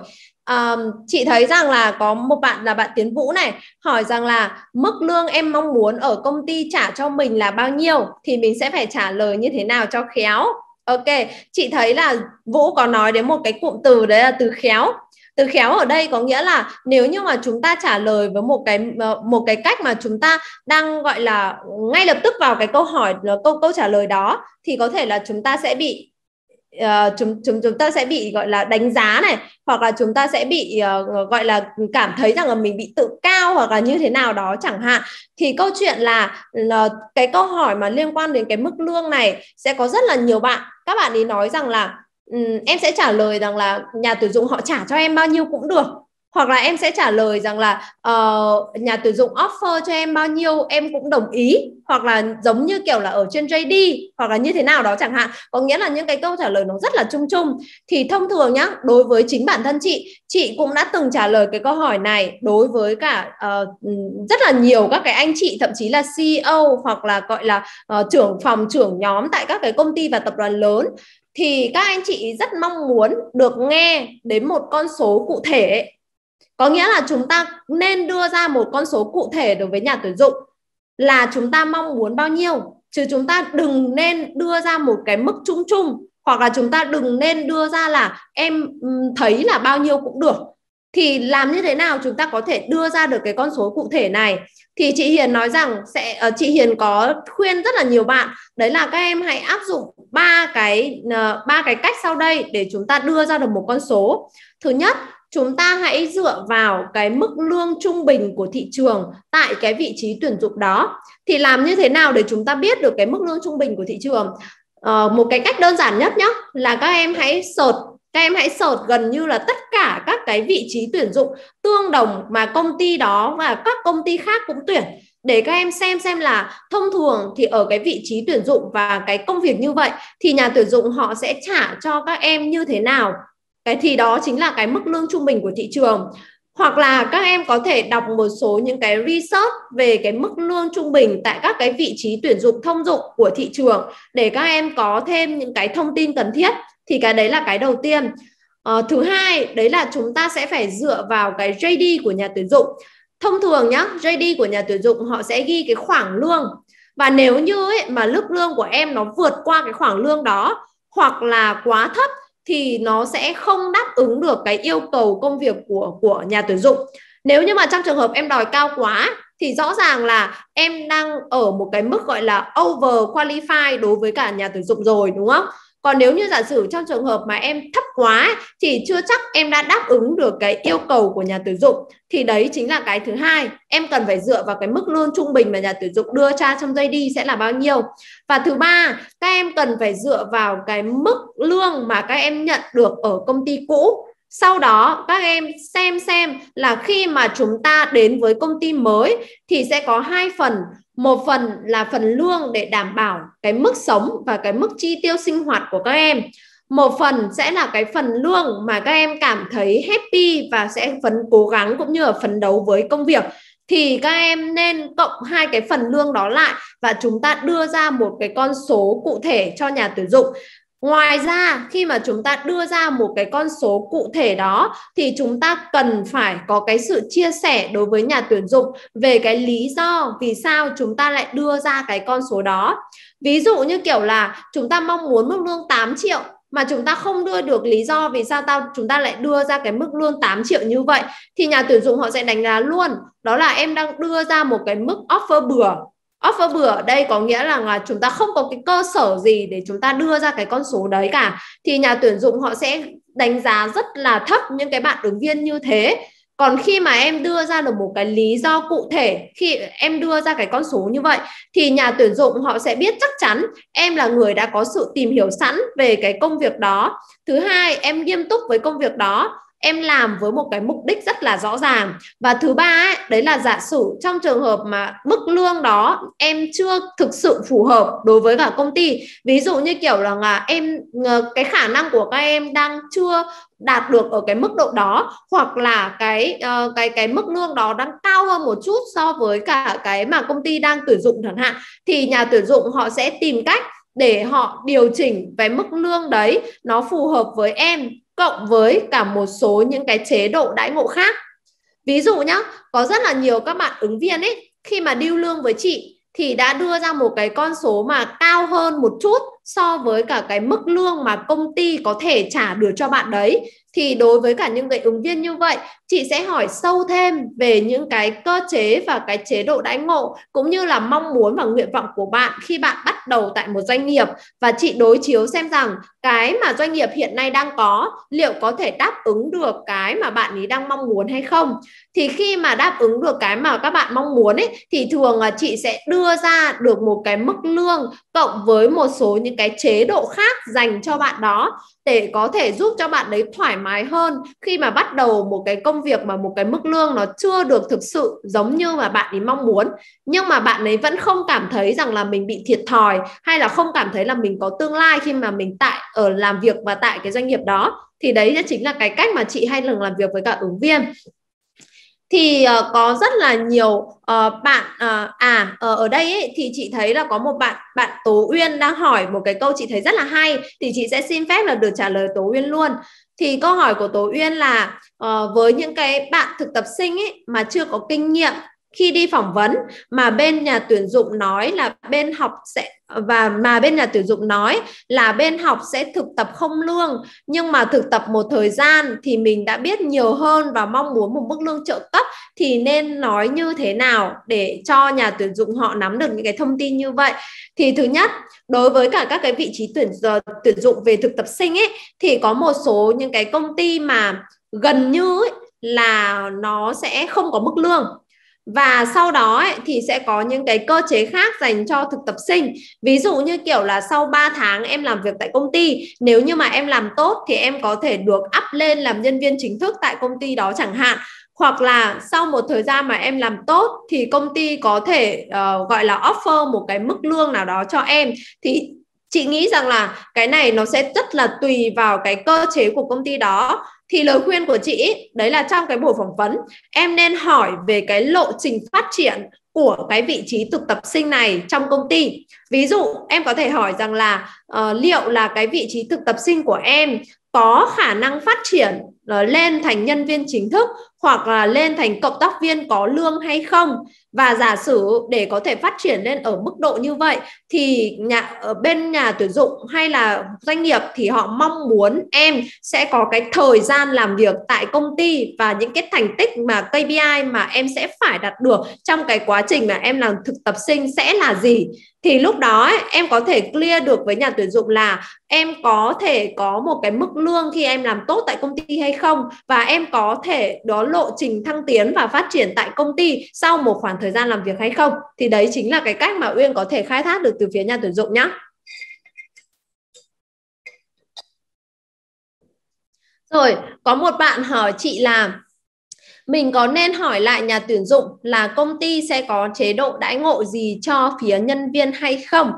um, chị thấy rằng là có một bạn là bạn Tiến Vũ này hỏi rằng là mức lương em mong muốn ở công ty trả cho mình là bao nhiêu thì mình sẽ phải trả lời như thế nào cho khéo ok chị thấy là Vũ có nói đến một cái cụm từ đấy là từ khéo từ khéo ở đây có nghĩa là nếu như mà chúng ta trả lời với một cái ờ, một cái cách mà chúng ta đang gọi là ngay lập tức vào cái câu hỏi ờ, câu câu trả lời đó thì có thể là chúng ta sẽ bị Ờ, chúng chúng chúng ta sẽ bị gọi là đánh giá này hoặc là chúng ta sẽ bị uh, gọi là cảm thấy rằng là mình bị tự cao hoặc là như thế nào đó chẳng hạn thì câu chuyện là, là ờ, cái câu hỏi mà liên quan đến cái mức lương này sẽ có rất là nhiều bạn các bạn ấy nói rằng là um, em sẽ trả lời rằng là nhà tuyển dụng họ trả cho em bao nhiêu cũng được hoặc là em sẽ trả lời rằng là uh, nhà tuyển dụng offer cho em bao nhiêu em cũng đồng ý hoặc là giống như kiểu là ở trên JD hoặc là như thế nào đó chẳng hạn có nghĩa là những cái câu trả lời nó rất là chung chung thì thông thường nhá đối với chính bản thân chị chị cũng đã từng trả lời cái câu hỏi này đối với cả uh, rất là nhiều các cái anh chị thậm chí là CEO hoặc là gọi là uh, trưởng phòng trưởng nhóm tại các cái công ty và tập đoàn lớn thì các anh chị rất mong muốn được nghe đến một con số cụ thể có nghĩa là chúng ta nên đưa ra một con số cụ thể đối với nhà tuyển dụng là chúng ta mong muốn bao nhiêu chứ chúng ta đừng nên đưa ra một cái mức chung chung hoặc là chúng ta đừng nên đưa ra là em thấy là bao nhiêu cũng được thì làm như thế nào chúng ta có thể đưa ra được cái con số cụ thể này thì chị Hiền nói rằng sẽ ờ, chị Hiền có khuyên rất là nhiều bạn đấy là các em hãy áp dụng ba cái ờ, ba cái cách sau đây để chúng ta đưa ra được một con số thứ nhất chúng ta hãy dựa vào cái mức lương trung bình của thị trường tại cái vị trí tuyển dụng đó thì làm như thế nào để chúng ta biết được cái mức lương trung bình của thị trường ờ, một cái cách đơn giản nhất nhá là các em hãy search các em hãy search gần như là tất cả các cái vị trí tuyển dụng tương đồng mà công ty đó và các công ty khác cũng tuyển để các em xem xem là thông thường thì ở cái vị trí tuyển dụng và cái công việc như vậy thì nhà tuyển dụng họ sẽ trả cho các em như thế nào cái thì đó chính là cái mức lương trung bình của thị trường hoặc là các em có thể đọc một số những cái research về cái mức lương trung bình tại các cái vị trí tuyển dụng thông dụng của thị trường để các em có thêm những cái thông tin cần thiết thì cái đấy là cái đầu tiên à, thứ hai đấy là chúng ta sẽ phải dựa vào cái JD của nhà tuyển dụng thông thường nhá JD của nhà tuyển dụng họ sẽ ghi cái khoảng lương và nếu như ấy, mà mức lương của em nó vượt qua cái khoảng lương đó hoặc là quá thấp thì nó sẽ không đáp ứng được cái yêu cầu công việc của của nhà tuyển dụng nếu như mà trong trường hợp em đòi cao quá thì rõ ràng là em đang ở một cái mức gọi là over qualify đối với cả nhà tuyển dụng rồi đúng không còn nếu như giả sử trong trường hợp mà em thấp quá thì chưa chắc em đã đáp ứng được cái yêu cầu của nhà tuyển dụng thì đấy chính là cái thứ hai em cần phải dựa vào cái mức lương trung bình mà nhà tuyển dụng đưa ra trong dây đi sẽ là bao nhiêu và thứ ba các em cần phải dựa vào cái mức lương mà các em nhận được ở công ty cũ sau đó các em xem xem là khi mà chúng ta đến với công ty mới thì sẽ có hai phần một phần là phần lương để đảm bảo cái mức sống và cái mức chi tiêu sinh hoạt của các em một phần sẽ là cái phần lương mà các em cảm thấy happy và sẽ phấn cố gắng cũng như là phấn đấu với công việc thì các em nên cộng hai cái phần lương đó lại và chúng ta đưa ra một cái con số cụ thể cho nhà tuyển dụng Ngoài ra khi mà chúng ta đưa ra một cái con số cụ thể đó thì chúng ta cần phải có cái sự chia sẻ đối với nhà tuyển dụng về cái lý do vì sao chúng ta lại đưa ra cái con số đó. Ví dụ như kiểu là chúng ta mong muốn mức lương 8 triệu mà chúng ta không đưa được lý do vì sao tao chúng ta lại đưa ra cái mức lương 8 triệu như vậy thì nhà tuyển dụng họ sẽ đánh giá luôn đó là em đang đưa ra một cái mức offer bừa offer bừa ở đây có nghĩa là, là chúng ta không có cái cơ sở gì để chúng ta đưa ra cái con số đấy cả thì nhà tuyển dụng họ sẽ đánh giá rất là thấp những cái bạn ứng viên như thế còn khi mà em đưa ra được một cái lý do cụ thể khi em đưa ra cái con số như vậy thì nhà tuyển dụng họ sẽ biết chắc chắn em là người đã có sự tìm hiểu sẵn về cái công việc đó thứ hai em nghiêm túc với công việc đó em làm với một cái mục đích rất là rõ ràng và thứ ba ấy, đấy là giả sử trong trường hợp mà mức lương đó em chưa thực sự phù hợp đối với cả công ty ví dụ như kiểu là, em ờ, cái khả năng của các em đang chưa đạt được ở cái mức độ đó hoặc là cái ờ, cái cái mức lương đó đang cao hơn một chút so với cả cái mà công ty đang tuyển dụng chẳng hạn thì nhà tuyển dụng họ sẽ tìm cách để họ điều chỉnh về mức lương đấy nó phù hợp với em cộng với cả một số những cái chế độ đãi ngộ khác ví dụ nhá có rất là nhiều các bạn ứng viên ấy khi mà điêu lương với chị thì đã đưa ra một cái con số mà cao hơn một chút so với cả cái mức lương mà công ty có thể trả được cho bạn đấy thì đối với cả những cái ứng viên như vậy chị sẽ hỏi sâu thêm về những cái cơ chế và cái chế độ đãi ngộ cũng như là mong muốn và nguyện vọng của bạn khi bạn bắt đầu tại một doanh nghiệp và chị đối chiếu xem rằng cái mà doanh nghiệp hiện nay đang có liệu có thể đáp ứng được cái mà bạn ấy đang mong muốn hay không thì khi mà đáp ứng được cái mà các bạn mong muốn ấy thì thường là chị sẽ đưa ra được một cái mức lương cộng với một số những cái chế độ khác dành cho bạn đó để có thể giúp cho bạn đấy thoải mái mái hơn khi mà bắt đầu một cái công việc mà một cái mức lương nó chưa được thực sự giống như mà bạn ấy mong muốn nhưng mà bạn ấy vẫn không cảm thấy rằng là mình bị thiệt thòi hay là không cảm thấy là mình có tương lai khi mà mình tại ở làm việc và tại cái doanh nghiệp đó thì đấy chính là cái cách mà chị hay thường làm việc với cả ứng viên thì uh, có rất là nhiều uh, bạn uh, à uh, ở đây ấy, thì chị thấy là có một bạn bạn Tố Uyên đang hỏi một cái câu chị thấy rất là hay thì chị sẽ xin phép là được trả lời Tố Uyên luôn thì câu hỏi của tố uyên là uh, với những cái bạn thực tập sinh ấy mà chưa có kinh nghiệm khi đi phỏng vấn mà bên nhà tuyển dụng nói là bên học sẽ và mà bên nhà tuyển dụng nói là bên học sẽ thực tập không lương nhưng mà thực tập một thời gian thì mình đã biết nhiều hơn và mong muốn một mức lương trợ cấp thì nên nói như thế nào để cho nhà tuyển dụng họ nắm được những cái thông tin như vậy thì thứ nhất đối với cả các cái vị trí tuyển ờ, tuyển dụng về thực tập sinh ấy thì có một số những cái công ty mà gần như ấy, là nó sẽ không có mức lương và sau đó ấy, thì sẽ có những cái cơ chế khác dành cho thực tập sinh ví dụ như kiểu là sau 3 tháng em làm việc tại công ty nếu như mà em làm tốt thì em có thể được up lên làm nhân viên chính thức tại công ty đó chẳng hạn hoặc là sau một thời gian mà em làm tốt thì công ty có thể uh, gọi là offer một cái mức lương nào đó cho em thì chị nghĩ rằng là cái này nó sẽ rất là tùy vào cái cơ chế của công ty đó thì lời khuyên của chị đấy là trong cái buổi phỏng vấn em nên hỏi về cái lộ trình phát triển của cái vị trí thực tập sinh này trong công ty ví dụ em có thể hỏi rằng là uh, liệu là cái vị trí thực tập sinh của em có khả năng phát triển Ờ, lên thành nhân viên chính thức hoặc là lên thành cộng tác viên có lương hay không và giả sử để có thể phát triển lên ở mức độ như vậy thì nhà ở ờ, bên nhà tuyển dụng hay là doanh nghiệp thì họ mong muốn em sẽ có cái thời gian làm việc tại công ty và những cái thành tích mà KPI mà em sẽ phải đạt được trong cái quá trình mà em làm thực tập sinh sẽ là gì thì lúc đó ấy, em có thể clear được với nhà tuyển dụng là em có thể có một cái mức lương khi em làm tốt tại công ty hay không và em có thể đó lộ trình thăng tiến và phát triển tại công ty sau một khoảng thời gian làm việc hay không thì đấy chính là cái cách mà Uyên có thể khai thác được từ phía nhà tuyển dụng nhé rồi có một bạn hỏi chị là mình có nên hỏi lại nhà tuyển dụng là công ty sẽ có chế độ đãi ngộ gì cho phía nhân viên hay không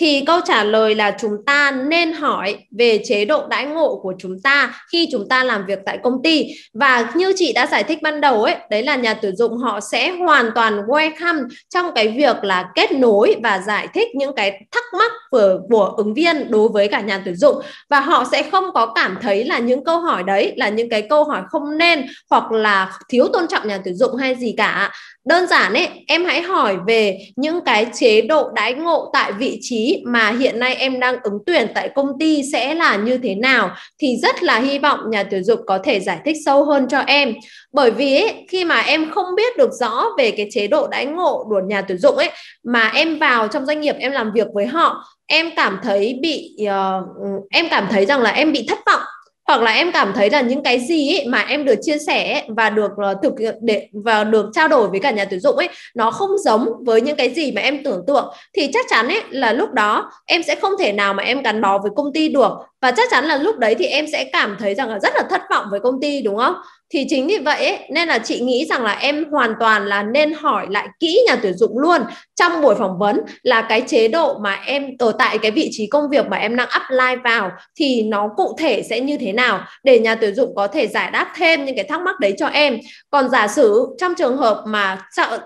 thì câu trả lời là chúng ta nên hỏi về chế độ đãi ngộ của chúng ta khi chúng ta làm việc tại công ty và như chị đã giải thích ban đầu ấy đấy là nhà tuyển dụng họ sẽ hoàn toàn welcome trong cái việc là kết nối và giải thích những cái thắc mắc của, của ứng viên đối với cả nhà tuyển dụng và họ sẽ không có cảm thấy là những câu hỏi đấy là những cái câu hỏi không nên hoặc là thiếu tôn trọng nhà tuyển dụng hay gì cả đơn giản ấy em hãy hỏi về những cái chế độ đãi ngộ tại vị trí mà hiện nay em đang ứng tuyển tại công ty sẽ là như thế nào thì rất là hy vọng nhà tuyển dụng có thể giải thích sâu hơn cho em bởi vì ấy, khi mà em không biết được rõ về cái chế độ đãi ngộ của nhà tuyển dụng ấy mà em vào trong doanh nghiệp em làm việc với họ em cảm thấy bị uh, em cảm thấy rằng là em bị thất vọng hoặc là em cảm thấy là những cái gì ấy mà em được chia sẻ và được ờ, thực để và được trao đổi với cả nhà tuyển dụng ấy nó không giống với những cái gì mà em tưởng tượng thì chắc chắn ấy là lúc đó em sẽ không thể nào mà em gắn bó với công ty được và chắc chắn là lúc đấy thì em sẽ cảm thấy rằng là rất là thất vọng với công ty đúng không thì chính vì vậy ấy, nên là chị nghĩ rằng là em hoàn toàn là nên hỏi lại kỹ nhà tuyển dụng luôn trong buổi phỏng vấn là cái chế độ mà em ở tại cái vị trí công việc mà em đang apply vào thì nó cụ thể sẽ như thế nào để nhà tuyển dụng có thể giải đáp thêm những cái thắc mắc đấy cho em còn giả sử trong trường hợp mà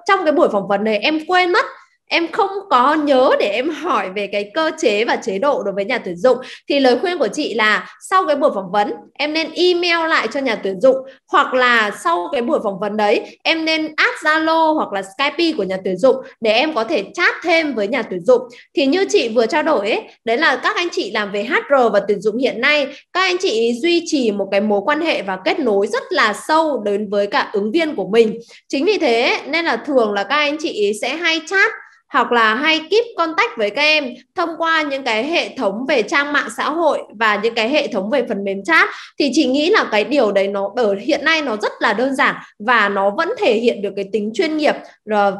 trong cái buổi phỏng vấn này em quên mất em không có nhớ để em hỏi về cái cơ chế và chế độ đối với nhà tuyển dụng thì lời khuyên của chị là sau cái buổi phỏng vấn em nên email lại cho nhà tuyển dụng hoặc là sau cái buổi phỏng vấn đấy em nên add Zalo hoặc là Skype của nhà tuyển dụng để em có thể chat thêm với nhà tuyển dụng thì như chị vừa trao đổi ấy, đấy là các anh chị làm về HR và tuyển dụng hiện nay các anh chị duy trì một cái mối quan hệ và kết nối rất là sâu đến với cả ứng viên của mình chính vì thế nên là thường là các anh chị sẽ hay chat hoặc là hay keep contact với các em thông qua những cái hệ thống về trang mạng xã hội và những cái hệ thống về phần mềm chat thì chị nghĩ là cái điều đấy nó ở hiện nay nó rất là đơn giản và nó vẫn thể hiện được cái tính chuyên nghiệp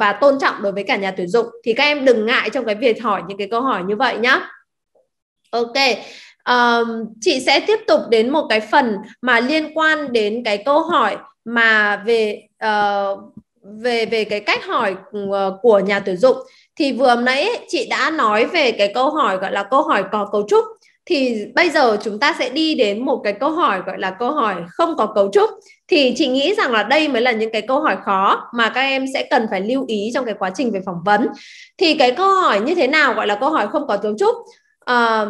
và tôn trọng đối với cả nhà tuyển dụng thì các em đừng ngại trong cái việc hỏi những cái câu hỏi như vậy nhá ok um, chị sẽ tiếp tục đến một cái phần mà liên quan đến cái câu hỏi mà về uh, về về cái cách hỏi ừ, ờ, của nhà tuyển dụng thì vừa nãy chị đã nói về cái câu hỏi gọi là câu hỏi có cấu trúc thì bây giờ chúng ta sẽ đi đến một cái câu hỏi gọi là câu hỏi không có cấu trúc thì chị nghĩ rằng là đây mới là những cái câu hỏi khó mà các em sẽ cần phải lưu ý trong cái quá trình về phỏng vấn thì cái câu hỏi như thế nào gọi là câu hỏi không có cấu trúc à,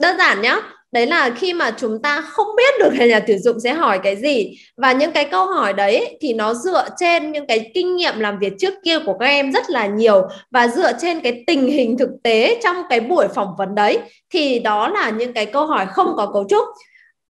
đơn giản nhé đấy là khi mà chúng ta không biết được là nhà tuyển dụng sẽ hỏi cái gì và những cái câu hỏi đấy thì nó dựa trên những cái kinh nghiệm làm việc trước kia của các em rất là nhiều và dựa trên cái tình hình thực tế trong cái buổi phỏng vấn đấy thì đó là những cái câu hỏi không có cấu trúc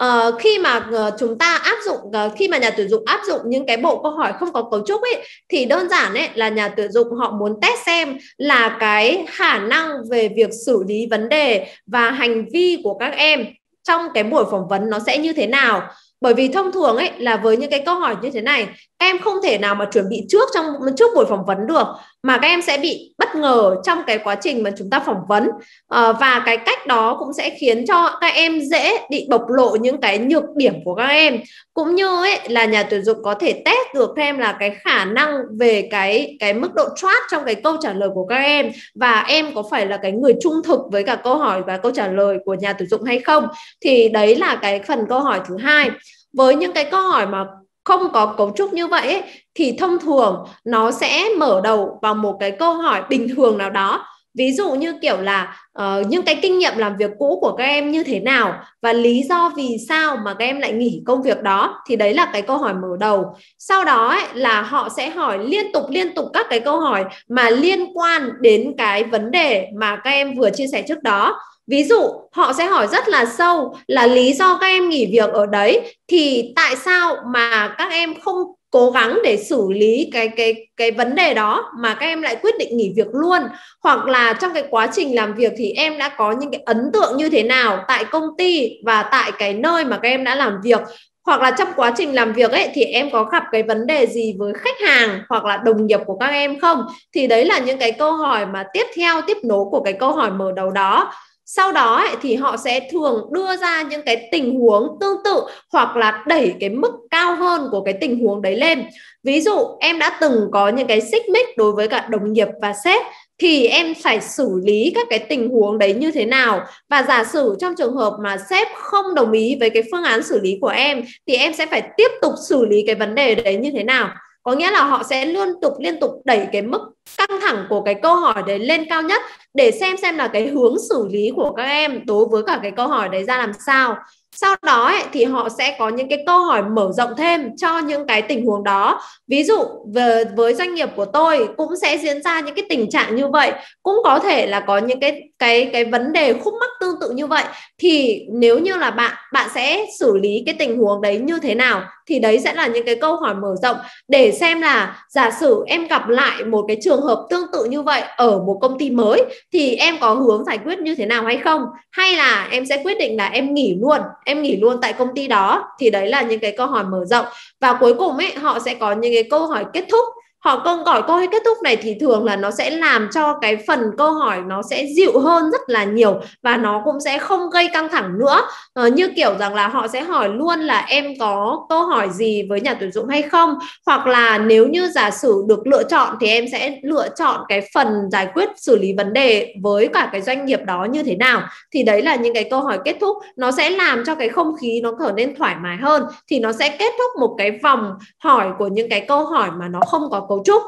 uh, khi mà uh, chúng ta áp dụng uh, khi mà nhà tuyển dụng áp dụng những cái bộ câu hỏi không có cấu trúc ấy thì đơn giản ấy là nhà tuyển dụng họ muốn test xem là cái khả năng về việc xử lý vấn đề và hành vi của các em trong cái buổi phỏng vấn nó sẽ như thế nào bởi vì thông thường ấy là với những cái câu hỏi như thế này em không thể nào mà chuẩn bị trước trong trước buổi phỏng vấn được mà các em sẽ bị bất ngờ trong cái quá trình mà chúng ta phỏng vấn à, và cái cách đó cũng sẽ khiến cho các em dễ bị bộc lộ những cái nhược điểm của các em cũng như ấy là nhà tuyển dụng có thể test được các em là cái khả năng về cái cái mức độ trust trong cái câu trả lời của các em và em có phải là cái người trung thực với cả câu hỏi và câu trả lời của nhà tuyển dụng hay không thì đấy là cái phần câu hỏi thứ hai với những cái câu hỏi mà không có cấu trúc như vậy thì thông thường nó sẽ mở đầu vào một cái câu hỏi bình thường nào đó ví dụ như kiểu là uh, những cái kinh nghiệm làm việc cũ của các em như thế nào và lý do vì sao mà các em lại nghỉ công việc đó thì đấy là cái câu hỏi mở đầu sau đó ấy, là họ sẽ hỏi liên tục liên tục các cái câu hỏi mà liên quan đến cái vấn đề mà các em vừa chia sẻ trước đó ví dụ họ sẽ hỏi rất là sâu là lý do các em nghỉ việc ở đấy thì tại sao mà các em không cố gắng để xử lý cái cái cái vấn đề đó mà các em lại quyết định nghỉ việc luôn hoặc là trong cái quá trình làm việc thì em đã có những cái ấn tượng như thế nào tại công ty và tại cái nơi mà các em đã làm việc hoặc là trong quá trình làm việc ấy thì em có gặp cái vấn đề gì với khách hàng hoặc là đồng nghiệp của các em không thì đấy là những cái câu hỏi mà tiếp theo tiếp nối của cái câu hỏi mở đầu đó sau đó ấy, thì họ sẽ thường đưa ra những cái tình huống tương tự hoặc là đẩy cái mức cao hơn của cái tình huống đấy lên ví dụ em đã từng có những cái xích mích đối với cả đồng nghiệp và sếp thì em phải xử lý các cái tình huống đấy như thế nào và giả sử trong trường hợp mà sếp không đồng ý với cái phương án xử lý của em thì em sẽ phải tiếp tục xử lý cái vấn đề đấy như thế nào có nghĩa là họ sẽ liên tục liên tục đẩy cái mức căng thẳng của cái câu hỏi đấy lên cao nhất để xem xem là cái hướng xử lý của các em đối với cả cái câu hỏi đấy ra làm sao sau đó ấy, thì họ sẽ có những cái câu hỏi mở rộng thêm cho những cái tình huống đó ví dụ về với doanh nghiệp của tôi cũng sẽ diễn ra những cái tình trạng như vậy cũng có thể là có những cái cái cái vấn đề khúc mắc tương tự như vậy thì nếu như là bạn bạn sẽ xử lý cái tình huống đấy như thế nào thì đấy sẽ là những cái câu hỏi mở rộng để xem là giả sử em gặp lại một cái trường hợp tương tự như vậy ở một công ty mới thì em có hướng giải quyết như thế nào hay không hay là em sẽ quyết định là em nghỉ luôn em nghỉ luôn tại công ty đó thì đấy là những cái câu hỏi mở rộng và cuối cùng ấy họ sẽ có những cái câu hỏi kết thúc họ câu hỏi câu hay kết thúc này thì thường là nó sẽ làm cho cái phần câu hỏi nó sẽ dịu hơn rất là nhiều và nó cũng sẽ không gây căng thẳng nữa ờ, như kiểu rằng là họ sẽ hỏi luôn là em có câu hỏi gì với nhà tuyển dụng hay không hoặc là nếu như giả sử được lựa chọn thì em sẽ lựa chọn cái phần giải quyết xử lý vấn đề với cả cái doanh nghiệp đó như thế nào thì đấy là những cái câu hỏi kết thúc nó sẽ làm cho cái không khí nó trở nên thoải mái hơn thì nó sẽ kết thúc một cái vòng hỏi của những cái câu hỏi mà nó không có cấu trúc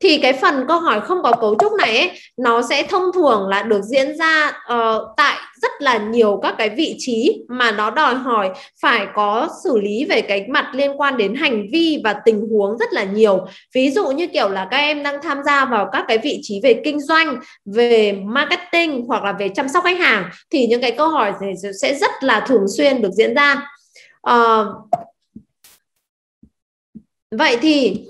thì cái phần câu hỏi không có cấu trúc này ấy, nó sẽ thông thường là được diễn ra uh, tại rất là nhiều các cái vị trí mà nó đòi hỏi phải có xử lý về cái mặt liên quan đến hành vi và tình huống rất là nhiều ví dụ như kiểu là các em đang tham gia vào các cái vị trí về kinh doanh về marketing hoặc là về chăm sóc khách hàng thì những cái câu hỏi sẽ rất là thường xuyên được diễn ra uh, vậy thì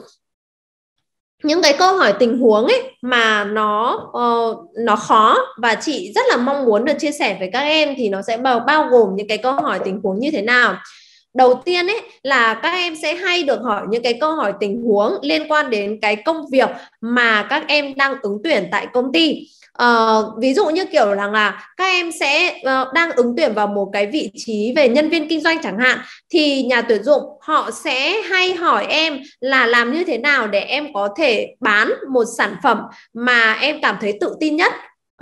những cái câu hỏi tình huống ấy mà nó uh, nó khó và chị rất là mong muốn được chia sẻ với các em thì nó sẽ bao bao gồm những cái câu hỏi tình huống như thế nào đầu tiên ấy là các em sẽ hay được hỏi những cái câu hỏi tình huống liên quan đến cái công việc mà các em đang ứng tuyển tại công ty uh, ví dụ như kiểu rằng là các em sẽ uh, đang ứng tuyển vào một cái vị trí về nhân viên kinh doanh chẳng hạn thì nhà tuyển dụng họ sẽ hay hỏi em là làm như thế nào để em có thể bán một sản phẩm mà em cảm thấy tự tin nhất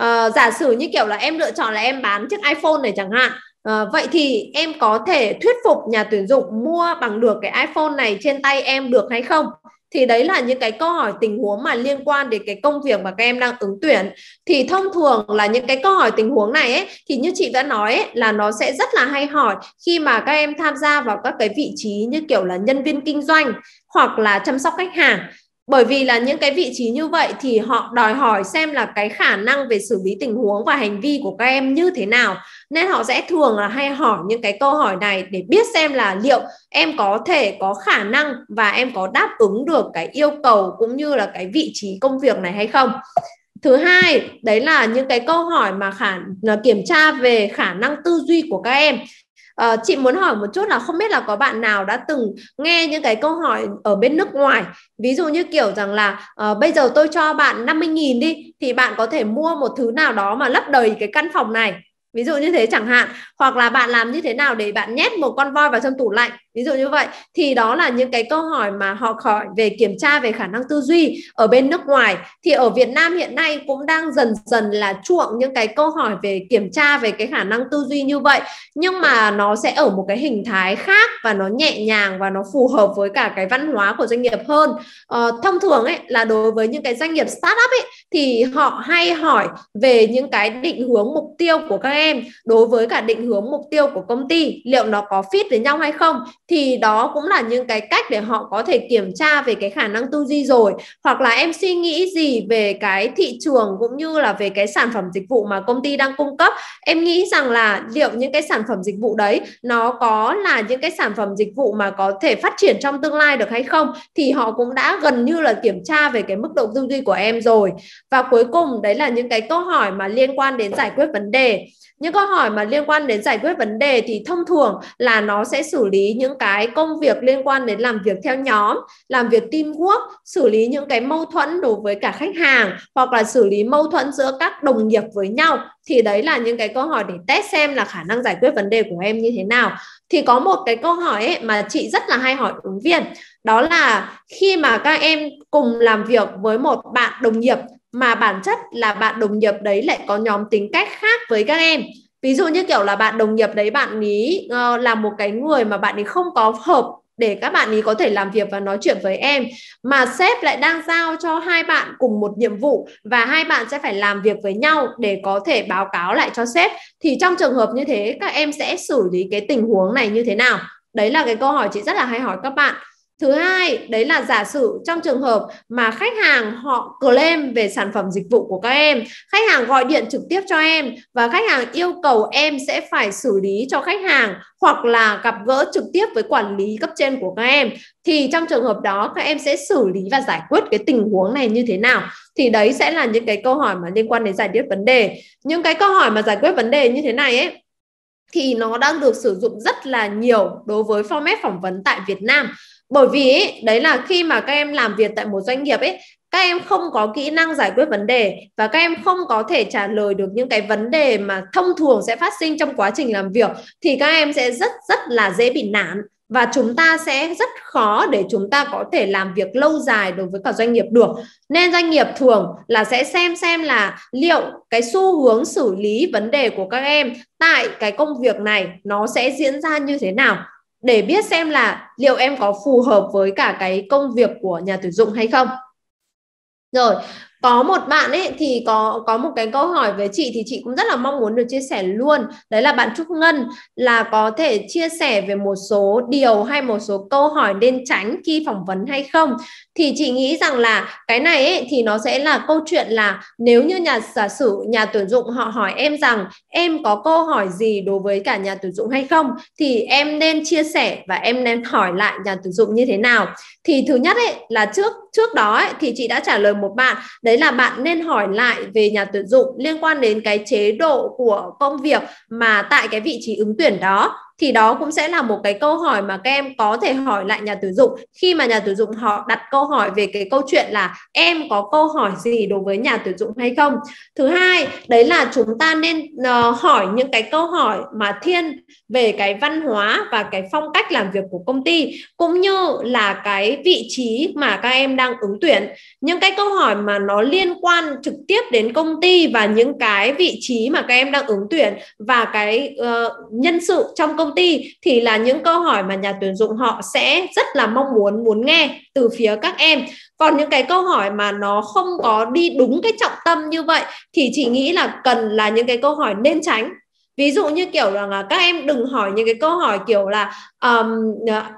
uh, giả sử như kiểu là em lựa chọn là em bán chiếc iPhone này chẳng hạn À, vậy thì em có thể thuyết phục nhà tuyển dụng mua bằng được cái iPhone này trên tay em được hay không? thì đấy là những cái câu hỏi tình huống mà liên quan đến cái công việc mà các em đang ứng tuyển thì thông thường là những cái câu hỏi tình huống này ấy, thì như chị đã nói ấy, là nó sẽ rất là hay hỏi khi mà các em tham gia vào các cái vị trí như kiểu là nhân viên kinh doanh hoặc là chăm sóc khách hàng bởi vì là những cái vị trí như vậy thì họ đòi hỏi xem là cái khả năng về xử lý tình huống và hành vi của các em như thế nào nên họ sẽ thường là hay hỏi những cái câu hỏi này để biết xem là liệu em có thể có khả năng và em có đáp ứng được cái yêu cầu cũng như là cái vị trí công việc này hay không thứ hai đấy là những cái câu hỏi mà khả kiểm tra về khả năng tư duy của các em À, chị muốn hỏi một chút là không biết là có bạn nào đã từng nghe những cái câu hỏi ở bên nước ngoài ví dụ như kiểu rằng là à, bây giờ tôi cho bạn 50.000 đi thì bạn có thể mua một thứ nào đó mà lấp đầy cái căn phòng này ví dụ như thế chẳng hạn hoặc là bạn làm như thế nào để bạn nhét một con voi vào trong tủ lạnh ví dụ như vậy thì đó là những cái câu hỏi mà họ hỏi về kiểm tra về khả năng tư duy ở bên nước ngoài thì ở Việt Nam hiện nay cũng đang dần dần là chuộng những cái câu hỏi về kiểm tra về cái khả năng tư duy như vậy nhưng mà nó sẽ ở một cái hình thái khác và nó nhẹ nhàng và nó phù hợp với cả cái văn hóa của doanh nghiệp hơn ờ, thông thường ấy là đối với những cái doanh nghiệp startup ấy thì họ hay hỏi về những cái định hướng mục tiêu của các em đối với cả định hướng mục tiêu của công ty liệu nó có fit với nhau hay không thì đó cũng là những cái cách để họ có thể kiểm tra về cái khả năng tư duy rồi hoặc là em suy nghĩ gì về cái thị trường cũng như là về cái sản phẩm dịch vụ mà công ty đang cung cấp em nghĩ rằng là liệu những cái sản phẩm dịch vụ đấy nó có là những cái sản phẩm dịch vụ mà có thể phát triển trong tương lai được hay không thì họ cũng đã gần như là kiểm tra về cái mức độ tư duy của em rồi và cuối cùng đấy là những cái câu hỏi mà liên quan đến giải quyết vấn đề những câu hỏi mà liên quan đến giải quyết vấn đề thì thông thường là nó sẽ xử lý những cái công việc liên quan đến làm việc theo nhóm làm việc teamwork xử lý những cái mâu thuẫn đối với cả khách hàng hoặc là xử lý mâu thuẫn giữa các đồng nghiệp với nhau thì đấy là những cái câu hỏi để test xem là khả năng giải quyết vấn đề của em như thế nào thì có một cái câu hỏi ấy mà chị rất là hay hỏi ứng viên đó là khi mà các em cùng làm việc với một bạn đồng nghiệp mà bản chất là bạn đồng nghiệp đấy lại có nhóm tính cách khác với các em ví dụ như kiểu là bạn đồng nghiệp đấy bạn ý uh, là một cái người mà bạn ấy không có hợp để các bạn ý có thể làm việc và nói chuyện với em mà sếp lại đang giao cho hai bạn cùng một nhiệm vụ và hai bạn sẽ phải làm việc với nhau để có thể báo cáo lại cho sếp thì trong trường hợp như thế các em sẽ xử lý cái tình huống này như thế nào đấy là cái câu hỏi chị rất là hay hỏi các bạn thứ hai đấy là giả sử trong trường hợp mà khách hàng họ claim về sản phẩm dịch vụ của các em khách hàng gọi điện trực tiếp cho em và khách hàng yêu cầu em sẽ phải xử lý cho khách hàng hoặc là gặp gỡ trực tiếp với quản lý cấp trên của các em thì trong trường hợp đó các em sẽ xử lý và giải quyết cái tình huống này như thế nào thì đấy sẽ là những cái câu hỏi mà liên quan đến giải quyết vấn đề những cái câu hỏi mà giải quyết vấn đề như thế này ấy thì nó đang được sử dụng rất là nhiều đối với format phỏng vấn tại Việt Nam bởi vì ấy, đấy là khi mà các em làm việc tại một doanh nghiệp ấy các em không có kỹ năng giải quyết vấn đề và các em không có thể trả lời được những cái vấn đề mà thông thường sẽ phát sinh trong quá trình làm việc thì các em sẽ rất rất là dễ bị nản và chúng ta sẽ rất khó để chúng ta có thể làm việc lâu dài đối với cả doanh nghiệp được nên doanh nghiệp thường là sẽ xem xem là liệu cái xu hướng xử lý vấn đề của các em tại cái công việc này nó sẽ diễn ra như thế nào để biết xem là liệu em có phù hợp với cả cái công việc của nhà tuyển dụng hay không rồi có một bạn ấy thì có có một cái câu hỏi với chị thì chị cũng rất là mong muốn được chia sẻ luôn đấy là bạn Trúc Ngân là có thể chia sẻ về một số điều hay một số câu hỏi nên tránh khi phỏng vấn hay không thì chị nghĩ rằng là cái này ấy, thì nó sẽ là câu chuyện là nếu như nhà giả sử nhà tuyển dụng họ hỏi em rằng em có câu hỏi gì đối với cả nhà tuyển dụng hay không thì em nên chia sẻ và em nên hỏi lại nhà tuyển dụng như thế nào thì thứ nhất ấy là trước trước đó ấy, thì chị đã trả lời một bạn đấy là bạn nên hỏi lại về nhà tuyển dụng liên quan đến cái chế độ của công việc mà tại cái vị trí ứng tuyển đó thì đó cũng sẽ là một cái câu hỏi mà các em có thể hỏi lại nhà tuyển dụng khi mà nhà tuyển dụng họ đặt câu hỏi về cái câu chuyện là em có câu hỏi gì đối với nhà tuyển dụng hay không thứ hai đấy là chúng ta nên uh, hỏi những cái câu hỏi mà thiên về cái văn hóa và cái phong cách làm việc của công ty cũng như là cái vị trí mà các em đang ứng tuyển những cái câu hỏi mà nó liên quan trực tiếp đến công ty và những cái vị trí mà các em đang ứng tuyển và cái uh, nhân sự trong công công ty thì là những câu hỏi mà nhà tuyển dụng họ sẽ rất là mong muốn muốn nghe từ phía các em còn những cái câu hỏi mà nó không có đi đúng cái trọng tâm như vậy thì chị nghĩ là cần là những cái câu hỏi nên tránh ví dụ như kiểu rằng là các em đừng hỏi những cái câu hỏi kiểu là um,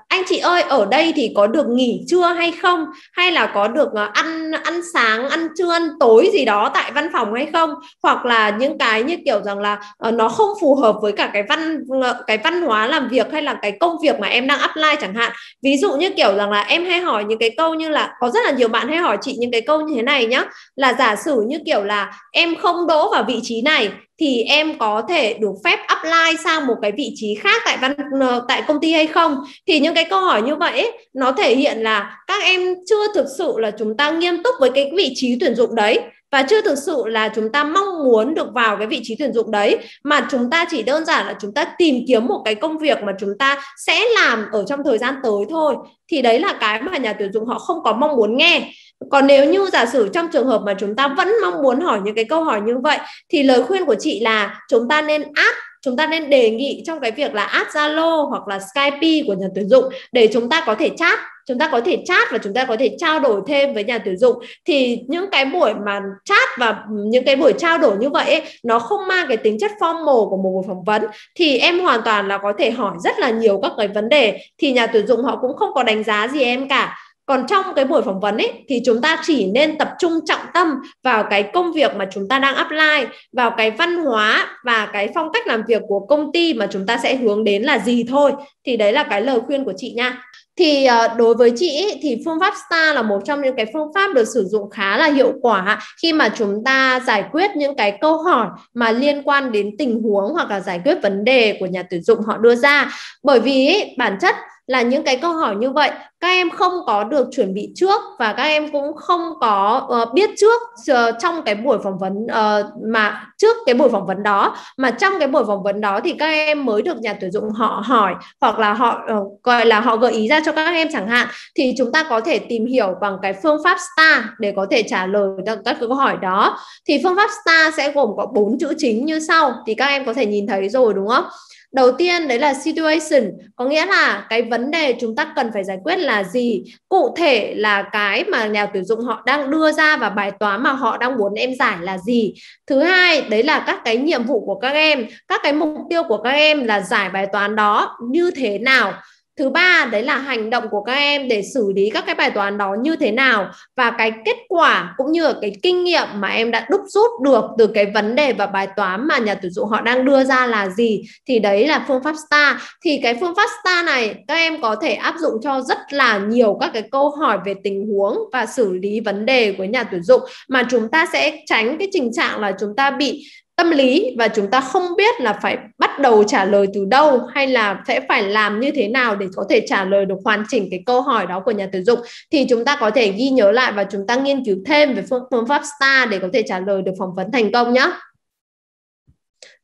anh chị ơi ở đây thì có được nghỉ trưa hay không hay là có được ờ, ăn ăn sáng ăn trưa ăn tối gì đó tại văn phòng hay không hoặc là những cái như kiểu rằng là uh, nó không phù hợp với cả cái văn cái văn hóa làm việc hay là cái công việc mà em đang apply chẳng hạn ví dụ như kiểu rằng là em hay hỏi những cái câu như là có rất là nhiều bạn hay hỏi chị những cái câu như thế này nhá là giả sử như kiểu là em không đỗ vào vị trí này thì em có thể được phép apply sang một cái vị trí khác tại văn ờ, tại công ty hay không thì những cái câu hỏi như vậy nó thể hiện là các em chưa thực sự là chúng ta nghiêm túc với cái vị trí tuyển dụng đấy và chưa thực sự là chúng ta mong muốn được vào cái vị trí tuyển dụng đấy mà chúng ta chỉ đơn giản là chúng ta tìm kiếm một cái công việc mà chúng ta sẽ làm ở trong thời gian tới thôi thì đấy là cái mà nhà tuyển dụng họ không có mong muốn nghe còn nếu như giả sử trong trường hợp mà chúng ta vẫn mong muốn hỏi những cái câu hỏi như vậy thì lời khuyên của chị là chúng ta nên áp chúng ta nên đề nghị trong cái việc là áp Zalo hoặc là Skype của nhà tuyển dụng để chúng ta có thể chat chúng ta có thể chat và chúng ta có thể trao đổi thêm với nhà tuyển dụng thì những cái buổi mà chat và những cái buổi trao đổi như vậy ấy, nó không mang cái tính chất formal của một buổi phỏng vấn thì em hoàn toàn là có thể hỏi rất là nhiều các cái vấn đề thì nhà tuyển dụng họ cũng không có đánh giá gì em cả còn trong cái buổi phỏng vấn ấy thì chúng ta chỉ nên tập trung trọng tâm vào cái công việc mà chúng ta đang apply vào cái văn hóa và cái phong cách làm việc của công ty mà chúng ta sẽ hướng đến là gì thôi thì đấy là cái lời khuyên của chị nha thì ờ, đối với chị thì phương pháp STAR là một trong những cái phương pháp được sử dụng khá là hiệu quả khi mà chúng ta giải quyết những cái câu hỏi mà liên quan đến tình huống hoặc là giải quyết vấn đề của nhà tuyển dụng họ đưa ra bởi vì bản chất là những cái câu hỏi như vậy các em không có được chuẩn bị trước và các em cũng không có uh, biết trước uh, trong cái buổi phỏng vấn uh, mà trước cái buổi phỏng vấn đó mà trong cái buổi phỏng vấn đó thì các em mới được nhà tuyển dụng họ hỏi hoặc là họ uh, gọi là họ gợi ý ra cho các em chẳng hạn thì chúng ta có thể tìm hiểu bằng cái phương pháp STAR để có thể trả lời được các câu hỏi đó thì phương pháp STAR sẽ gồm có bốn chữ chính như sau thì các em có thể nhìn thấy rồi đúng không đầu tiên đấy là situation có nghĩa là cái vấn đề chúng ta cần phải giải quyết là gì cụ thể là cái mà nhà tuyển dụng họ đang đưa ra và bài toán mà họ đang muốn em giải là gì thứ hai đấy là các cái nhiệm vụ của các em các cái mục tiêu của các em là giải bài toán đó như thế nào thứ ba đấy là hành động của các em để xử lý các cái bài toán đó như thế nào và cái kết quả cũng như là cái kinh nghiệm mà em đã đúc rút được từ cái vấn đề và bài toán mà nhà tuyển dụng họ đang đưa ra là gì thì đấy là phương pháp star thì cái phương pháp star này các em có thể áp dụng cho rất là nhiều các cái câu hỏi về tình huống và xử lý vấn đề của nhà tuyển dụng mà chúng ta sẽ tránh cái tình trạng là chúng ta bị tâm lý và chúng ta không biết là phải bắt đầu trả lời từ đâu hay là sẽ phải làm như thế nào để có thể trả lời được hoàn chỉnh cái câu hỏi đó của nhà tuyển dụng thì chúng ta có thể ghi nhớ lại và chúng ta nghiên cứu thêm về phương, phương pháp STAR để có thể trả lời được phỏng vấn thành công nhé.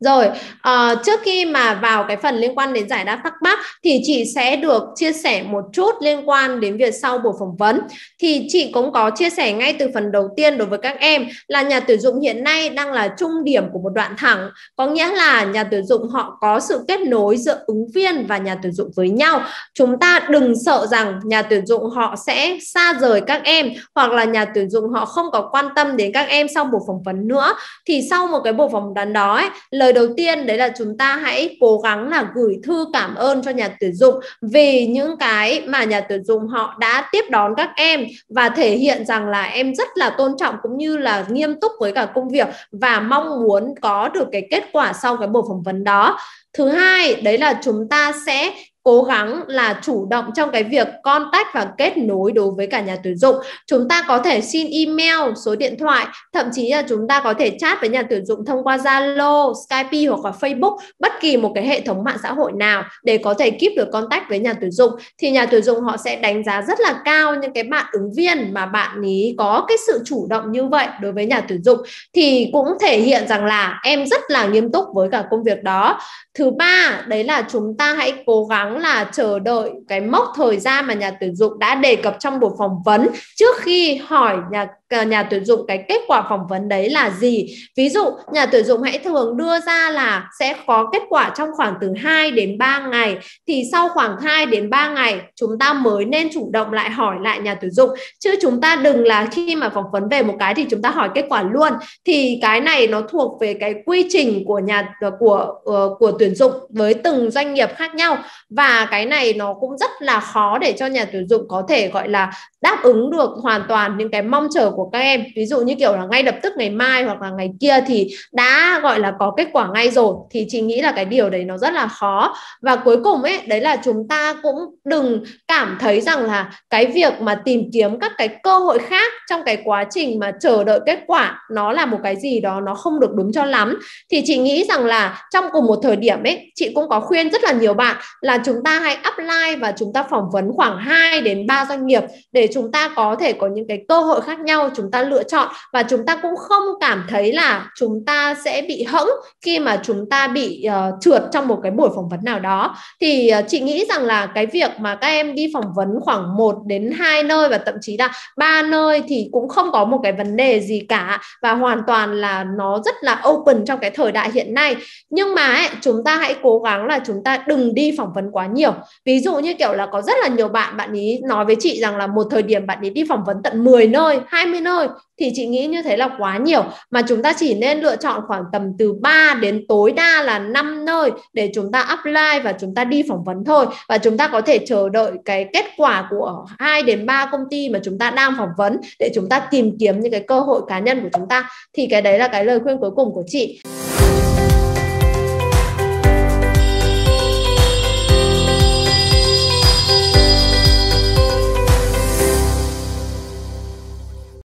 Rồi, uh, trước khi mà vào cái phần liên quan đến giải đáp thắc mắc thì chị sẽ được chia sẻ một chút liên quan đến việc sau buổi phỏng vấn. Thì chị cũng có chia sẻ ngay từ phần đầu tiên đối với các em là nhà tuyển dụng hiện nay đang là trung điểm của một đoạn thẳng. Có nghĩa là nhà tuyển dụng họ có sự kết nối giữa ứng viên và nhà tuyển dụng với nhau. Chúng ta đừng sợ rằng nhà tuyển dụng họ sẽ xa rời các em hoặc là nhà tuyển dụng họ không có quan tâm đến các em sau buổi phỏng vấn nữa. Thì sau một cái buổi phỏng vấn đó ấy, lời lời đầu tiên đấy là chúng ta hãy cố gắng là gửi thư cảm ơn cho nhà tuyển dụng vì những cái mà nhà tuyển dụng họ đã tiếp đón các em và thể hiện rằng là em rất là tôn trọng cũng như là nghiêm túc với cả công việc và mong muốn có được cái kết quả sau cái buổi phỏng vấn đó thứ hai đấy là chúng ta sẽ cố gắng là chủ động trong cái việc contact và kết nối đối với cả nhà tuyển dụng chúng ta có thể xin email số điện thoại thậm chí là chúng ta có thể chat với nhà tuyển dụng thông qua Zalo Skype hoặc là Facebook bất kỳ một cái hệ thống mạng xã hội nào để có thể keep được contact với nhà tuyển dụng thì nhà tuyển dụng họ sẽ đánh giá rất là cao những cái bạn ứng viên mà bạn ý có cái sự chủ động như vậy đối với nhà tuyển dụng thì cũng thể hiện rằng là em rất là nghiêm túc với cả công việc đó thứ ba đấy là chúng ta hãy cố gắng là chờ đợi cái mốc thời gian mà nhà tuyển dụng đã đề cập trong buổi phỏng vấn trước khi hỏi nhà Ờ, nhà tuyển dụng cái kết quả phỏng vấn đấy là gì ví dụ nhà tuyển dụng hãy thường đưa ra là sẽ có kết quả trong khoảng từ 2 đến 3 ngày thì sau khoảng 2 đến 3 ngày chúng ta mới nên chủ động lại hỏi lại nhà tuyển dụng chứ chúng ta đừng là khi mà phỏng vấn về một cái thì chúng ta hỏi kết quả luôn thì cái này nó thuộc về cái quy trình của nhà của uh, của tuyển dụng với từng doanh nghiệp khác nhau và cái này nó cũng rất là khó để cho nhà tuyển dụng có thể gọi là đáp ứng được hoàn toàn những cái mong chờ của các em ví dụ như kiểu là ngay lập tức ngày mai hoặc là ngày kia thì đã gọi là có kết quả ngay rồi thì chị nghĩ là cái điều đấy nó rất là khó và cuối cùng ấy đấy là chúng ta cũng đừng cảm thấy rằng là cái việc mà tìm kiếm các cái cơ hội khác trong cái quá trình mà chờ đợi kết quả nó là một cái gì đó nó không được đúng cho lắm thì chị nghĩ rằng là trong cùng một thời điểm ấy chị cũng có khuyên rất là nhiều bạn là chúng ta hãy apply và chúng ta phỏng vấn khoảng 2 đến 3 doanh nghiệp để chúng ta có thể có những cái cơ hội khác nhau chúng ta lựa chọn và chúng ta cũng không cảm thấy là chúng ta sẽ bị hững khi mà chúng ta bị uh, trượt trong một cái buổi phỏng vấn nào đó thì uh, chị nghĩ rằng là cái việc mà các em đi phỏng vấn khoảng 1 đến 2 nơi và thậm chí là ba nơi thì cũng không có một cái vấn đề gì cả và hoàn toàn là nó rất là open trong cái thời đại hiện nay nhưng mà ấy, chúng ta hãy cố gắng là chúng ta đừng đi phỏng vấn quá nhiều ví dụ như kiểu là có rất là nhiều bạn bạn ý nói với chị rằng là một thời điểm bạn ý đi phỏng vấn tận 10 nơi 20 20 nơi thì chị nghĩ như thế là quá nhiều mà chúng ta chỉ nên lựa chọn khoảng tầm từ 3 đến tối đa là 5 nơi để chúng ta apply và chúng ta đi phỏng vấn thôi và chúng ta có thể chờ đợi cái kết quả của 2 đến 3 công ty mà chúng ta đang phỏng vấn để chúng ta tìm kiếm những cái cơ hội cá nhân của chúng ta thì cái đấy là cái lời khuyên cuối cùng của chị.